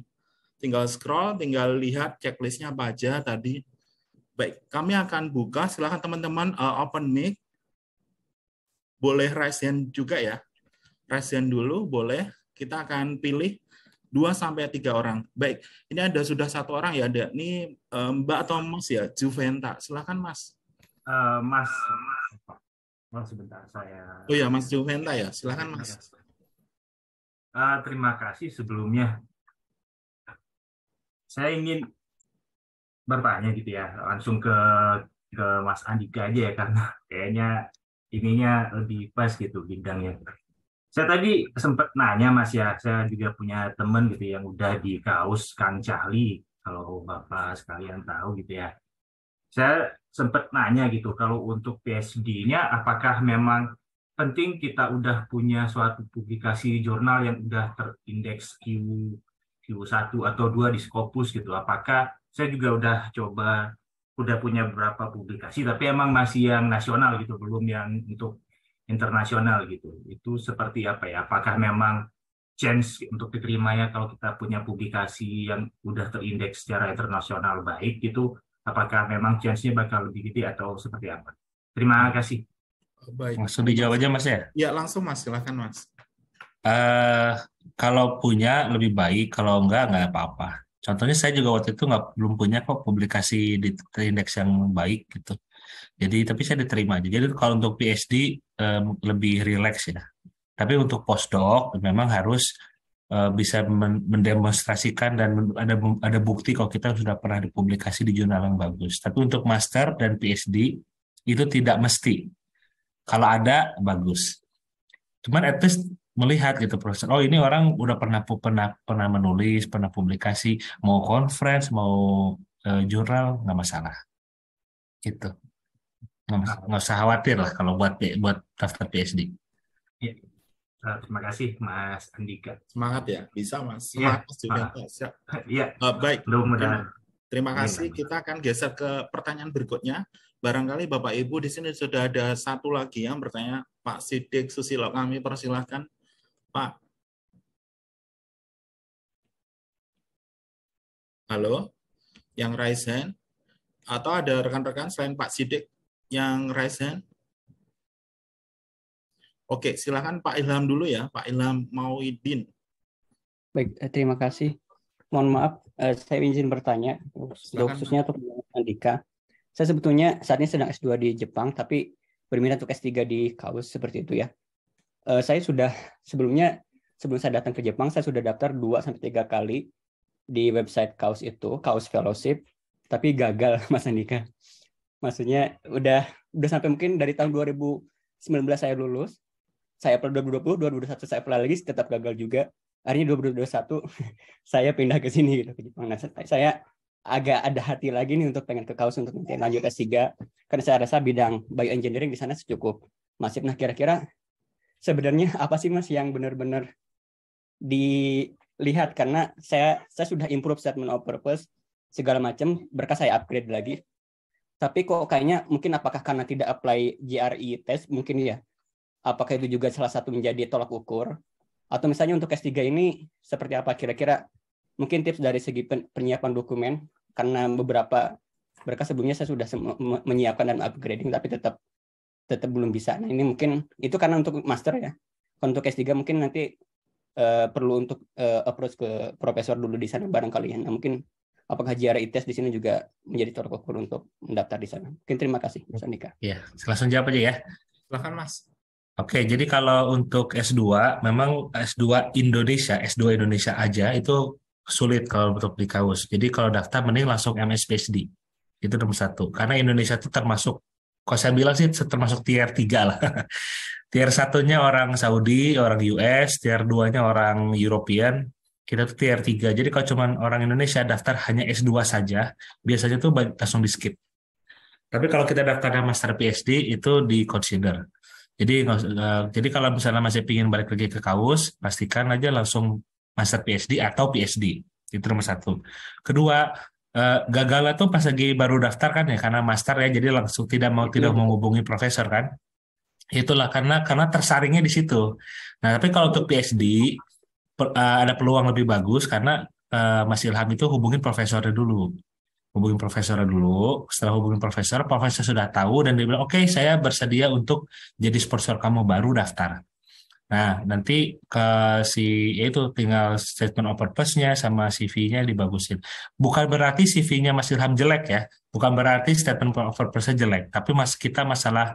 C: Tinggal scroll, tinggal lihat checklistnya apa aja tadi Baik, kami akan buka. Silahkan teman-teman uh, open mic. Boleh raise hand juga ya. Raise hand dulu, boleh. Kita akan pilih 2 sampai tiga orang. Baik, ini ada sudah satu orang ya. Ada ini um, Mbak atau Mas ya, Juventa. Silahkan
D: Mas. Uh, mas, Mas sebentar saya. Oh ya, Mas Juventa ya. Silahkan Mas.
E: Uh, terima kasih sebelumnya. Saya ingin bertanya gitu ya langsung ke
D: ke Mas Andika aja ya karena kayaknya ininya lebih pas gitu bidangnya. Saya tadi sempat nanya Mas ya, saya juga punya temen gitu yang udah di kaos Kang Cahli kalau Bapak sekalian tahu gitu ya. Saya sempat nanya gitu kalau untuk PSD-nya apakah memang penting kita udah punya suatu publikasi jurnal yang udah terindeks Q Q1 atau 2 di Scopus gitu. Apakah saya juga udah coba udah punya beberapa publikasi tapi emang masih yang nasional gitu belum yang untuk internasional gitu itu seperti apa ya apakah memang chance untuk diterimanya kalau kita punya publikasi yang udah terindeks secara internasional baik gitu apakah memang chance-nya bakal lebih gede atau seperti apa terima hmm. kasih oh, baik langsung dijawab aja mas ya ya langsung mas
C: silahkan mas
D: uh, kalau punya lebih baik kalau enggak enggak apa-apa Contohnya saya juga waktu itu nggak belum punya kok publikasi di terindeks yang baik gitu. Jadi tapi saya diterima aja. Jadi kalau untuk PhD um, lebih rileks ya. Tapi untuk postdoc memang harus uh, bisa mendemonstrasikan dan ada ada bukti kalau kita sudah pernah dipublikasi di jurnal yang bagus. Tapi untuk master dan PhD itu tidak mesti. Kalau ada bagus. Cuman at least melihat gitu proses oh ini orang udah pernah pernah pernah menulis pernah publikasi mau conference mau uh, jurnal nggak masalah gitu nggak usah khawatir lah kalau buat buat daftar PhD. Ya.
C: Nah, terima kasih Mas Andika. Semangat ya, bisa Mas. Iya. Semangat ya. juga. ya Uh, baik. Nah, terima kasih. Kita akan geser ke pertanyaan berikutnya. Barangkali Bapak Ibu di sini sudah ada satu lagi yang bertanya Pak Sidik Susilo. Kami
E: persilahkan. Pak. Halo, yang raise hand? Atau ada rekan-rekan selain Pak Sidik yang raise hand? Oke,
C: silakan Pak
F: Ilham dulu ya, Pak Ilham mau Mauidin. Baik, eh, terima kasih. Mohon maaf, eh, saya izin bertanya, silakan, khususnya untuk Andika. Saya sebetulnya saat ini sedang S2 di Jepang, tapi berminat untuk S3 di KAUS seperti itu ya uh, saya sudah sebelumnya sebelum saya datang ke Jepang saya sudah daftar 2 sampai tiga kali di website Kaos itu, Kaos Fellowship, tapi gagal Mas Andika. Maksudnya udah udah sampai mungkin dari tahun 2019 saya lulus, saya apply 2020, 2021 saya apply lagi tetap gagal juga. Akhirnya 2021 saya pindah ke sini gitu ke Jepang. Nah, saya agak ada hati lagi nih untuk pengen ke kaos untuk nanti lanjut S3 karena saya rasa bidang bioengineering di sana cukup masif. Nah, kira-kira sebenarnya apa sih mas yang benar-benar dilihat karena saya saya sudah improve statement of purpose segala macam berkas saya upgrade lagi tapi kok kayaknya mungkin apakah karena tidak apply GRE test mungkin ya apakah itu juga salah satu menjadi tolak ukur atau misalnya untuk S3 ini seperti apa kira-kira mungkin tips dari segi penyiapan dokumen karena beberapa berkas sebelumnya saya sudah menyiapkan dan upgrading tapi tetap tetap belum bisa. Nah, ini mungkin itu karena untuk master ya. Untuk S3 mungkin nanti uh, perlu untuk uh, approach ke profesor dulu di sana barangkali ya. Nah, mungkin apakah JRI test di sini juga menjadi terukur untuk mendaftar di sana. Mungkin terima kasih, Mas Andika.
D: Iya, langsung jawab aja ya. Silakan, Mas. Oke, jadi kalau untuk S2, memang S2 Indonesia, S2 Indonesia aja itu sulit kalau untuk di kaos. Jadi kalau daftar, mending langsung MSPSD. Itu nomor satu. Karena Indonesia itu termasuk kalau saya bilang sih termasuk tier 3 lah. tier satunya orang Saudi, orang US, tier 2-nya orang European, kita tuh tier 3. Jadi kalau cuman orang Indonesia daftar hanya S2 saja, biasanya tuh langsung di skip. Tapi kalau kita daftarnya master PhD itu di consider. Jadi eh, jadi kalau misalnya masih pingin balik lagi ke kaus, pastikan aja langsung master PhD atau PhD. Itu nomor satu. Kedua, Eh, gagal itu pas lagi baru daftar kan ya karena master ya jadi langsung tidak mau tidak iya. menghubungi profesor kan itulah karena karena tersaringnya di situ nah tapi kalau untuk PhD per, uh, ada peluang lebih bagus karena uh, Mas Ilham itu hubungin profesornya dulu hubungin profesornya dulu setelah hubungin profesor profesor sudah tahu dan dia bilang oke okay, saya bersedia untuk jadi sponsor kamu baru daftar Nah, nanti ke si ya itu tinggal statement of purpose-nya sama CV-nya dibagusin. Bukan berarti CV-nya masih Ilham jelek ya. Bukan berarti statement of purpose-nya jelek, tapi Mas kita masalah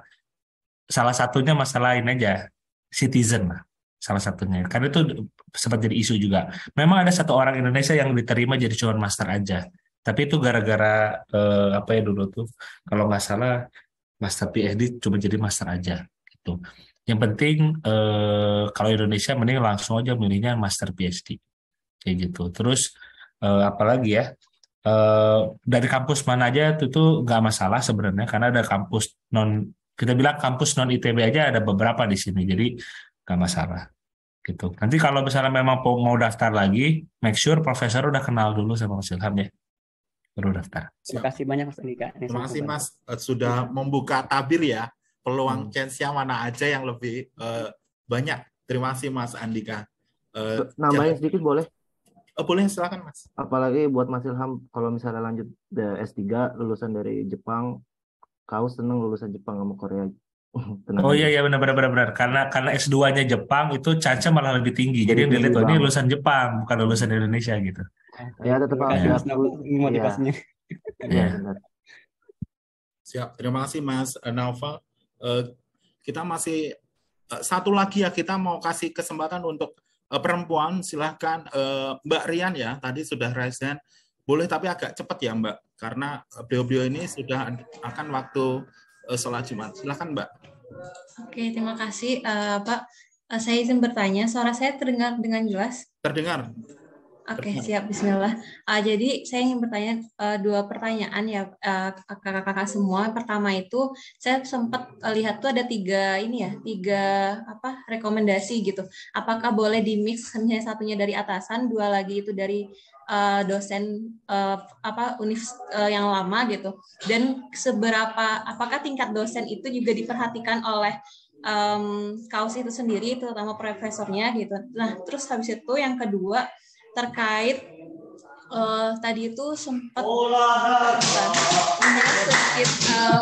D: salah satunya masalah ini aja citizen lah salah satunya. Karena itu sempat jadi isu juga. Memang ada satu orang Indonesia yang diterima jadi cuman master aja. Tapi itu gara-gara eh, apa ya dulu tuh kalau nggak salah master PhD cuma jadi master aja gitu. Yang penting eh, kalau Indonesia mending langsung aja milihnya master PhD kayak gitu. Terus eh, apalagi ya eh, dari kampus mana aja itu tuh nggak masalah sebenarnya karena ada kampus non kita bilang kampus non ITB aja ada beberapa di sini jadi nggak masalah gitu. Nanti kalau misalnya memang mau daftar lagi, make sure profesor udah kenal dulu sama Mas Ilham ya baru daftar.
F: Terima kasih banyak Mas Andika. Terima kasih Mas
D: eh, sudah
C: membuka tabir ya peluang hmm. chance yang mana aja yang lebih uh, banyak. Terima kasih Mas Andika. Uh, Nambahin
A: sedikit boleh? Uh, boleh silakan Mas. Apalagi buat Mas Ilham kalau misalnya lanjut S3 lulusan dari Jepang, kau seneng lulusan Jepang sama Korea. Tenang oh iya iya benar benar
D: benar karena karena S2-nya Jepang itu chance malah lebih tinggi. Jadi, yang dilihat oh, ini lulusan Jepang bukan lulusan Indonesia gitu.
A: Ya
E: tetap
D: ya.
C: motivasinya. Ya. ya. Siap, terima kasih Mas Naufal. Eh, kita masih eh, satu lagi ya kita mau kasih kesempatan untuk eh, perempuan silahkan Mbak Rian ya tadi sudah resign boleh tapi agak cepat ya Mbak karena beliau-beliau ini sudah akan waktu sholat Jumat silahkan Mbak.
G: Oke terima kasih uh, Pak saya izin bertanya suara saya terdengar dengan jelas. Terdengar. Oke, okay, siap. Bismillah. Uh, jadi saya ingin bertanya uh, dua pertanyaan ya eh, kakak kakak-kakak semua. Pertama itu saya sempat lihat tuh ada tiga ini ya, tiga apa rekomendasi gitu. Apakah boleh di mix hanya satunya dari atasan, dua lagi itu dari uh, dosen uh, apa univ uh, yang lama gitu. Dan seberapa apakah tingkat dosen itu juga diperhatikan oleh um, kaos itu sendiri, terutama profesornya gitu. Nah, terus habis itu yang kedua terkait uh, tadi itu sempat sedikit uh,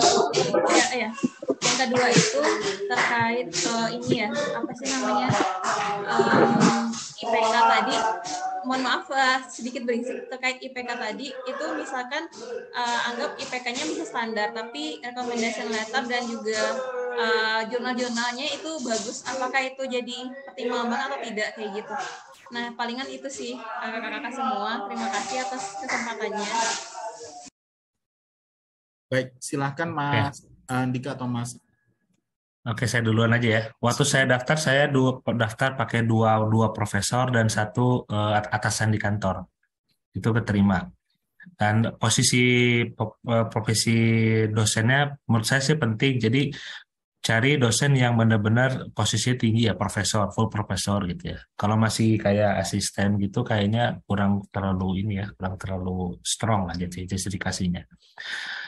G: ya, ya. yang kedua itu terkait uh, ini ya apa sih namanya uh, eh, IPK tadi mohon maaf uh, sedikit berisik terkait IPK tadi itu misalkan uh, anggap IPK-nya bisa standar tapi recommendation letter dan juga uh, jurnal-jurnalnya itu bagus apakah itu jadi pertimbangan atau tidak kayak gitu Nah, palingan itu sih kakak-kakak semua. Terima kasih atas kesempatannya.
C: Baik, silahkan Mas
D: okay. Andika atau Mas. Oke, saya duluan aja ya. Waktu saya daftar, saya dua, daftar pakai dua dua profesor dan satu uh, atasan di kantor. Itu keterima. Dan posisi eh, profesi dosennya menurut saya sih penting. Jadi cari dosen yang benar-benar posisi tinggi ya profesor full profesor gitu ya kalau masih kayak asisten gitu kayaknya kurang terlalu ini ya kurang terlalu strong lah jadi justifikasinya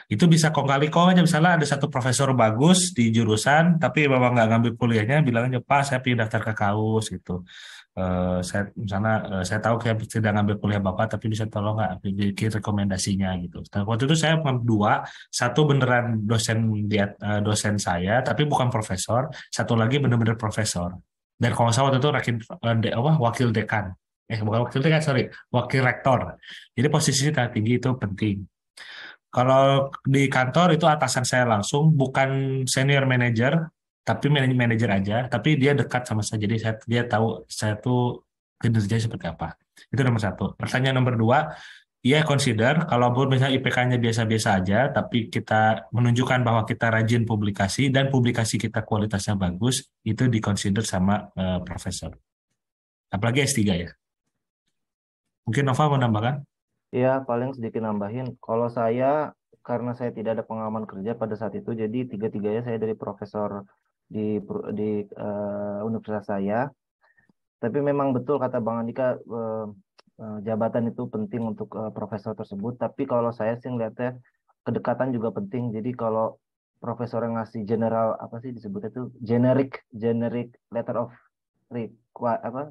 D: itu bisa kong kali kong aja misalnya ada satu profesor bagus di jurusan tapi bapak nggak ngambil kuliahnya bilangnya pas saya pindah daftar ke kaus gitu Eh, saya misalnya uh, saya tahu saya tidak ngambil kuliah bapak tapi bisa tolong nggak bikin rekomendasinya gitu. Dan nah, waktu itu saya dua, satu beneran dosen di uh, dosen saya tapi bukan profesor, satu lagi bener-bener profesor. Dan kalau saya waktu itu rakin, uh, de, apa, wakil dekan, eh bukan wakil dekan sorry, wakil rektor. Jadi posisi tinggi itu penting. Kalau di kantor itu atasan saya langsung bukan senior manager tapi manajer manager aja tapi dia dekat sama saya jadi saya dia tahu saya tuh kinerjanya seperti apa itu nomor satu pertanyaan nomor dua ya consider kalau misalnya IPK-nya biasa-biasa aja tapi kita menunjukkan bahwa kita rajin publikasi dan publikasi kita kualitasnya bagus itu dikonsider sama uh, profesor apalagi S3 ya mungkin Nova mau nambahkan
A: Iya, paling sedikit nambahin kalau saya karena saya tidak ada pengalaman kerja pada saat itu jadi tiga-tiganya saya dari profesor di di uh, universitas saya. Tapi memang betul kata Bang Andika uh, uh, jabatan itu penting untuk uh, profesor tersebut. Tapi kalau saya sih ngeliatnya kedekatan juga penting. Jadi kalau profesor yang ngasih general apa sih disebutnya itu generic generic letter of request apa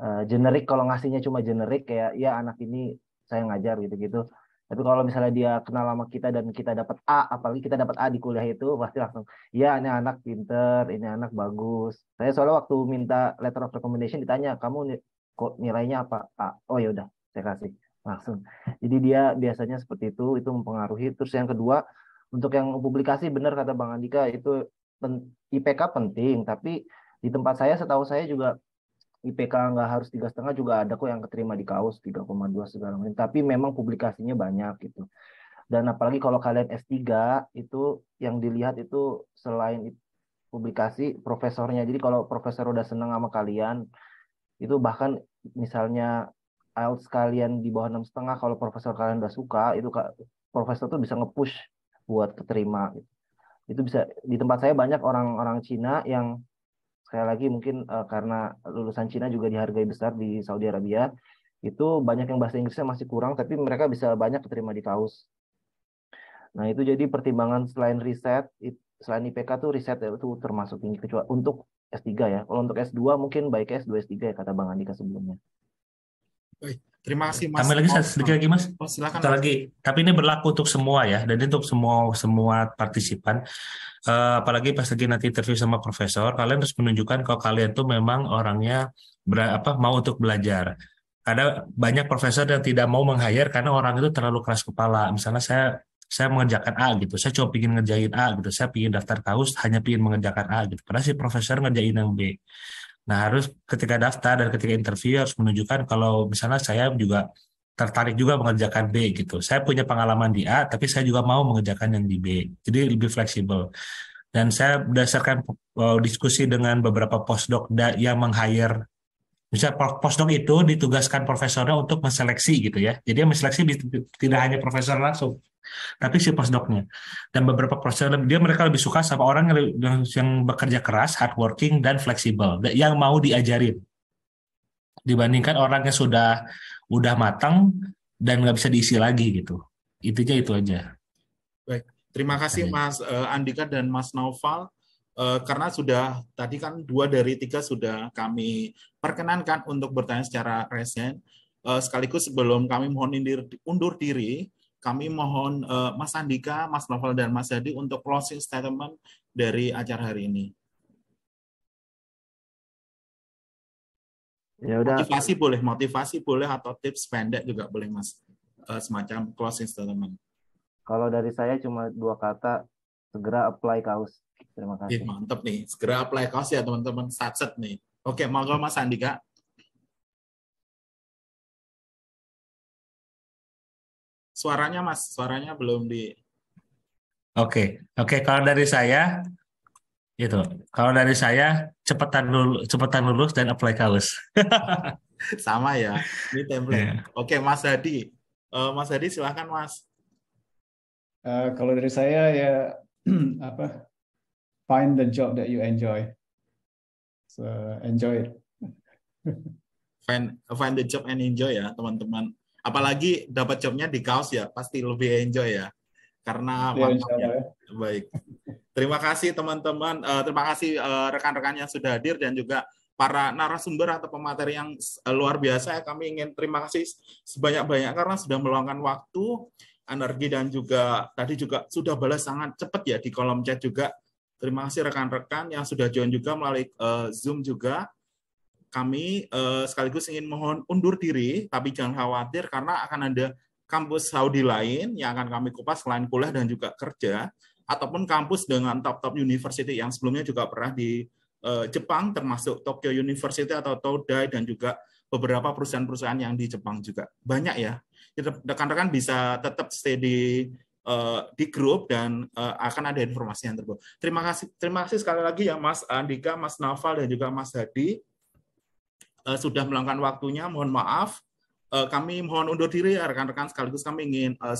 A: uh, generic kalau ngasihnya cuma generic kayak ya anak ini saya ngajar gitu-gitu tapi kalau misalnya dia kenal lama kita dan kita dapat A, apalagi kita dapat A di kuliah itu, pasti langsung, ya ini anak pinter, ini anak bagus. Saya soalnya waktu minta letter of recommendation ditanya, kamu kok nilainya apa? A. Oh ya udah, saya kasih langsung. Jadi dia biasanya seperti itu, itu mempengaruhi. Terus yang kedua, untuk yang publikasi benar kata Bang Andika itu IPK penting, tapi di tempat saya setahu saya juga IPK nggak harus tiga setengah juga ada kok yang keterima di kaos 3,2 segala macam. Tapi memang publikasinya banyak gitu. Dan apalagi kalau kalian S3 itu yang dilihat itu selain publikasi profesornya. Jadi kalau profesor udah seneng sama kalian itu bahkan misalnya IELTS kalian di bawah enam setengah kalau profesor kalian udah suka itu profesor tuh bisa ngepush buat keterima gitu. Itu bisa di tempat saya banyak orang-orang Cina yang sekali lagi mungkin uh, karena lulusan Cina juga dihargai besar di Saudi Arabia itu banyak yang bahasa Inggrisnya masih kurang tapi mereka bisa banyak diterima di kaos nah itu jadi pertimbangan selain riset selain IPK tuh riset itu termasuk tinggi kecuali untuk S3 ya kalau untuk S2 mungkin baik S2 S3 ya kata Bang Andika sebelumnya baik Terima kasih Mas. Kami lagi oh,
B: sedikit lagi
D: Mas. Oh, silakan. Mas. lagi. Tapi ini berlaku untuk semua ya, dan untuk semua semua partisipan. Uh, apalagi pas lagi nanti interview sama profesor, kalian harus menunjukkan kalau kalian tuh memang orangnya ber, apa mau untuk belajar. Ada banyak profesor yang tidak mau meng karena orang itu terlalu keras kepala. Misalnya saya saya mengerjakan A gitu, saya coba pingin ngerjain A gitu, saya pingin daftar kaus hanya pingin mengerjakan A gitu. Padahal si profesor ngerjain yang B. Nah, harus ketika daftar dan ketika interview harus menunjukkan kalau misalnya saya juga tertarik juga mengerjakan B gitu. Saya punya pengalaman di A, tapi saya juga mau mengerjakan yang di B. Jadi lebih fleksibel. Dan saya berdasarkan eh, diskusi dengan beberapa postdoc yang meng-hire bisa postdoc itu ditugaskan profesornya untuk menseleksi gitu ya. Jadi yang menseleksi tidak hanya profesor langsung, tapi si postdocnya. Dan beberapa profesor dia mereka lebih suka sama orang yang, yang bekerja keras, hardworking dan fleksibel, yang mau diajarin dibandingkan orang yang sudah udah matang dan nggak bisa diisi lagi gitu. Intinya itu aja.
C: Baik, terima kasih iya. Mas eh, Andika dan Mas Naufal. Eh, karena sudah tadi kan dua dari tiga sudah kami perkenankan untuk bertanya secara resen. Uh, eh, sekaligus sebelum kami mohon indir, undur diri, kami mohon uh, Mas Andika, Mas Novel, dan Mas Hadi untuk closing statement dari acara hari ini. Ya udah. Motivasi boleh, motivasi boleh atau tips pendek juga boleh mas.
A: Semacam closing statement. Kalau dari saya cuma dua kata, segera apply kaos. Terima kasih. Ya, mantap nih, segera apply kaos ya teman-teman satset nih. Oke, monggo Mas Andika.
E: Suaranya Mas, suaranya belum di Oke, oke
D: kalau dari saya itu. Kalau dari saya cepetan lulus, cepetan lulus dan apply kaos. Sama ya, ini template. Yeah.
C: Oke, Mas Hadi. Uh, Mas Hadi silahkan Mas.
B: Uh, kalau dari saya ya apa find the job that you enjoy so enjoy it find find the job and enjoy ya teman-teman apalagi
C: dapat jobnya di kaos ya pasti lebih enjoy ya karena mantap ya. ya. baik terima kasih teman-teman uh, terima kasih uh, rekan-rekan yang sudah hadir dan juga para narasumber atau pemateri yang luar biasa kami ingin terima kasih sebanyak-banyak karena sudah meluangkan waktu Energi dan juga tadi juga sudah balas sangat cepat ya di kolom chat juga. Terima kasih rekan-rekan yang sudah join juga melalui uh, Zoom juga. Kami uh, sekaligus ingin mohon undur diri, tapi jangan khawatir karena akan ada kampus Saudi lain yang akan kami kupas selain kuliah dan juga kerja, ataupun kampus dengan top-top university yang sebelumnya juga pernah di uh, Jepang, termasuk Tokyo University atau Todai dan juga beberapa perusahaan-perusahaan yang di Jepang juga. Banyak ya rekan-rekan bisa tetap stay di uh, di grup dan uh, akan ada informasi yang terbaru. Terima kasih terima kasih sekali lagi ya Mas Andika, Mas Naval dan juga Mas Hadi
E: uh, sudah meluangkan waktunya. Mohon maaf. Uh, kami mohon undur diri ya, rekan-rekan sekaligus kami ingin uh,